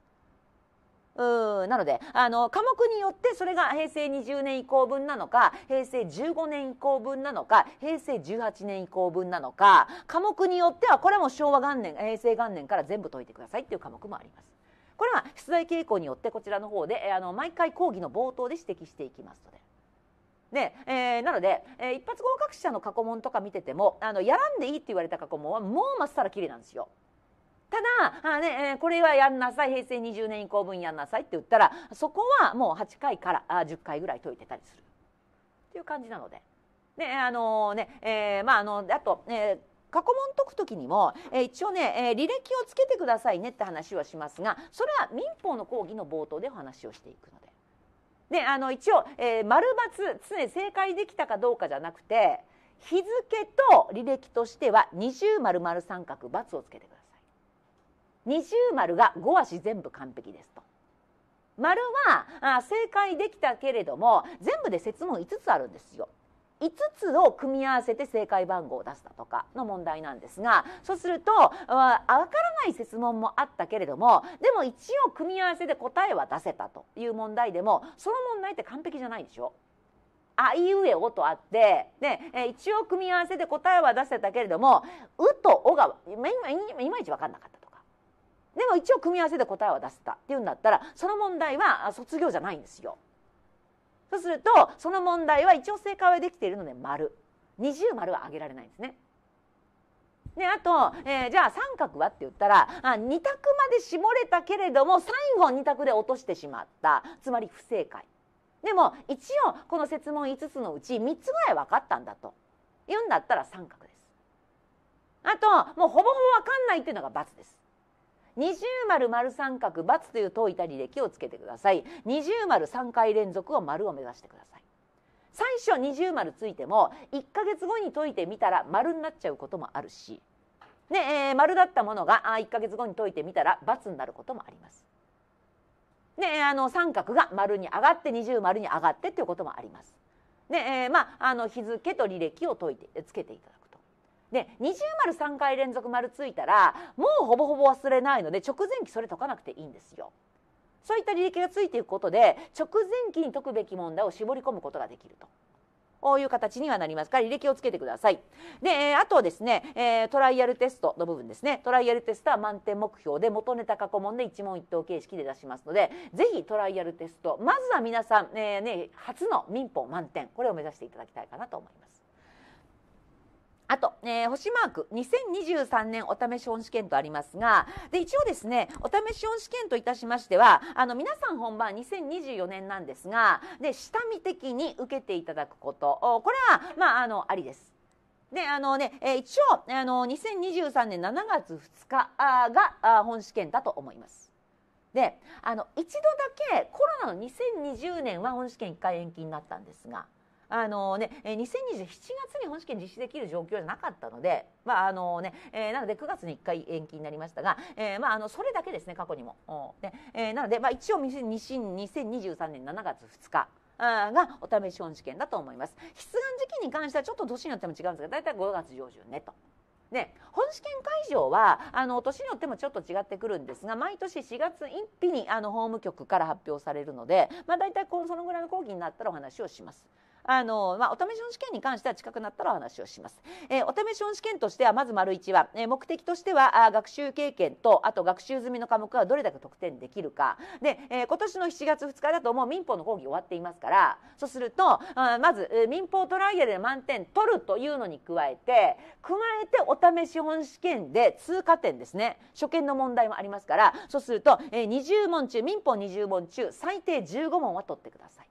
うなのであの科目によってそれが平成20年以降分なのか平成15年以降分なのか平成18年以降分なのか科目によってはこれも昭和元年平成元年から全部解いてくださいっていう科目もあります。これは出題傾向によってこちらの方であの毎回講義の冒頭で指摘していきますので。で、えー、なので、えー、一発合格者の過去問とか見ててもあのやらんでいいって言われた過去問はもうまっさら綺麗なんですよ。ただあ、ね、これはやんなさい平成20年以降分やんなさいって言ったらそこはもう8回からあ10回ぐらい解いてたりするっていう感じなので。ねあのー、ねえー、まああのあと、えー過去問解く時にも、えー、一応ね、えー、履歴をつけてくださいねって話はしますがそれは民法の講義の冒頭でお話をしていくので。であの一応、えー、丸×常正解できたかどうかじゃなくて日付と履歴としては二重丸丸三角×をつけてください。二重丸が五足全部完璧ですと。丸はあ正解できたけれども全部で設問5つあるんですよ。5つを組み合わせて正解番号を出すだとかの問題なんですがそうするとわからない設問もあったけれどもでも一応組み合わせで答えは出せたという問題でもその問題って完璧じゃないでしょ。あいうえおとあってで一応組み合わせで答えは出せたけれども「う」と「お」がいまいち分かんなかった。でも一応組み合わせで答えは出せたっていうんだったらその問題は卒業じゃないんですよ。そうするとその問題は一応正解はできているので丸二重丸はあげられないんですね。であと、えー、じゃあ三角はって言ったらあ2択まで絞れたけれども最後2択で落としてしまったつまり不正解でも一応この設問5つのうち3つぐらい分かったんだと言うんだったら三角ですあともうほぼほぼ分かんないっていうのが×です二重丸丸三角×という解いた履歴をつけてください二重丸三回連続を丸を目指してください最初二重丸ついても1か月後に解いてみたら丸になっちゃうこともあるし、ねえー、丸だったものがあ1か月後に解いてみたら×になることもあります。ねあの三角が丸に上がって二重丸に上がってっていうこともあります。ねえー、まああの日付と履歴を解いてつけていただで二重丸三回連続丸ついたらもうほぼほぼ忘れないので直前期それ解かなくていいんですよ。そういった履歴がついていくことで直前期に解くべき問題を絞り込むことができると。こういう形にはなりますから履歴をつけてください。で、えー、あとですね、えー、トライアルテストの部分ですね。トライアルテストは満点目標で元ネタ過去問で一問一答形式で出しますので、ぜひトライアルテスト、まずは皆さん、えー、ね、初の民法満点、これを目指していただきたいかなと思います。あと、えー、星マーク2023年お試し本試験とありますがで一応ですねお試し本試験といたしましてはあの皆さん本番2024年なんですがで下見的に受けていただくことおこれは、まあ、あのありです。であのね、えー、一応あの2023年7月2日あがあ本試験だと思います。であの一度だけコロナの2020年は本試験1回延期になったんですが。あのね、2 0 2 7月に本試験実施できる状況じゃなかったので、まああのねえー、なので9月に1回延期になりましたが、えーまあ、あのそれだけですね過去にも。えー、なので、まあ、一応2023年7月2日。がお試し本試験だと思います出願時期に関してはちょっと年によっても違うんですが大体5月上旬ねとね、本試験会場はあの年によってもちょっと違ってくるんですが毎年4月1日にあの法務局から発表されるので、まあ、大体このそのぐらいの講義になったらお話をします。あの、まあ、お試し本試験に関しては近くなったら話をします。えー、お試し試験としてはまず丸1は、えー、目的としてはあ学習経験とあと学習済みの科目はどれだけ得点できるかで、えー、今年の7月2日だともう民法の講義終わっていますからそうするとあまず、民法トライアルで満点取るというのに加えて加えてお試し本試験で通過点ですね初見の問題もありますからそうすると、えー、20問中民法20問中最低15問は取ってください。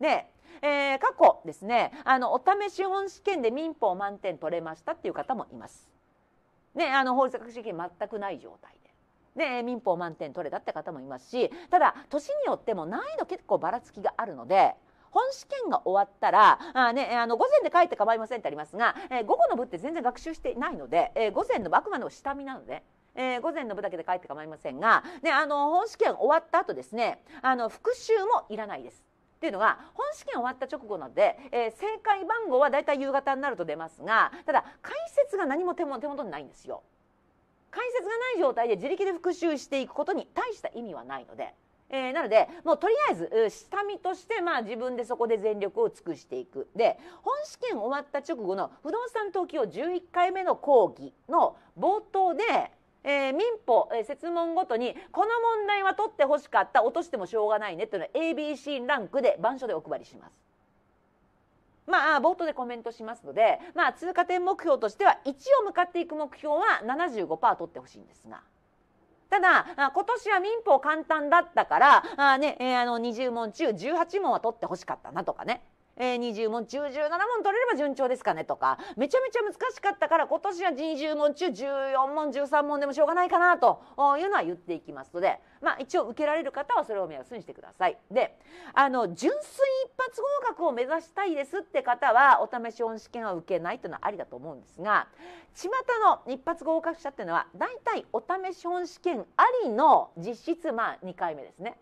でえー、過去ですねあのお試し本試験で民法満点取れましたっていう方もいます。ね、あの法律学習試験全くない状態で。ね、民法満点取れたって方もいますしただ年によっても難易度結構ばらつきがあるので本試験が終わったらあ、ね、あの午前で書いて構いませんってありますが、えー、午後の部って全然学習していないので、えー、午前の部あくまでも下見なので。えー、午前の部だけで書いて構いませんが、ね、あの本試験終わった後ですねあの復習もいらないです。っていうのは本試験終わった直後ので、えー、正解番号はだいたい夕方になると出ますがただ解説が何も手も手元にないんですよ。解説がない状態で自力で復習していくことに大した意味はないので。えー、なのでもうとりあえず下見として、まあ、自分でそこで全力を尽くしていくで本試験終わった直後の不動産登記を11回目の講義の冒頭でえー、民法、えー、設問ごとにこの問題は取ってほしかった落としてもしょうがないねっていうのは ABC ランクで板書でお配りします。まあ、冒頭でコメントしますので、まあ、通過点目標としては1を向かっていく目標は75%取ってほしいんですが。ただ今年は民法簡単だったからあ、ねえー、あの20問中18問は取ってほしかったなとかねえー、20問中17問取れれば順調ですかねとかめちゃめちゃ難しかったから今年は20問中14問13問でもしょうがないかなというのは言っていきますので、まあ、一応受けられる方はそれを目安にしてください。であの純粋一発合格を目指したいですって方はお試し音試験は受けないというのはありだと思うんですが巷の一発合格者っていうのは大体お試し本試験ありの実質まあ2回目ですね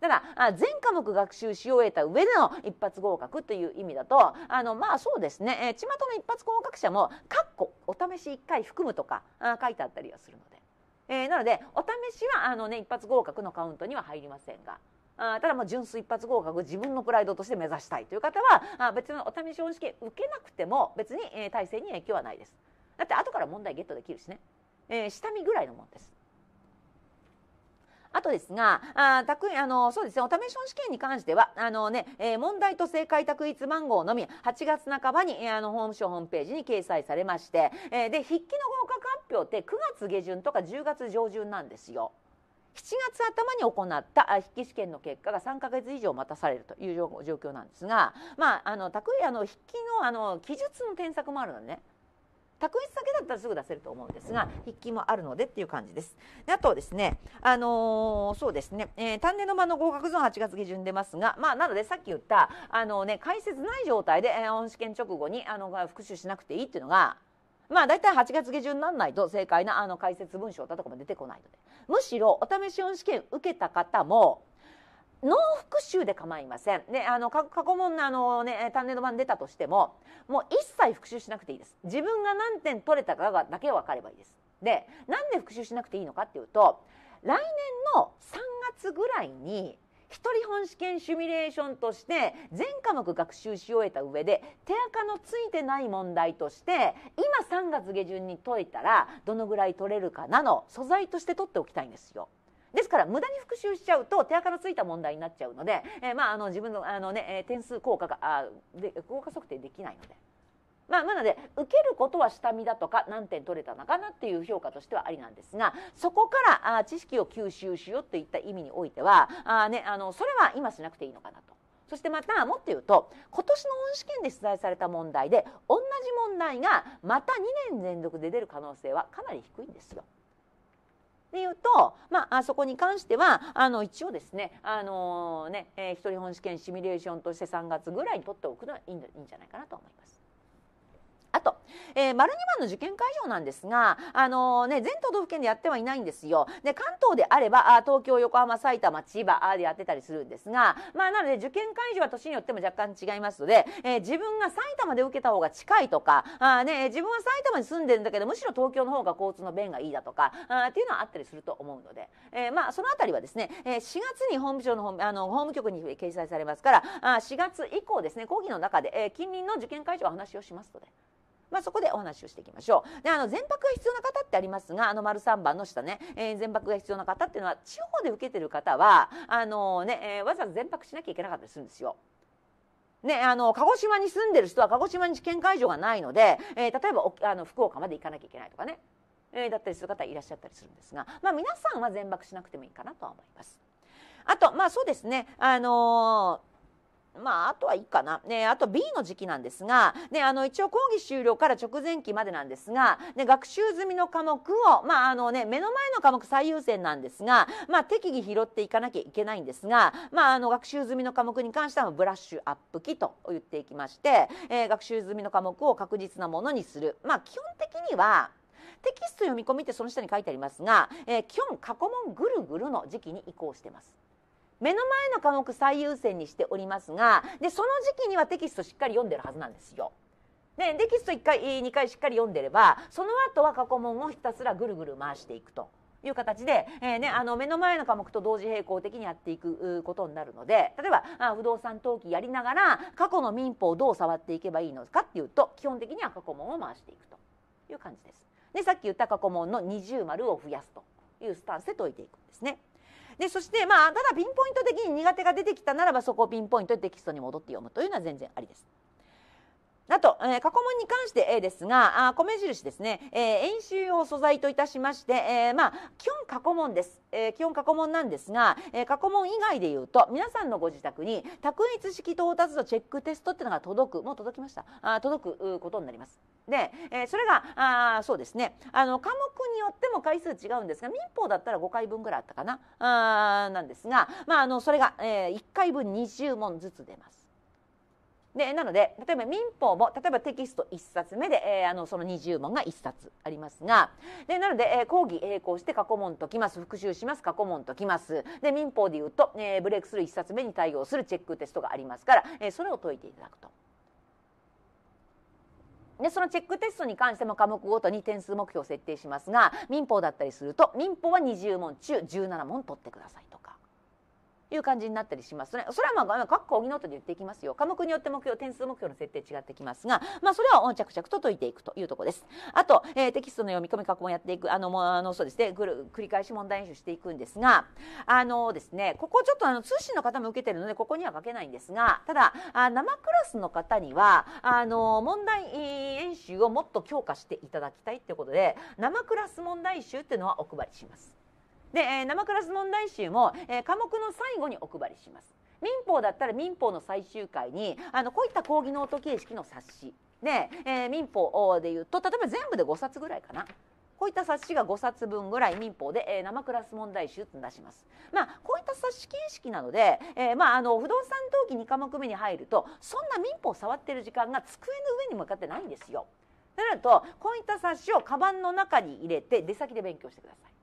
だから全科目学習し終えた上での一発合格という意味だとあのまあそうですね、えー、巷の一発合格者も「かっこお試し1回含む」とかあ書いてあったりはするので、えー、なのでお試しはあの、ね、一発合格のカウントには入りませんが。あただもう純粋一発合格自分のプライドとして目指したいという方はあ別のお試し本試験受けなくても別に、えー、体制に影響はないですだって後から問題ゲットできるしね、えー、下見ぐらいのもんですあとですがああのそうですねシ試ン試験に関してはあのね、えー、問題と正解択一番号のみ8月半ばに、えー、あの法務省ホームページに掲載されまして、えー、で筆記の合格発表って9月下旬とか10月上旬なんですよ。7月頭に行った筆記試験の結果が3か月以上待たされるという状況なんですが、まあ、あの拓也の筆記のあの記述の添削もあるのね択一先だったらすぐ出せると思うんですが筆記もあるのでっていう感じです。であとですね、あのー、そうですね、えー、単年の間の合格ゾーン8月下旬出ますが、まあ、なのでさっき言ったあの、ね、解説ない状態で、えー、本試験直後にあの復習しなくていいっていうのがまあ大体8月下旬にならないと正解なあの解説文章だとかも出てこないのでむしろお試し音試験受けた方もノー復習で構いません、ね、あの過去問のあの、ね、単年度版出たとしてももう一切復習しなくていいです自分が何点取れたかがだけ分かればいいですでなんで復習しなくていいのかっていうと来年の3月ぐらいに一人本試験シミュレーションとして全科目学習し終えた上で手垢のついてない問題として今3月下旬に解いたらどのぐらい取れるかなの素材として取っておきたいんですよ。ですから無駄に復習しちゃうと手垢のついた問題になっちゃうので、えー、まああの自分のあの、ね、点数効果があで効果測定できないので。まあ、なので受けることは下見だとか何点取れたのかなっていう評価としてはありなんですがそこからあ知識を吸収しようといった意味においてはあ、ね、あのそれは今しなくていいのかなと。そしてまたもっと言うと今年の本試験で出題された問題で同じ問題がまた2年連続で出る可能性はかなり低いんですよ。でいうと、まあ、そこに関してはあの一応ですねあのね、えー、一人本試験シミュレーションとして3月ぐらいに取っておくのはいいんじゃないかなと思います。あとえー、丸2番の受験会場なんですが、あのー、ね、全都道府県でやってはいないんですよ。で、関東であれば、あ東京、横浜、埼玉、千葉でやってたりするんですが、まあ、なので受験会場は年によっても若干違いますので、えー、自分が埼玉で受けた方が近いとか、あね、自分は埼玉に住んでるんだけど、むしろ東京の方が交通の便がいいだとか、あっていうのはあったりすると思うので、えー、まあ、そのあたりはですね、えー、4月に法務省のあの法務局に掲載されますから、あ4月以降ですね、講義の中で、え近隣の受験会場は話をしますので。まあ、そこでお話をしていきましょうであの全泊が必要な方ってありますがあの丸三番の下ね、えー、全泊が必要な方っていうのは地方で受けてる方はあのー、ね、えー、わざわざ全泊しなきゃいけなかったりするんですよ。ね、あの鹿児島に住んでる人は鹿児島に試験会場がないので、えー、例えばあの福岡まで行かなきゃいけないとかね、えー、だったりする方いらっしゃったりするんですが、まあ、皆さんは全泊しなくてもいいかなとは思います。あと、まあそうですね、あのまあ、あとはいいかな、ね、あと B の時期なんですが、ね、あの一応講義終了から直前期までなんですが、ね、学習済みの科目を、まああのね、目の前の科目最優先なんですが、まあ、適宜拾っていかなきゃいけないんですが、まあ、あの学習済みの科目に関してはブラッシュアップ期と言っていきまして、えー、学習済みの科目を確実なものにする、まあ、基本的にはテキスト読み込みってその下に書いてありますが、えー、基本過去問ぐるぐるの時期に移行してます。目の前の科目最優先にしておりますがでその時期にはテキストしっかり読んでるはずなんですよ。でテキスト1回2回しっかり読んでればその後は過去問をひたすらぐるぐる回していくという形で、えーね、あの目の前の科目と同時並行的にやっていくことになるので例えばあ不動産登記やりながら過去の民法をどう触っていけばいいのかっていうと基本的には過去問を回していくという感じです。でさっき言った過去問の二重丸を増やすというスタンスで解いていくんですね。でそして、まあ、ただピンポイント的に苦手が出てきたならばそこをピンポイントでテキストに戻って読むというのは全然ありです。あと、えー、過去問に関して、A、ですがあ米印ですね、えー、演習用素材といたしまして、えー、まあ、基本過去問です、えー、基本過去問なんですが、えー、過去問以外でいうと皆さんのご自宅に卓越式到達度チェックテストっていうのが届くもう届きましたあ届くことになります。で、えー、それがあそうですねあの科目によっても回数違うんですが民法だったら5回分ぐらいあったかなあなんですが、まあ、あのそれが、えー、1回分20問ずつ出ます。でなので例えば民法も例えばテキスト1冊目で、えー、あのその20問が1冊ありますがでなので、えー、講義並行して過去問ときます復習します過去問ときますで民法でいうと、えー、ブレイクスルー1冊目に対応するチェックテストがありますから、えー、それを解いていただくと。でそのチェックテストに関しても科目ごとに点数目標を設定しますが民法だったりすると民法は20問中17問取ってくださいとかいう感じになったりしますね。それはまあ各個補のと言っていきますよ。科目によって目標、点数目標の設定違ってきますが、まあそれは着々と解いていくというところです。あと、えー、テキストの読み込み過去もやっていく、あの、もあのそうですね、ぐる繰り返し問題演習していくんですが、あのですね、ここちょっとあの通信の方も受けてるので、ここには書けないんですが、ただ、あ生クラスの方には、あの、問題演習をもっと強化していただきたいということで、生クラス問題集っていうのはお配りします。で、えー、生クラス問題集も、えー、科目の最後にお配りします民法だったら民法の最終回にあのこういった講義ノート形式の冊子で、えー、民法でいうと例えば全部で5冊ぐらいかなこういった冊子が5冊分ぐらい民法で、えー、生クラス問題集って出します。まあ、こういった冊子形式なので、えー、まあ、あの不動産登記2科目目に入るとそんな民法を触ってる時間が机の上に向かってないんですよ。となるとこういった冊子をカバンの中に入れて出先で勉強してください。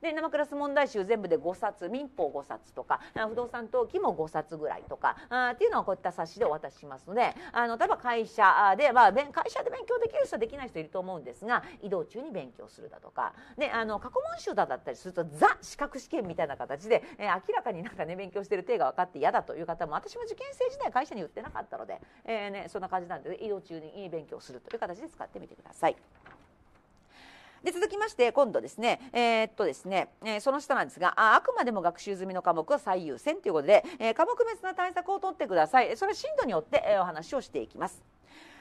で生クラス問題集全部で5冊民法5冊とか不動産登記も5冊ぐらいとかあっていうのはこういった冊子でお渡ししますのであの例えば会社で、まあ、会社で勉強できる人はできない人いると思うんですが移動中に勉強するだとかであの過去問集だったりするとザ資格試験みたいな形で、えー、明らかになんかね勉強してる手が分かって嫌だという方も私も受験生時代会社に売ってなかったので、えーね、そんな感じなんで移動中にいい勉強するという形で使ってみてください。で続きまして今度ですねえー、っとですね、えー、その下なんですがああくまでも学習済みの科目は最優先ということで、えー、科目別な対策をとってくださいそれは進度によって、えお話をしていきます。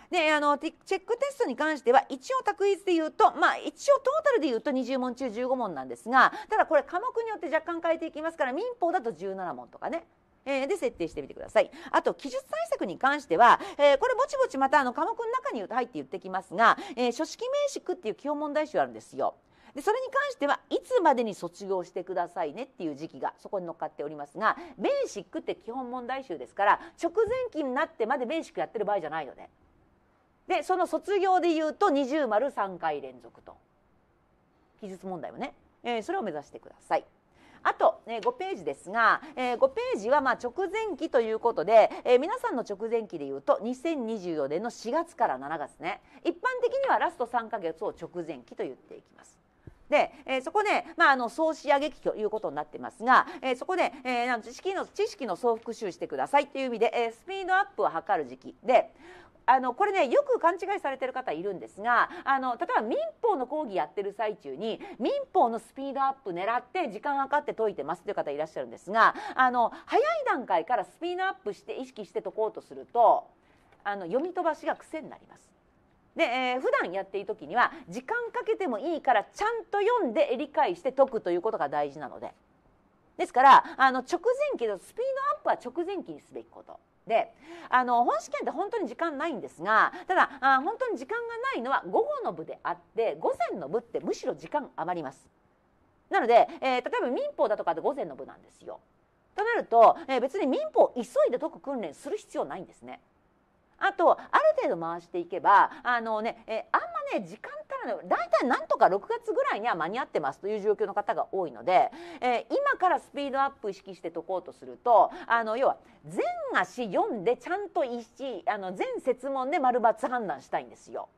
であのチェックテストに関しては一応択一で言うと、まあ、一応トータルで言うと20問中15問なんですがただこれ科目によって若干変えていきますから民法だと17問とかねえー、で設定してみてくださいあと記述対策に関しては、えー、これぼちぼちまたあの科目の中に入って言ってきますが、えー、書式名詞っていう基本問題集あるんですよでそれに関してはいつまでに卒業してくださいねっていう時期がそこに乗っかっておりますがベーシックって基本問題集ですから直前期になってまでベーシックやってる場合じゃないのででその卒業でいうと20丸3回連続と記述問題もね、えー、それを目指してください。あと、え5ページですが、え5ページはま直前期ということで、え皆さんの直前期でいうと2024年の4月から7月ね一般的にはラスト3ヶ月を直前期と言っていきます。で、えー、そこで、まあ、あの総仕上げ期ということになってますが、えー、そこで、えー、知識の知識の総復習してくださいという意味で、えー、スピードアップを図る時期であのこれねよく勘違いされてる方いるんですがあの例えば民法の講義やってる最中に民法のスピードアップ狙って時間かかって解いてますという方いらっしゃるんですがあの早い段階からスピードアップして意識して解こうとするとあの読み飛ばしが癖になります。で、えー、普段やっている時には時間かけてもいいからちゃんと読んで理解して解くということが大事なのでですからあの直前期のスピードアップは直前期にすべきこと。であの本試験って本当に時間ないんですがただあ本当に時間がないのは午後の部であって午前の部ってむしろ時間余ります。なので、えー、例えば民法だとかで午前の部なんですよ。となると、えー、別に民法を急いで解く訓練する必要ないんですね。あとある程度回していけばあのね、えあんまね時間足らない大体なんとか6月ぐらいには間に合ってますという状況の方が多いので、えー、今からスピードアップ意識して解こうとするとあの要は全足読んでちゃんと一あの全設問で丸抜判断したいんですよ。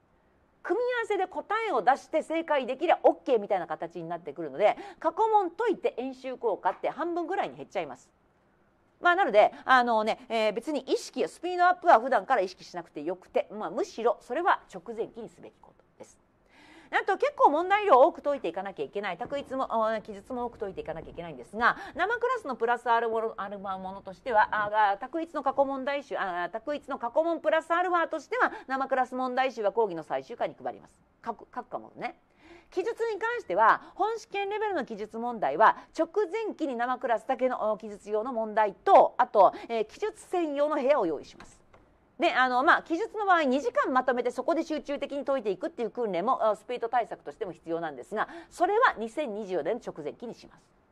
組み合わせで答えを出して正解できれば OK みたいな形になってくるので過去問解いて演習効果って半分ぐらいに減っちゃいます。まあ、なのであのね、えー、別に意識スピードアップは普段から意識しなくてよくて、まあ、むしろそれは直前期にすべきことです。なんと結構問題量を多く解いていかなきゃいけない択一も記述も多く解いていかなきゃいけないんですが生クラスのプラスアルファものとしてはあ択一の過去問題集あ択一の過去問プラスアルファとしては生クラス問題集は講義の最終回に配ります各各科もね。記述に関しては本試験レベルの記述問題は直前期に生クラスだけの記述用の問題とあと、えー、記述専用の部屋を用意します。であのまあ、記述の場合2時間まとめてそこで集中的に解いていくっていう訓練もスピード対策としても必要なんですがそれは2024年の直前期にします。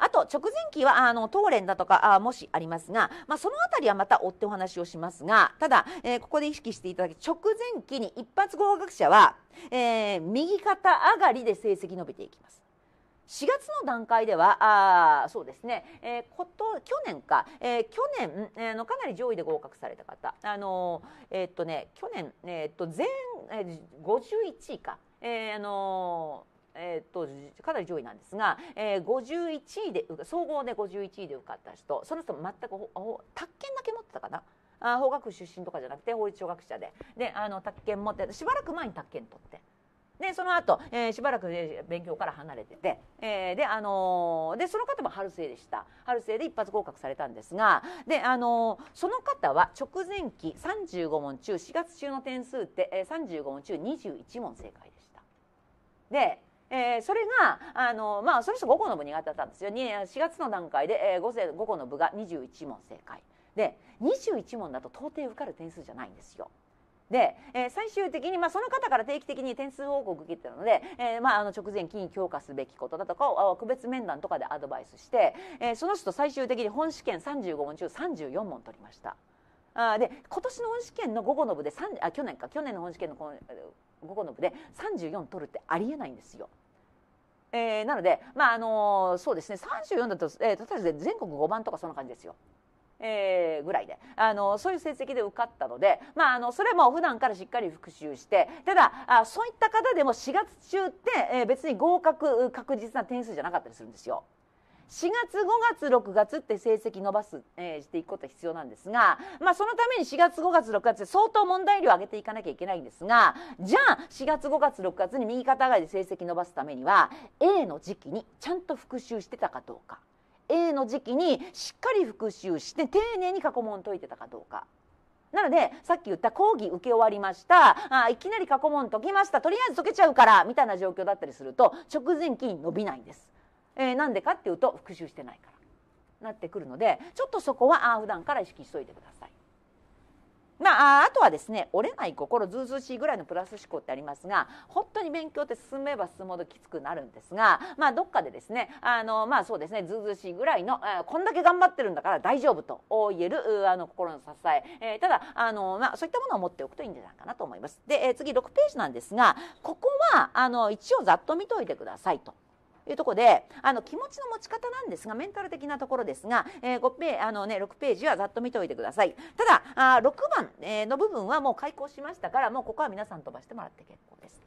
あと直前期はあの東連だとかあもしありますが、まあ、その辺りはまた追ってお話をしますがただ、えー、ここで意識していただき直前期に一発合格者は、えー、右肩上がりで成績伸びていきます。4月の段階ではあそうですね、えー、こと去年か、えー、去年、えー、のかなり上位で合格された方、あのー、えー、っとね、去年、えー、っと全、えー、51位か、えー、あのーえーと、かなり上位なんですが、えー、51位で総合で51位で受かった人その人全く宅建だけ持ってたかな。あ法学出身とかじゃなくて法律小学者でであの宅建持ってしばらく前に宅建取ってでその後、えー、しばらく、勉強から離れてて、えー、で,、あのー、でその方も春生でした春生で一発合格されたんですがで、あのー、その方は直前期35問中4月中の点数って、えー、35問中21問正解でした。でえー、それがあの、まあ、その人5個の部苦手だったんですよ4月の段階で、えー、前5個の部が21問正解で21問だと到底受かる点数じゃないんですよ。で、えー、最終的に、まあ、その方から定期的に点数報告を受けてるので、えーまあ、あの直前金強化すべきことだとかを区別面談とかでアドバイスして、えー、その人最終的に本試験35問中34問取りました。あで今年の本試験の午後の部であ去年か去年の本試験の午後の部で34取るってありえないんですよ。えー、なので、まああのそうですね34だと、えー、例えば全国5番とかそんな感じですよ。えー、ぐらいであのそういう成績で受かったので、まあ、あのそれも普段からしっかり復習してただあそういった方でも4月中って、えー、別に合格確実な点数じゃなかったりするんですよ。4月5月6月って成績伸ばす、えー、していくことが必要なんですが、まあ、そのために4月5月6月相当問題量を上げていかなきゃいけないんですがじゃあ4月5月6月に右肩上がりで成績伸ばすためには A の時期にちゃんと復習してたかどうか A の時期にしっかり復習して丁寧に過去問解いてたかどうか。なのでさっき言った講義受け終わりましたあいきなり過去問解きましたとりあえず解けちゃうからみたいな状況だったりすると直前期に伸びないんです。えー、なんでかっていうと復習してないからなってくるのでちょっとそこはあ普段から意識しといてください。まあ、あとはですね折れない心ずうずうしいぐらいのプラス思考ってありますが本当に勉強って進めば進むほどきつくなるんですが、まあ、どっかでですねあの、まあ、そうですねずうずうしいぐらいの、えこんだけ頑張ってるんだから大丈夫と言えるあの心の支ええー、ただあの、まあ、そういったものを持っておくといいんじゃないかなと思います。で、え次6ページなんですがここはあの一応ざっと見といてくださいと。いうとこであの気持ちの持ち方なんですがメンタル的なところですが、えー、5ペあの、ね、6ページはざっと見ておいてくださいただあ6番、えの部分はもう開講しましたからもうここは皆さん飛ばしてもらって結構です。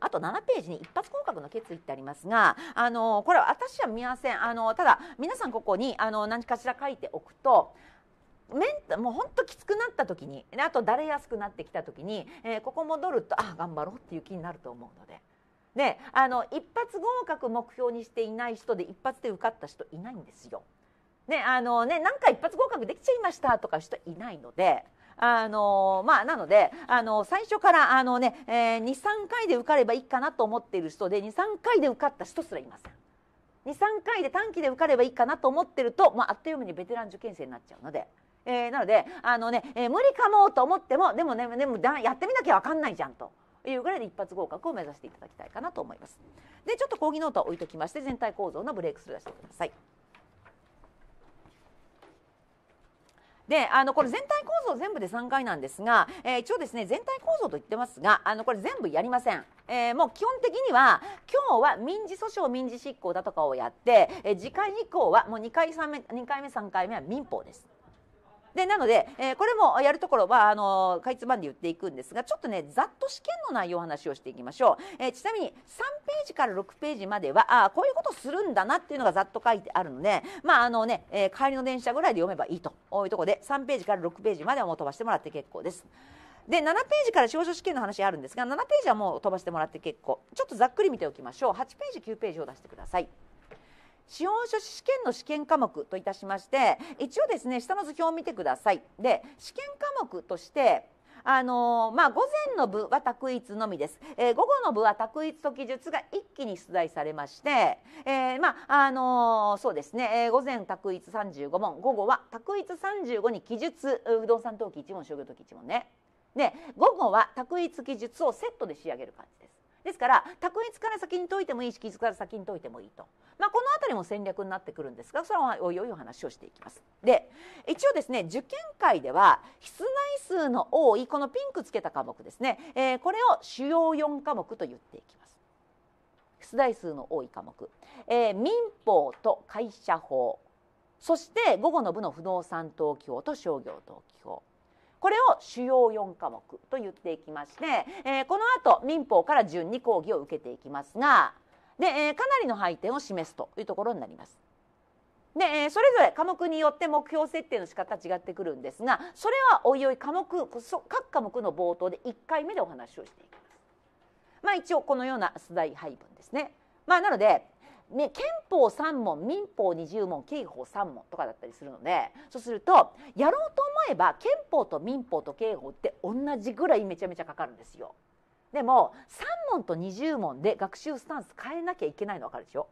あと7ページに一発合格の決意ってありますが、あのこれは私は見ません。あのただ皆さんここにあの何かしら書いておくと。メンもう本当きつくなった時にあとだれやすくなってきた時に、えー、ここ戻るとあ頑張ろうっていう気になると思うので。ね、あの一発合格目標にしていない人で一発で受かった人いないんですよ。ね、あのね、なんか一発合格できちゃいましたとか人いないので。あのまあ、なのであの最初からあのね、えー、23回で受かればいいかなと思っている人で23回で受かった人すらいません。23回で短期で受かればいいかなと思ってると、まあ、あっという間にベテラン受験生になっちゃうので。えー、なのであのね、えー、無理かもと思ってもでもねでもやってみなきゃ分かんないじゃんというぐらいで一発合格を目指していただきたいかなと思います。でちょっと講義ノートは置いときまして全体構造のブレイクスルー出してください。であのこれ全体構造全部で3回なんですが、えー、一応ですね全体構造と言ってますがあのこれ全部やりません、えー、もう基本的には今日は民事訴訟民事執行だとかをやって、えー、次回以降はもう2回 ,3 回回目3回目は民法です。でなので、えー、これもやるところはあのかいつまんで言っていくんですがちょっとねざっと試験の内容を話をしていきましょう、えー、ちなみに3ページから6ページまではあこういうことするんだなっていうのがざっと書いてあるので、まああのねえー、帰りの電車ぐらいで読めばいいとこういうところで3ページから6ページまではもう飛ばしてもらって結構です。で7ページから証書試験の話あるんですが7ページはもう飛ばしてもらって結構ちょっとざっくり見ておきましょう8ページ9ページを出してください。資本書士試験の試験科目といたしまして一応ですね下の図表を見てくださいで試験科目としてあのー、まあ、午前の部は択一のみです、えー、午後の部は択一と記述が一気に出題されまして、えー、まあ、あのそうですね、え午前択一35問午後は択一35に記述不動産登記1問商業登記1問ねで午後は択一記述をセットで仕上げる感じですですから択一から先に解いてもいいし気づから先に解いてもいいと、まあ、この辺りも戦略になってくるんですがそれはおいおいお話をしていきます。で一応ですね受験会では室内数の多いこのピンクつけた科目ですね、えー、これを主要4科目と言っていきます。出題数の多い科目、えー、民法と会社法そして午後の部の不動産登記法と商業登記法これを主要4科目と言っていきまして、えー、この後民法から順に講義を受けていきますがで、えー、かなりの配点を示すというところになります。で、えそれぞれ科目によって目標設定の仕方違ってくるんですがそれはおいおい科目各科目の冒頭で1回目でお話をしていきます。まあ、一応このような出題配分ですね。まあ、なのでね、憲法3問民法20問刑法3問とかだったりするのでそうするとやろうと思えば憲法と民法と刑法って同じぐらいめちゃめちゃかかるんですよ。でも3問と20問で学習スタンス変えなきゃいけないの分かるでしょ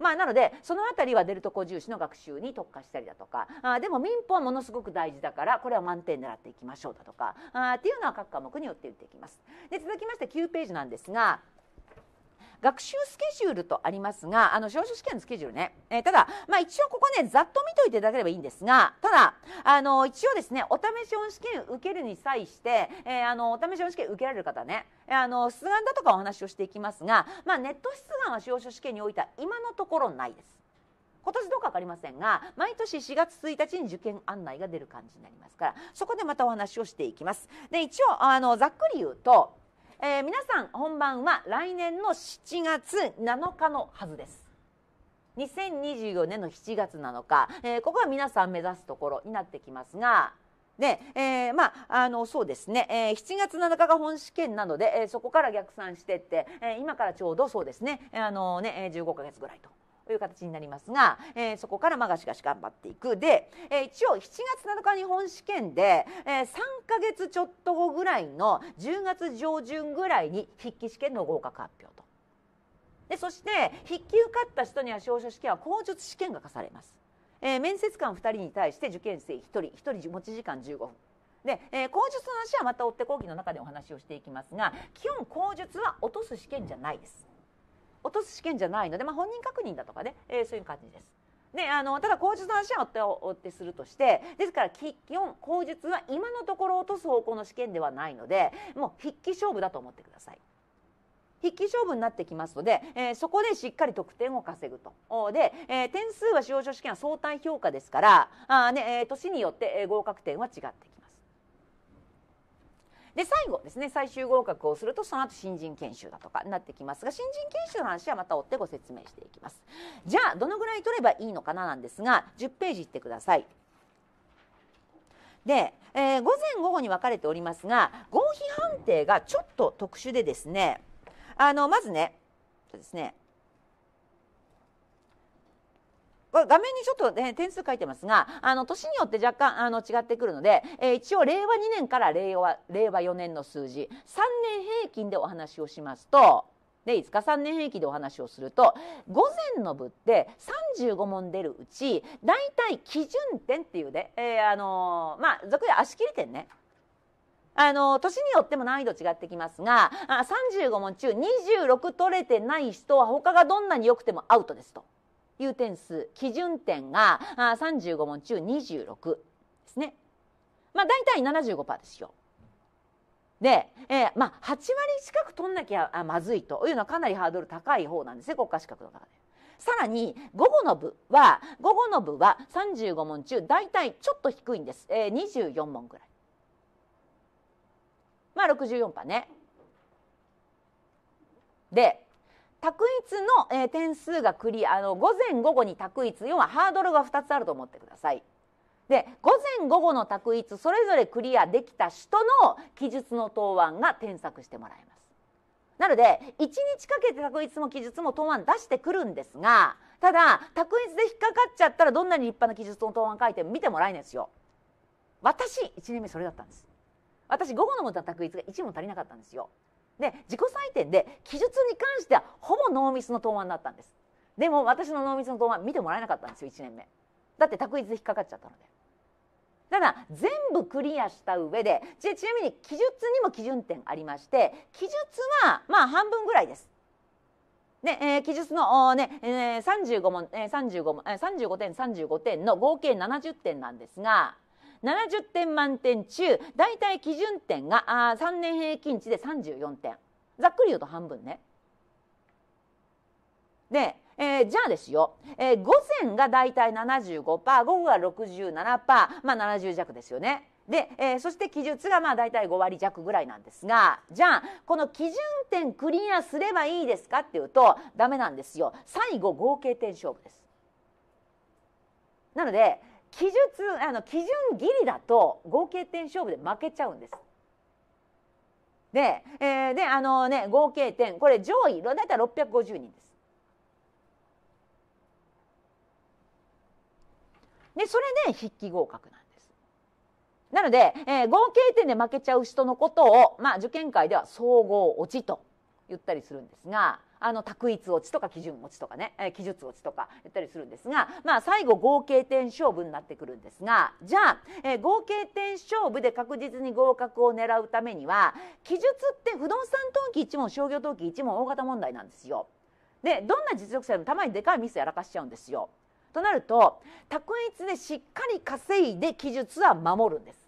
まあ、なのでその辺りはデルトコ重視の学習に特化したりだとかあでも民法はものすごく大事だからこれは満点狙っていきましょうだとかあっていうのは各科目によって言っていきます。で続きまして9ページなんですが学習スケジュールとありますがあの少子試験のスケジュールね、えー、ただ、まあ、一応ここねざっと見といていただければいいんですがただあの一応ですねお試し試験受けるに際して、えー、あのお試し試験受けられる方ねあの出願だとかお話をしていきますが、まあ、ネット出願は少子試験においては今のところないです。今年どうか分かりませんが毎年4月1日に受験案内が出る感じになりますからそこでまたお話をしていきます。で一応あのざっくり言うとえー、皆さん本番は来年の7月7日のはずです2024年の7月7日、えー、ここは皆さん目指すところになってきますがで、えー、まああのそうですね、えー、7月7日が本試験なので、えー、そこから逆算してって、えー、今からちょうどそうですねあのね15か月ぐらいという形になりますが、えー、そこからまがしがし頑張っていくで、えー、一応7月7日日本試験で、えー、3か月ちょっと後ぐらいの10月上旬ぐらいに筆記試験の合格発表とでそして筆記受かった人には証書試験は口述試験が課されます、えー、面接官2人に対して受験生1人1人持ち時間15分で、えー、口述の話はまた追って講義の中でお話をしていきますが基本口述は落とす試験じゃないです落とす試験じゃないので、まあ、本人確認だとかね、えー、そういう感じです。ね、あのただ口述の話はおっておってするとしてですから基本口述は今のところ落とす方向の試験ではないのでもう筆記勝負だと思ってください。筆記勝負になってきますので、えー、そこでしっかり得点を稼ぐと。で、えー、点数は司法書試験は相対評価ですからあ、ねえー、年によって合格点は違ってきます。で最後ですね最終合格をするとその後新人研修だとかになってきますが新人研修の話はまた追ってご説明していきますじゃあどのぐらい取ればいいのかななんですが10ページいってくださいで、えー、午前午後に分かれておりますが合否判定がちょっと特殊でですねあのまずねですね画面にちょっと、ね、点数書いてますがあの年によって若干あの違ってくるので、えー、一応令和2年から令和令和4年の数字3年平均でお話をしますと。で5日3年平均でお話をすると午前の部って35問出るうち大体基準点っていうね、えー、あのー、まあ俗で足切り点ねあの年によっても難易度違ってきますがあ35問中26取れてない人は他がどんなに良くてもアウトですと。いう点数基準点があ35問中26ですね。まあ、大体75%ですよ。で、えー、まあ、8割近く取んなきゃまずいというのはかなりハードル高い方なんですね国家資格の中で。さらに午後の部は午後の部は35問中大体ちょっと低いんです、えー、24問ぐらい。まあ64%ね。で択一の、えー、点数がクリあの午前午後に択一要はハードルが2つあると思ってください。で午前午後の択一それぞれクリアできた人の記述の答案が添削してもらいます。なので1日かけて択一も記述も答案出してくるんですがただ択一で引っかかっちゃったらどんなに立派な記述の答案書いても見てもらえないですよ。私1年目それだったんです。私午後のものは択一が1問足りなかったんですよ。で自己採点で記述に関してはほぼノーミスの答案だったんですでも私のノーミスの答案見てもらえなかったんですよ1年目だって択一で引っかかっちゃったのでただ全部クリアした上でちなみに記述にも基準点ありまして記述はまあ半分ぐらいですねえー、記述の、ねえー、35問、えー、35問、えー、35点35点の合計70点なんですが70点満点中大体基準点があ3年平均値で34点ざっくり言うと半分ね。で、えー、じゃあですよ、えー、午前が大体75%午後が67%まあ70弱ですよね。で、えー、そして記述がまあ大体5割弱ぐらいなんですがじゃあこの基準点クリアすればいいですかっていうとダメなんですよ最後合計点勝負です。なので、記述あの基準ギりだと合計点勝負で負けちゃうんです。で,、えー、であのね合計点これ上位大体650人です。でそれで筆記合格なんです。なので、えー、合計点で負けちゃう人のことを、まあ、受験界では総合落ちと言ったりするんですが。あの択一落ちとか基準落ちとかね、えー、記述落ちとか言ったりするんですが、まあ、最後合計点勝負になってくるんですがじゃあ、えー、合計点勝負で確実に合格を狙うためには記述って不動産登記1問商業登記1問大型問題なんですよ。でどんな実力者でもたまにでかいミスやらかしちゃうんですよ。となると択一でしっかり稼いで記述は守るんです。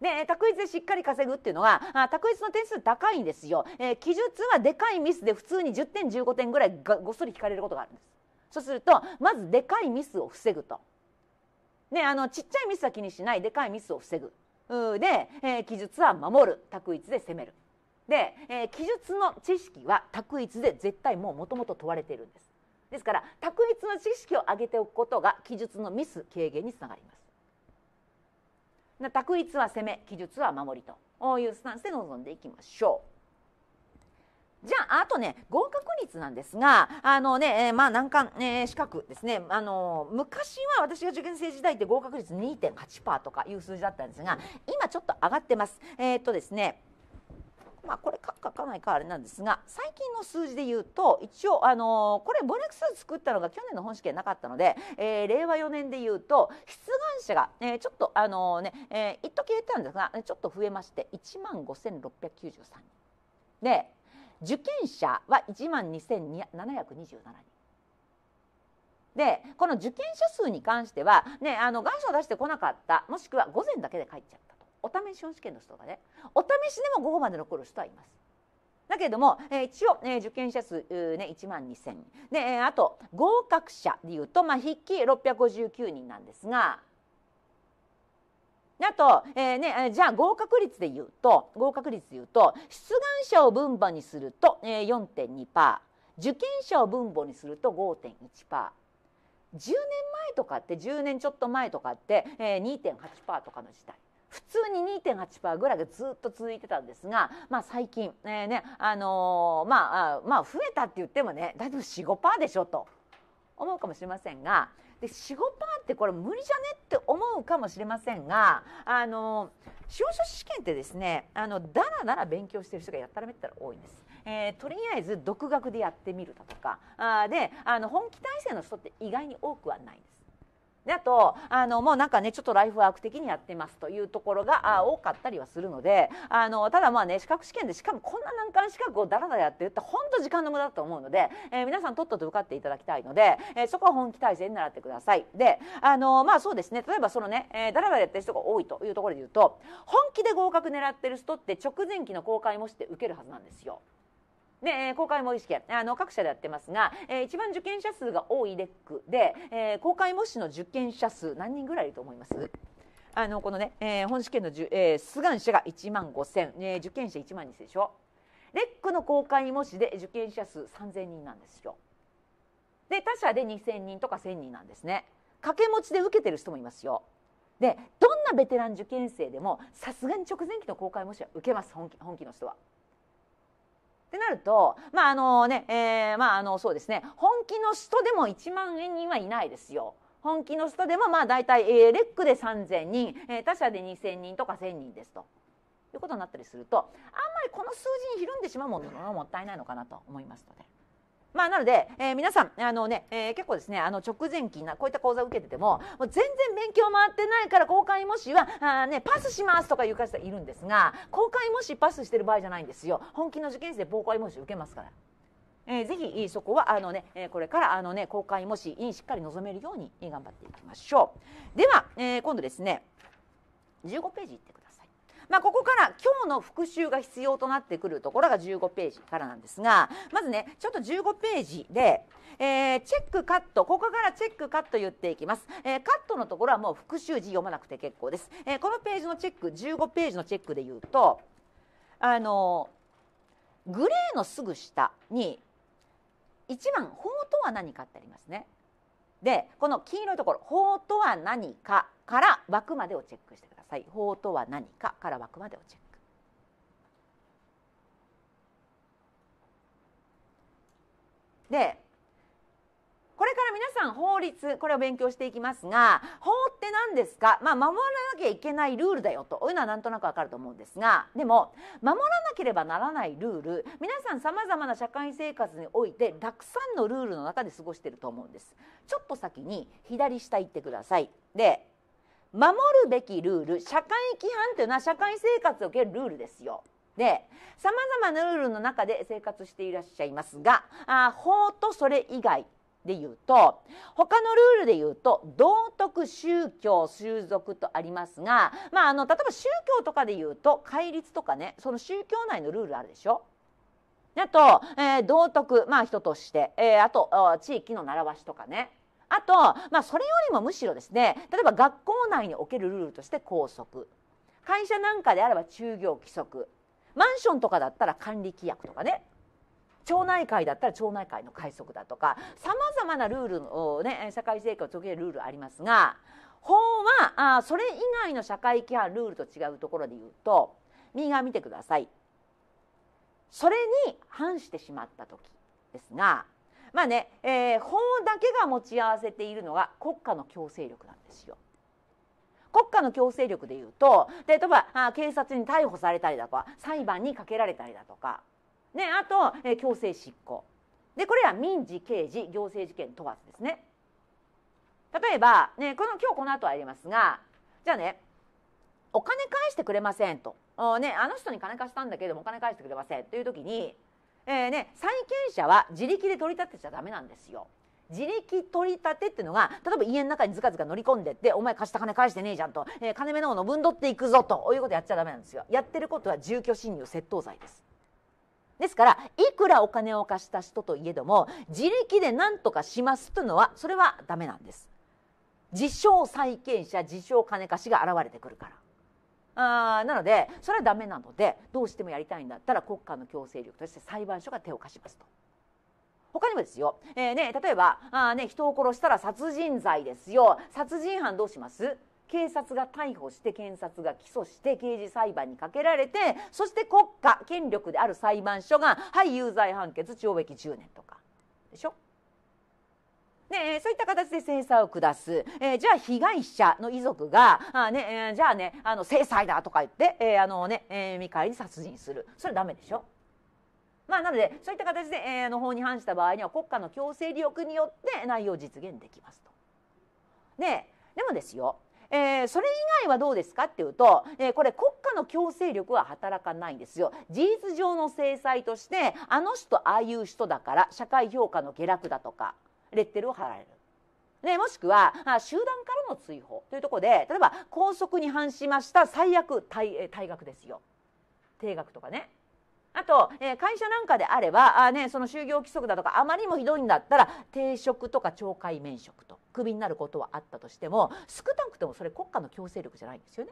で択一でしっかり稼ぐっていうのは、あ択一の点数高いんですよ、えー、記述はでかいミスで普通に10点15点ぐらいごっそり引かれることがあるんですそうするとまずでかいミスを防ぐと、ね、あのちっちゃいミスは気にしないでかいミスを防ぐで、えー、記述は守る択一で攻めるで、えー、記述の知識は択一で絶対もうもともと問われているんですですから択一の知識を上げておくことが記述のミス軽減につながります択一は攻め記述は守りというスタンスで臨んでいきましょう。じゃあ、あとね、合格率なんですが、あのね、えー、まあ、難関、えー、資格ですね。あの昔は私が受験生時代って合格率2.8%とかいう数字だったんですが、今ちょっと上がってます。えっとですね、まあ、これ書かかないかあれなんですが最近の数字で言うと一応、あのー、これボレックス作ったのが去年の本試験なかったので、えー、令和4年で言うと出願者が、えー、ちょっとあのね、えー、一時入れたんですがちょっと増えまして1万5693人。で受験者は1万2727人。でこの受験者数に関しては、ね、あの願書を出してこなかったもしくは午前だけで帰っちゃうお試し試験の人がねお試しでも午後まで残る人はいます。だけれども、えー、一応、えー、受験者数、ね、1万2000で、えー、あと合格者でいうと、まあ、筆記659人なんですがあと、えーね、じゃあ合格率でいうと合格率でいうと出願者を分母にすると、えー、4.2%受験者を分母にすると5.1%。10年前とかって10年ちょっと前とかって、え2.8%とかの時代普通に2.8%ぐらいがずっと続いてたんですが、まあ、最近、えーねあのー、まあ、まあ、増えたって言ってもねだ大体45%でしょと思うかもしれませんが45%ってこれ無理じゃねって思うかもしれませんが、あのー、司法書士試験ってですねあのだらだら勉強してる人がやったらめったら多いんです。えー、とりあえず独学でやってみるだとかあであの本気体制の人って意外に多くはないんです。であとあのもうなんかねちょっとライフワーク的にやってますというところが多かったりはするのであのただまあね資格試験でしかもこんな難関資格をだらだらやってるって本当時間の無駄だと思うので、えー、皆さんとっとと受かっていただきたいので、えー、そこは本気体制に習ってください。であのまあそうですね例えばそのね、えー、だらだらやってる人が多いというところで言うと本気で合格狙ってる人って直前期の公開もして受けるはずなんですよ。で、え公開模試試験あの各社でやってますが、えー、一番受験者数が多いレックで、えー、公開模試の受験者数何人ぐらいいると思いますあのこのね、えー、本試験の、えー、出願者が1万5000、え受験者1万2000でしょレックの公開模試で受験者数3000人なんですよで他社で2000人とか1000人なんですね掛け持ちで受けてる人もいますよでどんなベテラン受験生でもさすがに直前期の公開模試は受けます本気本気の人は。ってなるとまああのね、えー、まああのそうですね本気の人でも1万円にはいないですよ。本気の人でもまあ大体、えー、レックで3,000人、えー、他社で2,000人とか1,000人ですということになったりするとあんまりこの数字にひるんでしまうものもったいないのかなと思いますので。まあ、なので、えー、皆さんあのね、えー、結構ですねあの直前期なこういった講座を受けててももう全然勉強回ってないから公開模試はあ、ね、パスしますとかいう方いるんですが公開模試パスしてる場合じゃないんですよ本気の受験生で公開模試受けますから。えー、ぜひそこはあの、ね、えこれからあの、ね、公開模試にしっかり臨めるように頑張っていきましょう。では、えー、今度ですね15ページいってください。まあ、ここから今日の復習が必要となってくるところが15ページからなんですがまずねちょっと15ページで、えー、チェックカットここからチェックカット言っていきます、えー、カットのところはもう復習字読まなくて結構です、えー、このページのチェック15ページのチェックで言うとあのグレーのすぐ下に1番法とは何かってありますねでこの黄色いところ「法とは何か」から枠までをチェックしてください。さい法とは何かから枠までをチェックでこれから皆さん法律これを勉強していきますが法って何ですか、まあ、守らなきゃいけないルールだよというのはなんとなくわかると思うんですがでも守らなければならないルール皆さんさまざまな社会生活においてたくさんのルールの中で過ごしていると思うんです。ちょっと先に左下行ってくださいで守るべきルール社会規範というのは社会生活を受けるルールですよ。でさまざまなルールの中で生活していらっしゃいますがあ法とそれ以外で言うと他のルールで言うと道徳宗教習俗とありますが、まあ、あの例えば宗教とかで言うと戒律とかねその宗教内のルールあるでしょ。あと、えー、道徳、まあ、人として、えー、あと地域の習わしとかねあと、まあ、それよりもむしろですね例えば学校内におけるルールとして校則会社なんかであれば就業規則マンションとかだったら管理規約とかね町内会だったら町内会の快則だとかさまざまなルールの、ね、社会生活を遂けるルールありますが法はあそれ以外の社会規範ルールと違うところで言うと右側見てくださいそれに反してしまった時ですがまあね、えー、法だけが持ち合わせているのが国家の強制力なんですよ。国家の強制力でいうと例えばあ警察に逮捕されたりだとか裁判にかけられたりだとか、ね、あと、えー、強制執行でこれら民事刑事行政事件問わずですね例えば、ね、この今日この後はやりますがじゃあねお金返してくれませんと、ね、あの人に金貸したんだけれどもお金返してくれませんという時にえーね、債権者は自力で取り立てちゃダメなんですよ。自力取り立てっていうのが例えば家の中にずかずか乗り込んでって「お前貸した金返してねえじゃんと」えー、金目の方の分取っていくぞ」ということやっちゃダメなんですよ。やってることは住居侵入窃盗罪です。ですからいくらお金を貸した人といえども自力で何とかしますというのはそれはダメなんです。自称債権者自称金貸しが現れてくるから。あなのでそれはダメなのでどうしてもやりたいんだったら国家の強制力として裁判所が手を貸しますと。他にもですよ、えーね、例えばあ、ね、人を殺したら殺人罪ですよ殺人犯どうします警察が逮捕して検察が起訴して刑事裁判にかけられてそして国家権力である裁判所がはい有罪判決懲役10年とかでしょね、そういった形で制裁を下す、えー、じゃあ被害者の遺族があ、ねえー、じゃあねあの制裁だとか言って、えー、あのねえー、見返り殺人するそれダメでしょまあ、なのでそういった形で、えー、の法に反した場合には国家の強制力によって内容を実現できますと。ででもですよ、えー、それ以外はどうですかっていうと、えー、これ国家の強制力は働かないんですよ。事実上の制裁としてあの人ああいう人だから社会評価の下落だとかレッテルを貼られる。ね、もしくは集団からの追放というところで例えば校則に反しました最悪退退学ですよ定額とかねあと、えー、会社なんかであればあ、ね、その就業規則だとかあまりにもひどいんだったら停職とか懲戒免職とクビになることはあったとしても少なくともそれ国家の強制力じゃないんですよね。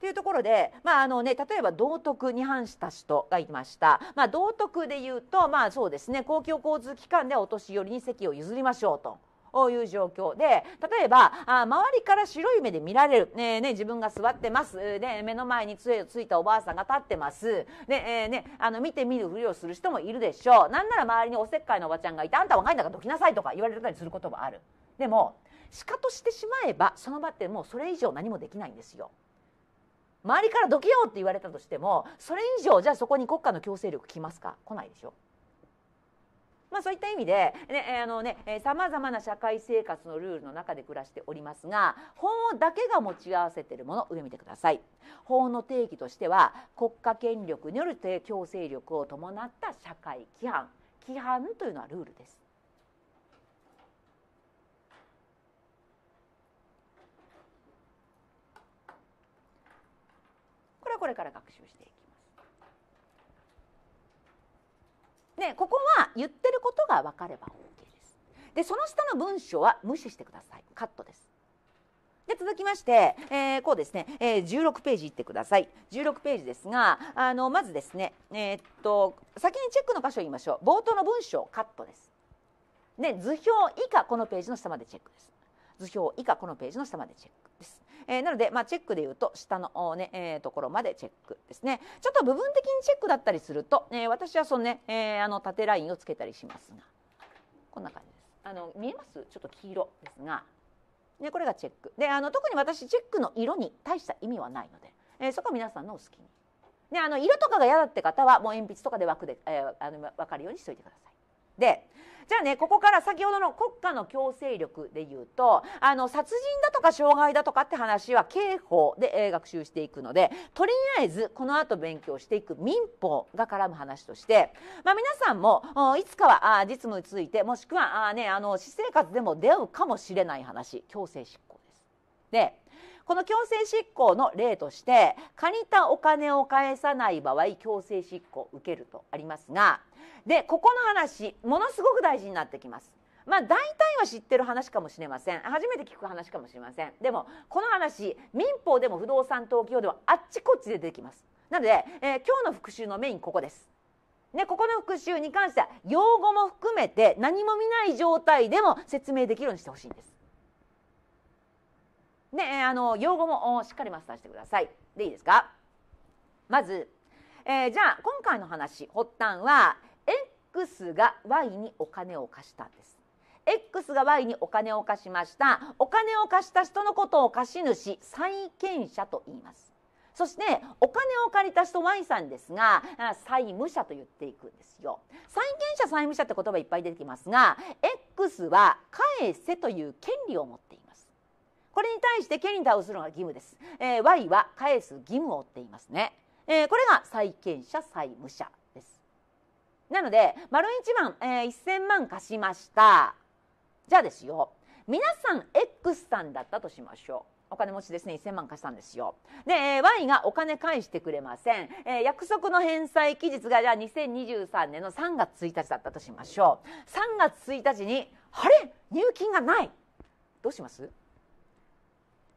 ていうところで、まああのね、例えば道徳に反した人がいました、まあ、道徳でいうと、まあ、そうですね公共交通機関でお年寄りに席を譲りましょうと。ういう状況で例えばあ周りから白い目で見られる、ねね、自分が座ってますで目の前に杖をついたおばあさんが立ってますで、えー、ね、あの見て見ぬふりをする人もいるでしょうなんなら周りにおせっかいのおばちゃんがいてあんた若いんだからどきなさいとか言われたりすることもあるでもしかとしてしまえばその場ってもうそれ以上何もできないんですよ。周りからどけようって言われたとしてもそれ以上じゃあそこに国家の強制力きますか来ないでしょ。まあ、そういった意味でねねあのさまざまな社会生活のルールの中で暮らしておりますが法だけが持ち合わせているもの上見てください法の定義としては国家権力による強制力を伴った社会規範規範というのはルールですこれはこれから学習していきます。でここは言ってることが分かれば OK です。でその下の文章は無視してくださいカットです。で続きまして、えー、こうですね、えー、16ページいってください16ページですがあのまずですね、えー、っと先にチェックの箇所を言いましょう冒頭の文章カットです。ね、図表以下このページの下までチェックです。図表以下このページの下までチェックです。えー、なので、まあ、チェックでいうと下の、ねえー、ところまでチェックですねちょっと部分的にチェックだったりすると、えー、私はそのね、えー、あの縦ラインをつけたりしますがこんな感じですあの見えますちょっと黄色ですが、ね、これがチェックであの特に私チェックの色に大した意味はないので、えー、そこは皆さんのお好きに。ね、あの色とかが嫌だって方はもう鉛筆とかで枠で、えー、あの分かるようにしておいてください。でじゃあねここから先ほどの国家の強制力でいうとあの殺人だとか傷害だとかって話は刑法で、え学習していくのでとりあえずこの後勉強していく民法が絡む話として、まあ、皆さんもいつかはあ実務についてもしくはあ、ね、あの私生活でも出会うかもしれない話強制執行です。でこの強制執行の例として借りたお金を返さない場合強制執行を受けるとありますがでここの話ものすごく大事になってきます。まあ、大体は知ってる話かもしれません初めて聞く話かもしれませんでもこの話民法でも不動産登記法ではあっちこっちで出てきますなので、えー、今日の復習のメインここですね、ここの復習に関しては用語も含めて何も見ない状態でも説明できるようにしてほしいんです。ね、えあの用語もしっかりマスターしてください。でいいですかまず、えー、じゃあ今回の話発端は、X が Y にお金を貸したんです X が Y にお金を貸しましたお金を貸した人のことを貸主債権者と言いますそしてお金を借りた人 Y さんですが債務者と言っていくんですよ債権者債務者って言葉いっぱい出てきますが X は返せという権利を持っていますこれに対して権利に対応するのが義務です、えー、Y は返す義務を負っていますね、えー、これが債権者債務者なので丸一番、えー、1000万貸しましたじゃあですよ皆さん X さんだったとしましょうお金持ちですね1000万貸したんですよで、えー、Y がお金返してくれません、えー、約束の返済期日がじゃあ2023年の3月1日だったとしましょう3月1日にあれ入金がないどうします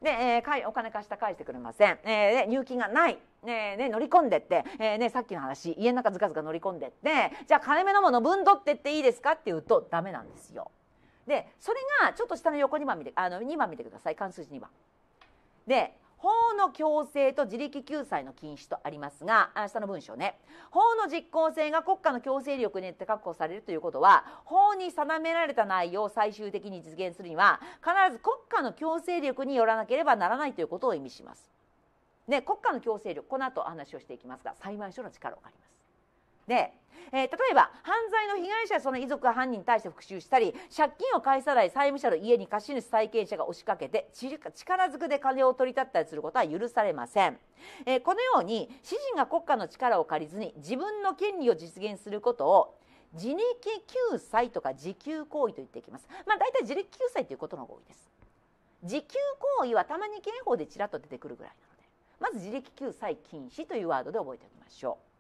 で、えー、お金貸した返してくれません、えー、入金がない、ねね、乗り込んでって、えーね、さっきの話家の中ずかずか乗り込んでってじゃあ金目のもの分取ってっていいですかって言うとダメなんですよ。でそれがちょっと下の横2番見てあの2番見てください関数字2番。で法の強制と自力救済の禁止とありますが下の文章ね法の実効性が国家の強制力によって確保されるということは法に定められた内容を最終的に実現するには必ず国家の強制力によらなければならないということを意味します。ね、国家の強制力この後お話をしていきますが裁判所の力を借ります。で、えー、例えば犯罪の被害者その遺族が犯人に対して復讐したり借金を返さない債務者の家に貸し主債権者が押しかけて力ずくで金を取り立ったりすることは許されません、えー、このように私人が国家の力を借りずに自分の権利を実現することを自力救済とか自給行為と言っていきます、まあ、大体自力救済ということの方が多いです自給行為はたまに刑法でちらっと出てくるぐらいなのでまず自力救済禁止というワードで覚えておきましょう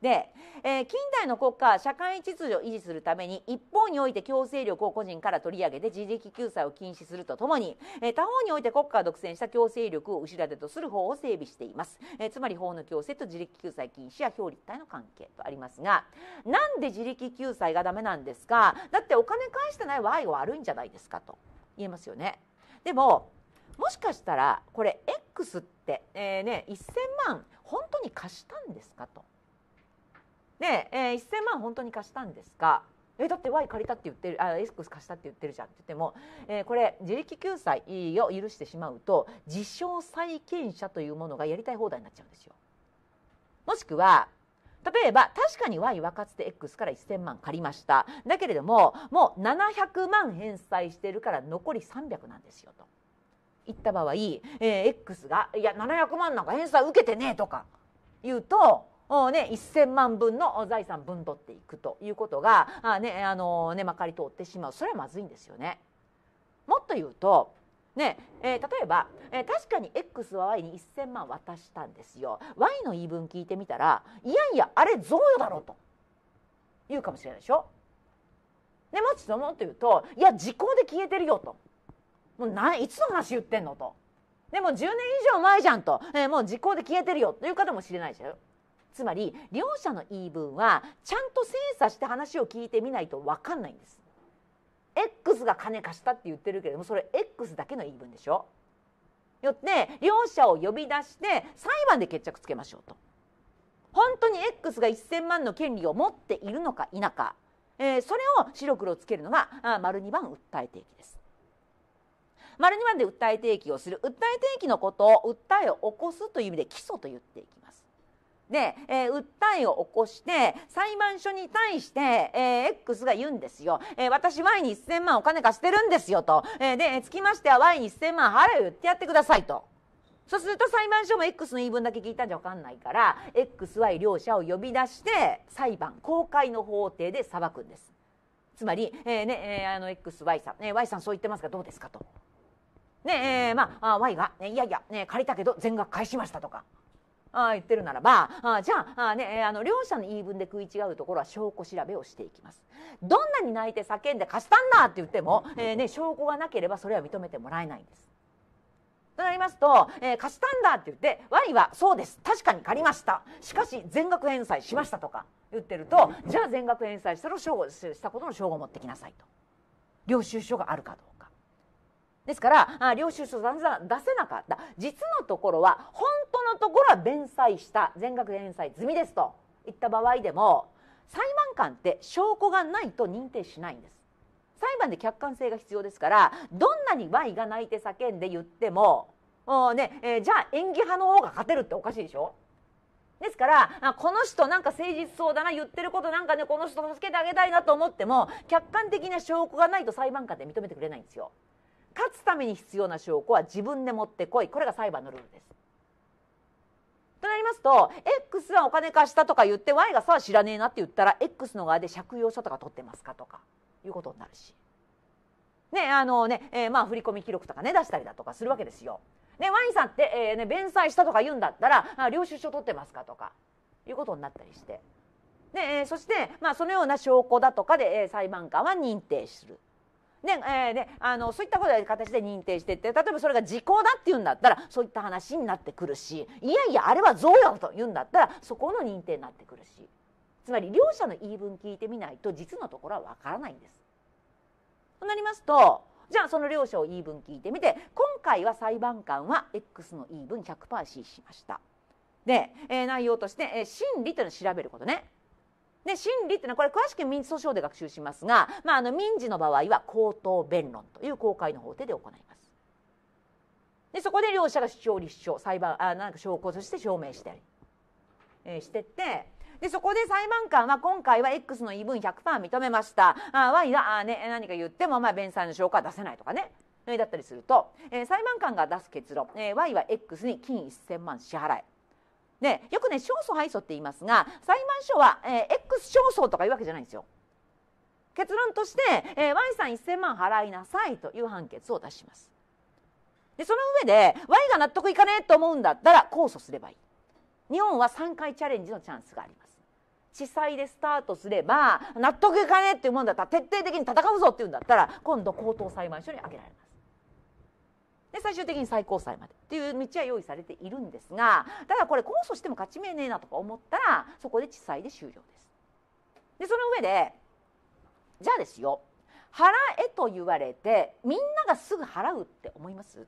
で、えー、近代の国家社会秩序を維持するために一方において強制力を個人から取り上げて自力救済を禁止するとともに、えー、他方において国家が独占した強制力を後ろ盾とする法を整備しています、えー、つまり法の強制と自力救済禁止や表立体の関係とありますがなんで自力救済がダメなんですかだってお金返してない Y は悪いんじゃないですかと言えますよねでももしかしたらこれ X って、えーね、1000万本当に貸したんですかと。で、えー、1000万本当に貸したんですかえだって Y 借りたって言ってるあ X 貸したって言ってるじゃんって言っても、えー、これ自力救済を許してしまうと自称債権者というものがやりたい放題になっちゃうんですよ。もしくは例えば確かに Y はかつて X から1000万借りましただけれどももう700万返済してるから残り300なんですよと言った場合、えー、X が「いや700万なんか返済受けてねえ」とか言うとおね、1,000万分の財産分取っていくということがあ、ねあのね、まかり通ってしまうそれはまずいんですよね。もっと言うとねえー、例えば、えー、確かに X は Y に1,000万渡したんですよ Y の言い分聞いてみたらいやいやあれ贈与だろと言うかもしれないでしょ。ね、もっともっと言うといや時効で消えてるよともうないつの話言ってんのと。でも10年以上前じゃんと、えー、もう時効で消えてるよという方もしれないでしょつまり両者の言い分はちゃんと精査して話を聞いてみないと分かんないんです。X が金貸したって言ってるけれどもそれ X だけの言い分でしょ。よって両者を呼び出して裁判で決着つけましょうと。本当に X が1000万の権利を持っているのか否か、えー、それを白黒つけるのがあ丸2番訴え定起です。丸2番で訴え提起をする訴え提起のことを訴えを起こすという意味で起訴と言っていきます。で、えー、訴えを起こして裁判所に対して、えー、X が言うんですよ、えー、私 Y に1000万お金貸してるんですよと、えー、でつきましては Y に1000万払えってやってくださいと。そうすると裁判所も X の言い分だけ聞いたんじゃ分かんないから XY 両者を呼び出して裁判公開の法廷で裁くんですつまり、えーねえー、あの XY さん、ね、Y さんそう言ってますがどうですかと。ねえー、まあ Y が、いやいや、ね、借りたけど全額返しました」とかあ言ってるならばあじゃああ、ね、あの両者の言い分で食い違うところは証拠調べをしていきますどんなに泣いて叫んで「貸したんだ!」って言っても、えー、ね、証拠がなければそれは認めてもらえないんです。となりますと、えー、貸したんだって言って Y は「そうです確かに借りましたしかし全額返済しました」とか言ってるとじゃあ全額返済したの証したことの証拠を持ってきなさいと領収書があるかとですから領収書残々出せなかった実のところは本当のところは弁済した全額返済済みですといった場合でも裁判官って証拠がないと認定しないんです裁判で客観性が必要ですからどんなに Y が泣いて叫んで言っても、ねえー、じゃあ演技派の方が勝てるっておかしいでしょですからこの人なんか誠実そうだな言ってることなんかねこの人助けてあげたいなと思っても客観的な証拠がないと裁判官で認めてくれないんですよ勝つために必要な証拠は自分で持ってこいこれが裁判のルールです。となりますと X はお金貸したとか言って Y がさあ知らねえなって言ったら X の側で借用書とか取ってますかとかいうことになるし。ねあのねえー、まあ振込記録とかね出したりだとかするわけですよ。ね、ワインさんって、えーね、弁済したとか言うんだったら領収書取ってますかとかいうことになったりして、ねえー、そして、まあ、そのような証拠だとかで、えー、裁判官は認定するねえー、ねあのそういったで形で認定してって例えばそれが時効だっていうんだったらそういった話になってくるしいやいやあれは贈与というんだったらそこの認定になってくるしつまり両者の言い分聞いてみないと実のところはわからないんです。となりますとじゃあその両者を言い分聞いてみて今回は裁判官は X の言い分1 0 0持しました。で、えー、内容として、えー、真理というのを調べることねで審理ってのはこれ詳しく民事訴訟で学習しますが、まあ、あの民事の場合は口頭弁論という公開の法廷で行います。でそこで両者が主張立証裁判あなんか証拠として証明してえー、してってでそこで裁判官は今回は X の言い分100%認めましたあ Y があ、ね、何か言っても、まあ、弁済の証拠は出せないとかねだったりすると、えー、裁判官が出す結論、えー、Y は X に金1000万支払いね、よくね勝訴敗訴って言いますが裁判所は、えー、X 勝訴とかいうわけじゃないんですよ。結論として、えー、Y さん1000万払いなさいという判決を出します。でその上で Y が納得いかねえと思うんだったら控訴すればいい。日本は3回チャレンジのチャンスがあります。地裁でスタートすれば納得いかねえっていうもんだったら徹底的に戦うぞっていうんだったら今度高等裁判所に上げられます。で最終的に最高裁までっていう道は用意されているんですがただこれ控訴しても勝ち目ねえなとか思ったらそこで地裁で終了です。でその上でじゃあですよ払えと言われてみんながすぐ払うって思います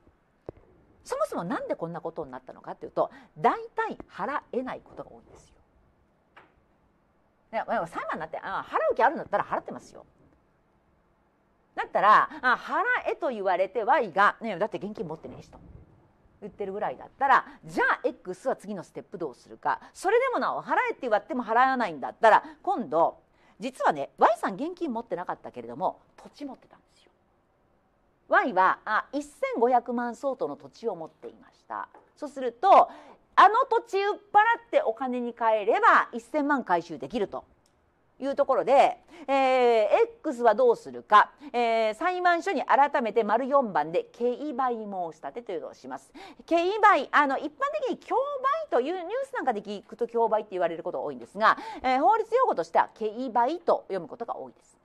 そもそも何でこんなことになったのかっていうと大体払えないことが多いんですよ。裁判になってあ払う気あるんだったら払ってますよだったら「あ払え」と言われて Y が、ね、だって現金持ってねえしと言ってるぐらいだったらじゃあ X は次のステップどうするかそれでもなお払えって言われても払わないんだったら今度実はね Y さん現金持ってなかったけれども土地持ってたんですよ。Y はあ1500万相当の土地を持っていましたそうするとあの土地売っ払ってお金に換えれば1000万回収できるというところで、えー、X はどうするか、えー、裁判所に改めて丸四番で経緯売申し立てというのをします。経緯売あの一般的に競売というニュースなんかで聞くと競売って言われること多いんですが、えー、法律用語としては経緯売と読むことが多いです。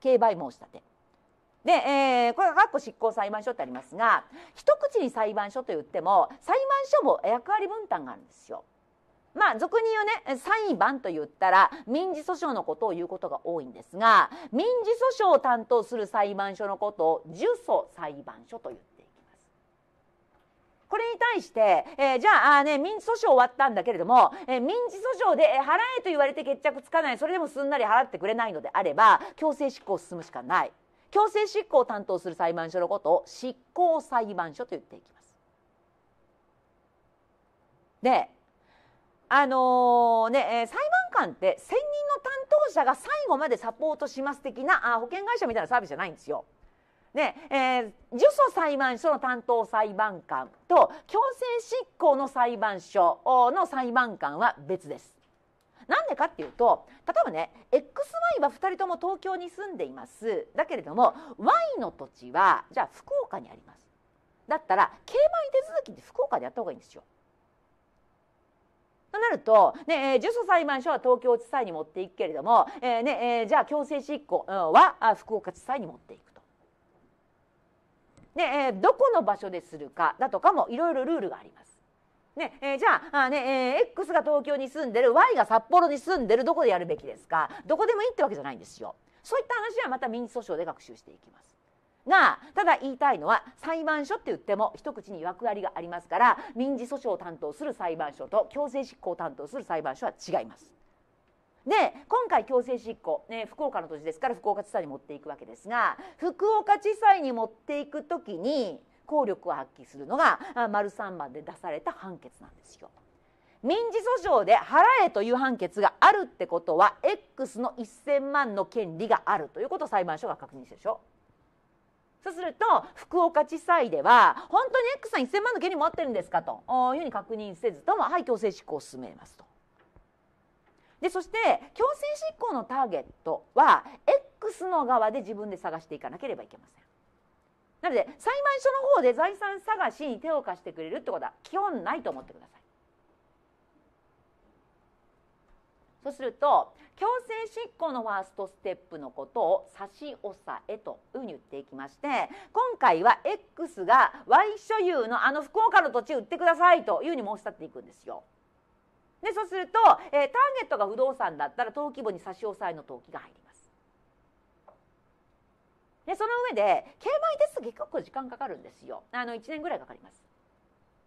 経売申し立て。で、えー、これが括弧執行裁判所ってありますが一口に裁判所と言っても裁判所も役割分担があるんですよ。まあ俗に言うね裁判と言ったら民事訴訟のことを言うことが多いんですが民事訴訟を担当する裁判所のことを受訴裁判所と言っていきますこれに対して、えー、じゃあね民事訴訟終わったんだけれども、えー、民事訴訟で払えと言われて決着つかないそれでもすんなり払ってくれないのであれば強制執行を進むしかない強制執行を担当する裁判所のことを執行裁判所と言っていきます。であのー、ね、えー、裁判官って専任の担当者が最後までサポートします的なあ保険会社みたいなサービスじゃないんですよ。ねえー、受訴裁判所の担当裁判官と強制執行の裁判所の裁判官は別です。なんでかっていうと例えばね XY は2人とも東京に住んでいますだけれども Y の土地はじゃあ福岡にありますだったら競売手続きって福岡でやった方がいいんですよとなると、ね、えー、受訴裁判所は東京地裁に持っていくけれども、えー、ねえー、じゃあ強制執行は福岡地裁に持っていくと。ねえー、どこの場所でするかだとかもいろいろルールがあります。ねえー、じゃああ、ねえー、X が東京に住んでる Y が札幌に住んでるどこでやるべきですかどこでもいいってわけじゃないんですよ。そういった話はまた民事訴訟で学習していきます。がただ言いたいのは裁判所って言っても一口に役割がありますから民事訴訟を担当する裁判所と強制執行を担当する裁判所は違います。で今回強制執行、ね、福岡の土地ですから福岡地裁に持っていくわけですが福岡地裁に持っていく時に効力を発揮するのが丸三番で出された判決なんですよ。民事訴訟で払えという判決があるってことは X の1000万の権利があるということを裁判所が確認してるでしょ。そうすると福岡地裁では本当に X さん1000万の権利持ってるんですかというふうに確認せずともはい強制執行を進めますと。でそして強制執行のターゲットは X の側で自分で探していかなければいけません。なので裁判所の方で財産探しに手を貸してくれるってことは基本ないと思ってください。そうすると強制執行のワーストステップのことを差し押さえというふうに言っていきまして今回は X が Y 所有のあの福岡の土地売ってくださいというふうに申し立っていくんですよ。でそうすると、えー、ターゲットが不動産だったら登記簿に差し押さえの登記が入ります。でその上で競売手続き結構時間かかるんですよあの1年ぐらいかかります。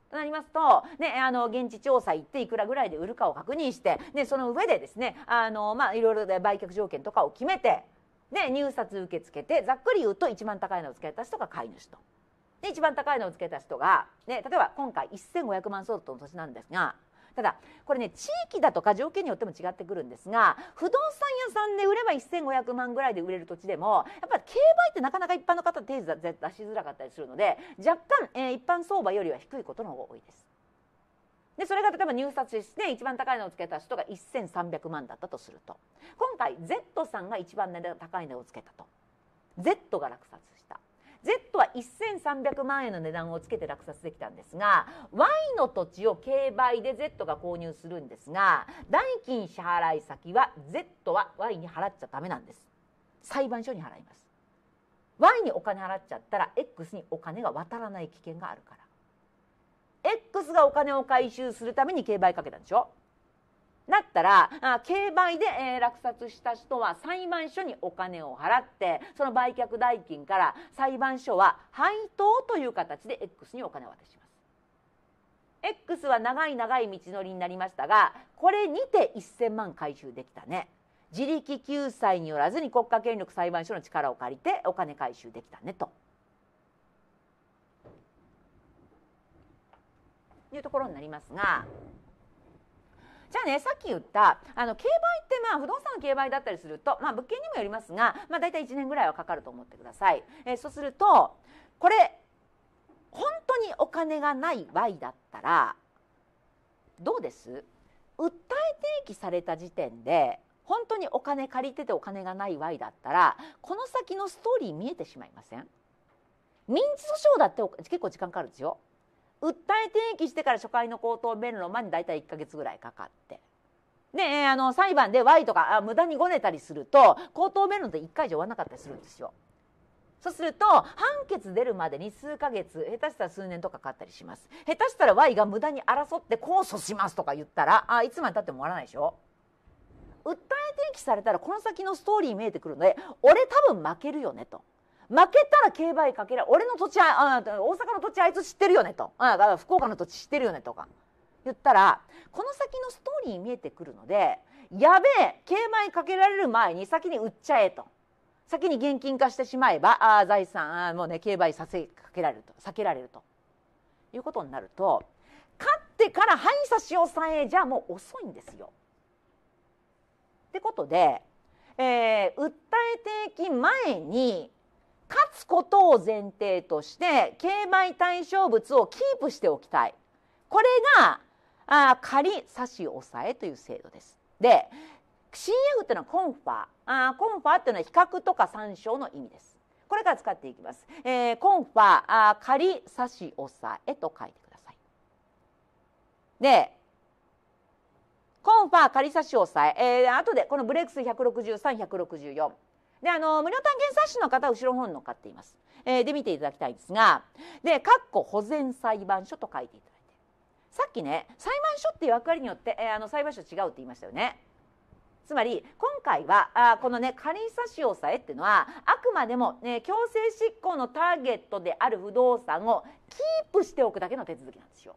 となりますと、ね、あの現地調査行っていくらぐらいで売るかを確認してでその上でですねあの、まあ、いろいろ売却条件とかを決めてで入札受け付けてざっくり言うと一番高いのをつけた人が買い主と。で一番高いのをつけた人が、ね、例えば今回1500万相当の年なんですがただこれね地域だとか条件によっても違ってくるんですが不動産屋さんで売れば1500万ぐらいで売れる土地でもやっぱり競売ってなかなか一般の方手出しづらかったりするので若干、えー、一般相場よりは低いことの方が多いです。でそれが例えば入札して、一番高いのをつけた人が1300万だったとすると今回 Z さんが一番高い値をつけたと Z が落札 Z は1300万円の値段をつけて落札できたんですが Y の土地を競売で Z が購入するんですが代金支払い先は Z は Y に払っちゃダメなんです裁判所に払います Y にお金払っちゃったら X にお金が渡らない危険があるから X がお金を回収するために競売かけたんでしょなったらあ競売で、えー、落札した人は裁判所にお金を払ってその売却代金から裁判所は配当という形で X にお金を渡します。X は長い長い道のりになりましたがこれにて1000万回収できたね自力救済によらずに国家権力裁判所の力を借りてお金回収できたねというところになりますがじゃあねさっき言ったあの競売ってまあ不動産の競売だったりすると、まあ、物件にもよりますが、まあ、大体1年ぐらいはかかると思ってください。えー、そうするとこれ本当にお金がない Y だったらどうです訴え提起された時点で本当にお金借りててお金がない Y だったらこの先のストーリー見えてしまいません民事訴訟だって結構時間かかるんですよ訴え提起してから初回の口頭弁論まで大体1か月ぐらいかかって。であの裁判で Y とかあ無駄にごねたりすると口頭弁論って1回じゃ終わらなかったりするんですよ。そうすると判決出るまでに数か月下手したら数年とかかったりします下手したら Y が無駄に争って控訴しますとか言ったらあいつまでたっても終わらないでしょ訴え提起されたらこの先のストーリー見えてくるので俺多分負けるよねと負けたら競売かけら俺の土地あ大阪の土地あいつ知ってるよねとあ福岡の土地知ってるよねとか言ったらこの先のストーリー見えてくるのでやべえ競売かけられる前に先に売っちゃえと先に現金化してしまえばあ財産あもうね競売させかけられると避けられるということになると勝ってから「はい差し押さえ」じゃもう遅いんですよ。ってことで、えー、訴えていき前に勝つことを前提として競売対象物をキープしておきたいこれがあ仮差し押さえという制度です。で CF ていうのはコンファあコンファっていうのは比較とか参照の意味です。これから使っていきます。えー、コンファあ仮差し押さえと書いてください。でコンファ仮差し押さえ、えー、後でこのブレックス163164であの無料探検冊子の方は後ろの方っかっています、えー、で見ていただきたいんですが「でかっこ保全裁判所」と書いていただいてさっきね裁判所っていう役割によって、えー、あの裁判所違うって言いましたよね。つまり今回はあこのね仮差し押さえっていうのはあくまでも、ね、強制執行のターゲットである不動産をキープしておくだけの手続きなんですよ。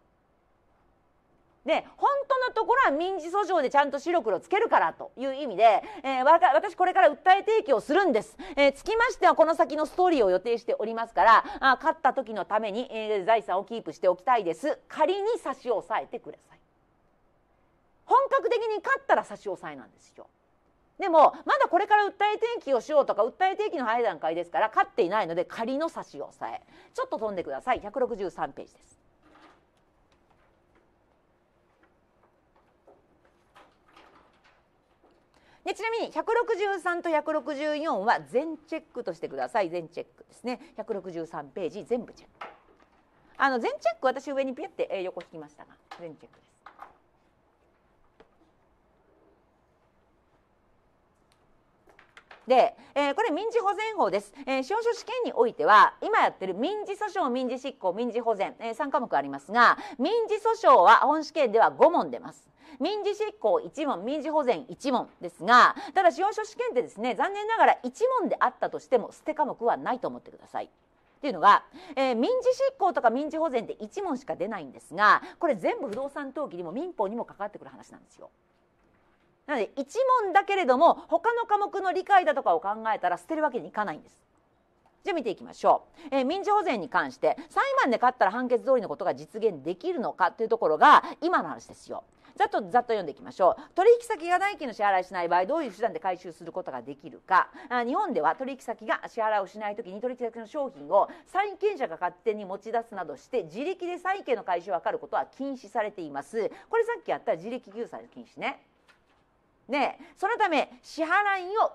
で本当のところは民事訴訟でちゃんと白黒つけるからという意味で、えー、私これから訴え提起をするんです、えー、つきましてはこの先のストーリーを予定しておりますからあ勝った時のために、えー、財産をキープしておきたいです仮に差し押さえてください本格的に勝ったら差し押さえなんですよでもまだこれから訴え提起をしようとか訴え提起の早い段階ですから勝っていないので仮の差し押さえちょっと飛んでください163ページですでちなみに163と164は全チェックとしてください全チェックですね163ページ全部チェックあの全チェック私上にピュって横引きましたが全チェックですで、えー、これ民事保全法です、えー、司法書試験においては今やってる民事訴訟民事執行民事保全、えー、3科目ありますが民事訴訟は本試験では5問出ます民事執行1問民事保全1問ですがただ司法書試験ってですね残念ながら1問であったとしても捨て科目はないと思ってください。っていうのが、えー、民事執行とか民事保全って1問しか出ないんですがこれ全部不動産登記にも民法にも関わってくる話なんですよ。なので1問だけれども他の科目の理解だとかを考えたら捨てるわけにいかないんです。じゃあ見ていきましょう、えー、民事保全に関して裁判で勝ったら判決通りのことが実現できるのかというところが今の話ですよざっとざっと読んでいきましょう取引先が代金の支払いしない場合どういう手段で回収することができるか日本では取引先が支払いをしない時に取引先の商品を債権者が勝手に持ち出すなどして自力で債権の回収を図ることは禁止されていますこれさっきやった自力救済の禁止ねね、そのため支払い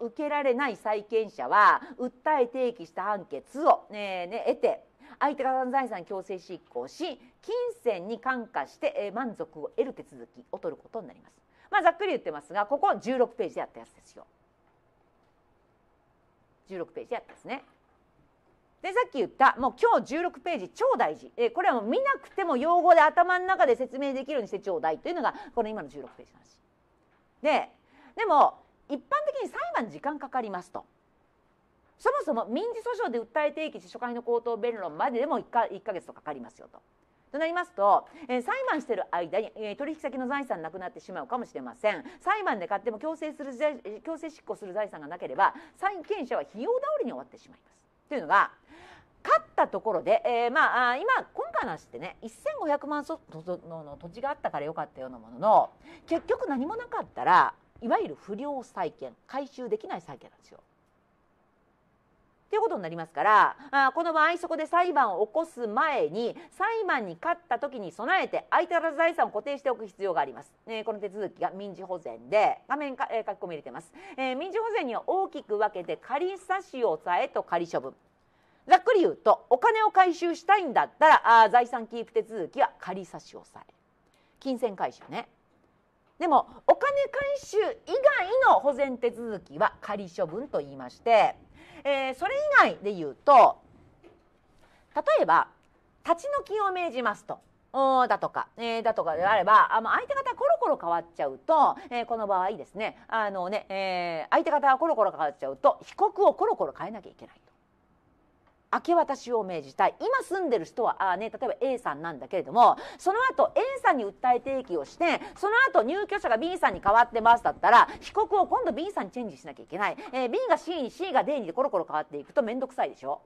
を受けられない債権者は訴え提起した判決を、ねね、得て相手方の財産強制執行し金銭に感化して、満足を得る手続きを取ることになります。まあ、ざっくり言ってますがここ16ページでやったやつですよ。16ページでやったですね。でさっき言ったもう今日16ページ超大事、えこれはもう見なくても用語で頭の中で説明できるようにしてちょうだいというのがこの今の16ページの話。ででも一般的に裁判時間かかりますと。そもそも民事訴訟で訴え提起し初回の口頭弁論まででも1か ,1 ヶ月とかかりますよと。となりますと、えー、裁判してる間に、えー、取引先の財産なくなってしまうかもしれません裁判で買っても強制する強制執行する財産がなければ債権者は費用倒れに終わってしまいますというのが勝ったところで、えー、まあ今今回の話ってね1500万そのの土地があったからよかったようなものの結局何もなかったらいわゆる不良債権回収できない債権なんですよっていうことになりますからあこの場合そこで裁判を起こす前に裁判に勝った時に備えて相手方財産を固定しておく必要があります、えー、この手続きが民事保全で画面か、えー、書き込み入れてます、えー、民事保全には大きく分けて仮差し押さえと仮処分ざっくり言うとお金を回収したいんだったらあ財産キープ手続きは仮差し押さえ金銭回収ねでもお金回収以外の保全手続きは仮処分と言いましてえー、それ以外で言うと例えば立ち退きを命じますとだとか、えー、だとかであれば、あ相手方コロコロ変わっちゃうと、えー、この場合ですね、あのね、えー、相手方がコロコロ変わっちゃうと、被告をコロコロ変えなきゃいけない。明け渡しを命じたい今住んでる人はあ、ね、例えば A さんなんだけれどもその後 A さんに訴え提起をしてその後入居者が B さんに変わってますだったら被告を今度 B さんにチェンジしなきゃいけない、えー、B が C に C が D にでコロコロ変わっていくと面倒くさいでしょ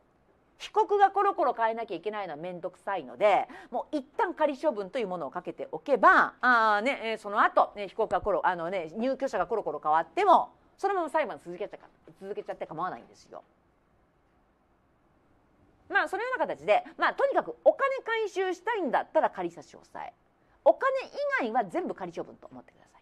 被告がコロコロ変えなきゃいけないのは面倒くさいのでもう一旦仮処分というものをかけておけばあ、ね、その後、ね、被告がコロあの、ね、入居者がコロコロ変わってもそのまま裁判続けちゃ続けちゃって構わないんですよ。まあそのような形で、まあ、とにかくお金回収したいんだったら仮差し押さえお金以外は全部仮処分と思ってください。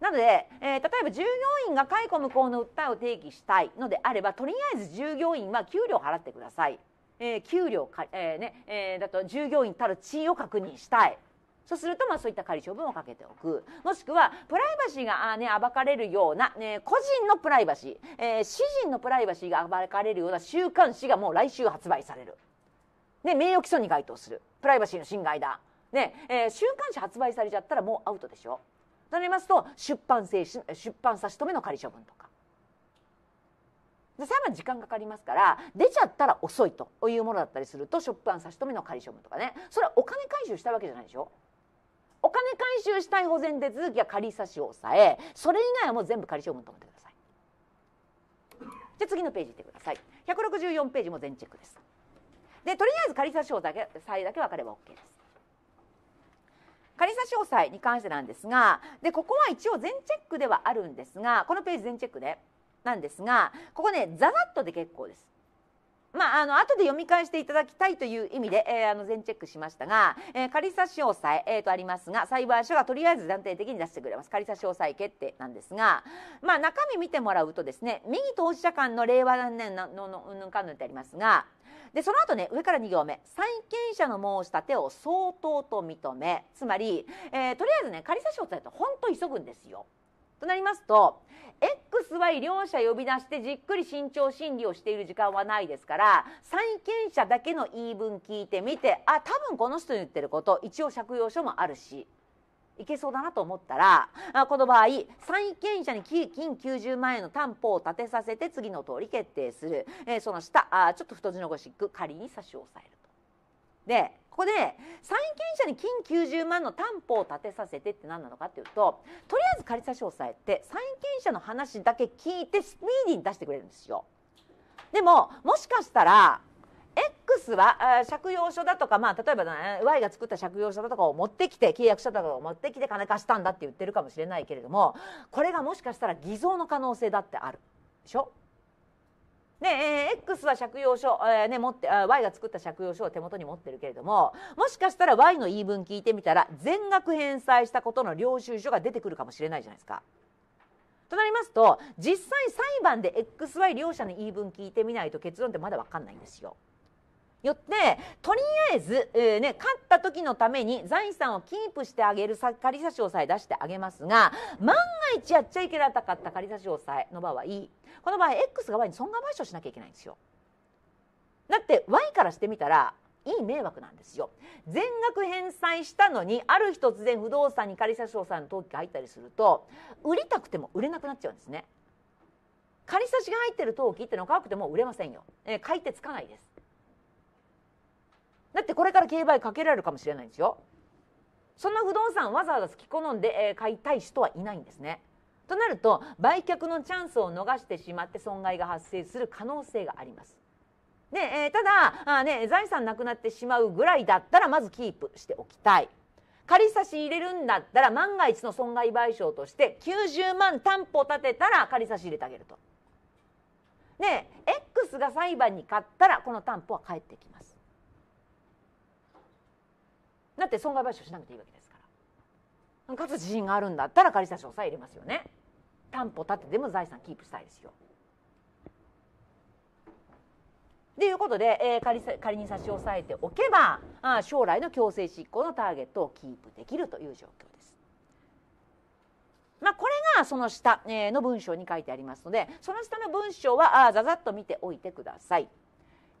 なので、えー、例えば従業員が解雇無効の訴えを提起したいのであればとりあえず従業員は給料を払ってください、えー、給料か、えーねえー、だと従業員たる地位を確認したいそうするとまあそういった仮処分をかけておくもしくはプライバシーがあ、ね、暴かれるような、ね、個人のプライバシー、えー、私人のプライバシーが暴かれるような週刊誌がもう来週発売される。で名誉毀損に該当するプライバシーの侵害だ。ねえー、週刊誌発売されちゃったらもうアウトでしょ。となりますと出版制出版差し止めの仮処分とか。でさらに時間かかりますから出ちゃったら遅いというものだったりすると出版差し止めの仮処分とかねそれはお金回収したわけじゃないでしょお金回収したい保全手続きは仮差し押さえそれ以外はもう全部仮処分と思ってくださいじゃ次のページいってください164ページも全チェックですでとりあえず仮差し押さえだけ分かれば OK です仮差し押さえに関してなんですがでここは一応全チェックではあるんですがこのページ全チェックでなんですがここねざざっとで結構ですまあ、あの後で読み返していただきたいという意味で、えー、あの全チェックしましたが、えー、仮差し押さええー、とありますが裁判所がとりあえず断定的に出してくれます仮差し押さえ決定なんですが、まあ、中身見てもらうとですね右当事者間の令和何年ののうんぬんかんぬんってありますがでその後ね上から2行目債権者の申し立てを相当と認めつまり、えー、とりあえずね仮差し押さえと本当急ぐんですよ。となりますと XY 両者呼び出してじっくり慎重審理をしている時間はないですから債権者だけの言い分聞いてみてあ多分この人に言ってること一応借用書もあるしいけそうだなと思ったらこの場合債権者に金90万円の担保を立てさせて次の通り決定する、えー、その下あちょっと太字のごしく仮に差し押さえると。でこで債権者に金90万の担保を立てさせてって何なのかっていうととりあえず仮差し押さえて債権者の話だけ聞いてスピーディーに出してくれるんですよ。でももしかしたら X は借用書だとか、まあ、例えば、ね、Y が作った借用書だとかを持ってきて契約書だとかを持ってきて金貸したんだって言ってるかもしれないけれどもこれがもしかしたら偽造の可能性だってあるでしょねえー、X は借用書、えーね、持ってあ Y が作った借用書を手元に持ってるけれどももしかしたら Y の言い分聞いてみたら全額返済したことの領収書が出てくるかもしれないじゃないですか。となりますと実際裁判で XY 両者の言い分聞いてみないと結論ってまだ分かんないんですよ。よってとりあえず、えーね、勝った時のために財産をキープしてあげる仮差し押さえ出してあげますが万が一やっちゃいけなかった仮差し押さえの場合この場合 X 側に損害賠償しなきゃいけないんですよ。だって Y からしてみたらいい迷惑なんですよ全額返済したのにある日突然不動産に仮差し押さえの登記が入ったりすると売りたくても売れなくなっちゃうんですね仮差しが入ってる登記ってのは買くても売れませんよ、えー、買い手つかないですだってこれから競売かけられるかもしれないんですよその不動産わざわざ好き好んで、え買いたい人はいないんですねとなると売却のチャンスを逃してしまって損害が発生する可能性がありますで、えー、ただあ、ね、財産なくなってしまうぐらいだったらまずキープしておきたい仮差し入れるんだったら万が一の損害賠償として90万担保立てたら仮差し入れてあげると。で X が裁判に勝ったらこの担保は返ってきます。だって損害賠償しなくていいわけですからかつ自信があるんだったら仮差し押さえ入れますよね担保立てでも財産キープしたいですよということで、えー、仮仮に差し押さえておけばあ将来の強制執行のターゲットをキープできるという状況です。まあ、これがその下の文章に書いてありますのでその下の文章はざざっと見ておいてください。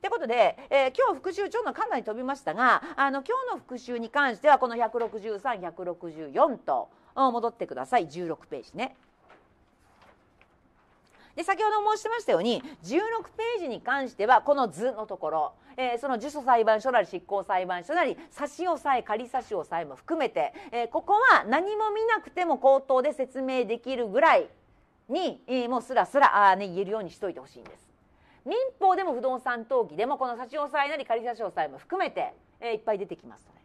ってことで、えー、今日復習ちょっとかなり飛びましたがあの今日の復習に関してはこの163164と戻ってください16ページね。で先ほど申しましたように16ページに関してはこの図のところ、えー、その受訴裁判所なり執行裁判所なり差し押さえ仮差し押さえも含めて、えー、ここは何も見なくても口頭で説明できるぐらいに、えー、もうすらすらあ、ね、言えるようにしといてほしいんです。民法でも不動産登記でもこの差し押さえなり仮差し押さえも含めて、えー、いっぱい出てきますの、ね、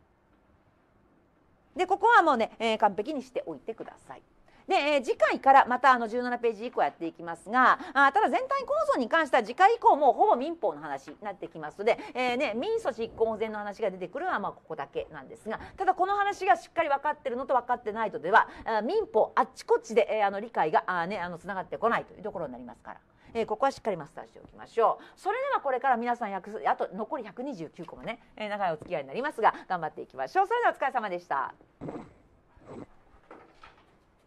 でここはもうね、えー、完璧にしておいてください。で、えー、次回からまたあの17ページ以降やっていきますがあただ全体構造に関しては次回以降もほぼ民法の話になってきますので、えーね、民訴執行保全の話が出てくるのはまあここだけなんですがただこの話がしっかり分かってるのと分かってないとでは民法あっちこっちで、えー、あの理解があ、ね、あのつながってこないというところになりますから。えー、ここはしっかりマスターしておきましょうそれではこれから皆さん約あと残り129個もね、えー、長いお付き合いになりますが頑張っていきましょうそれではお疲れ様でした。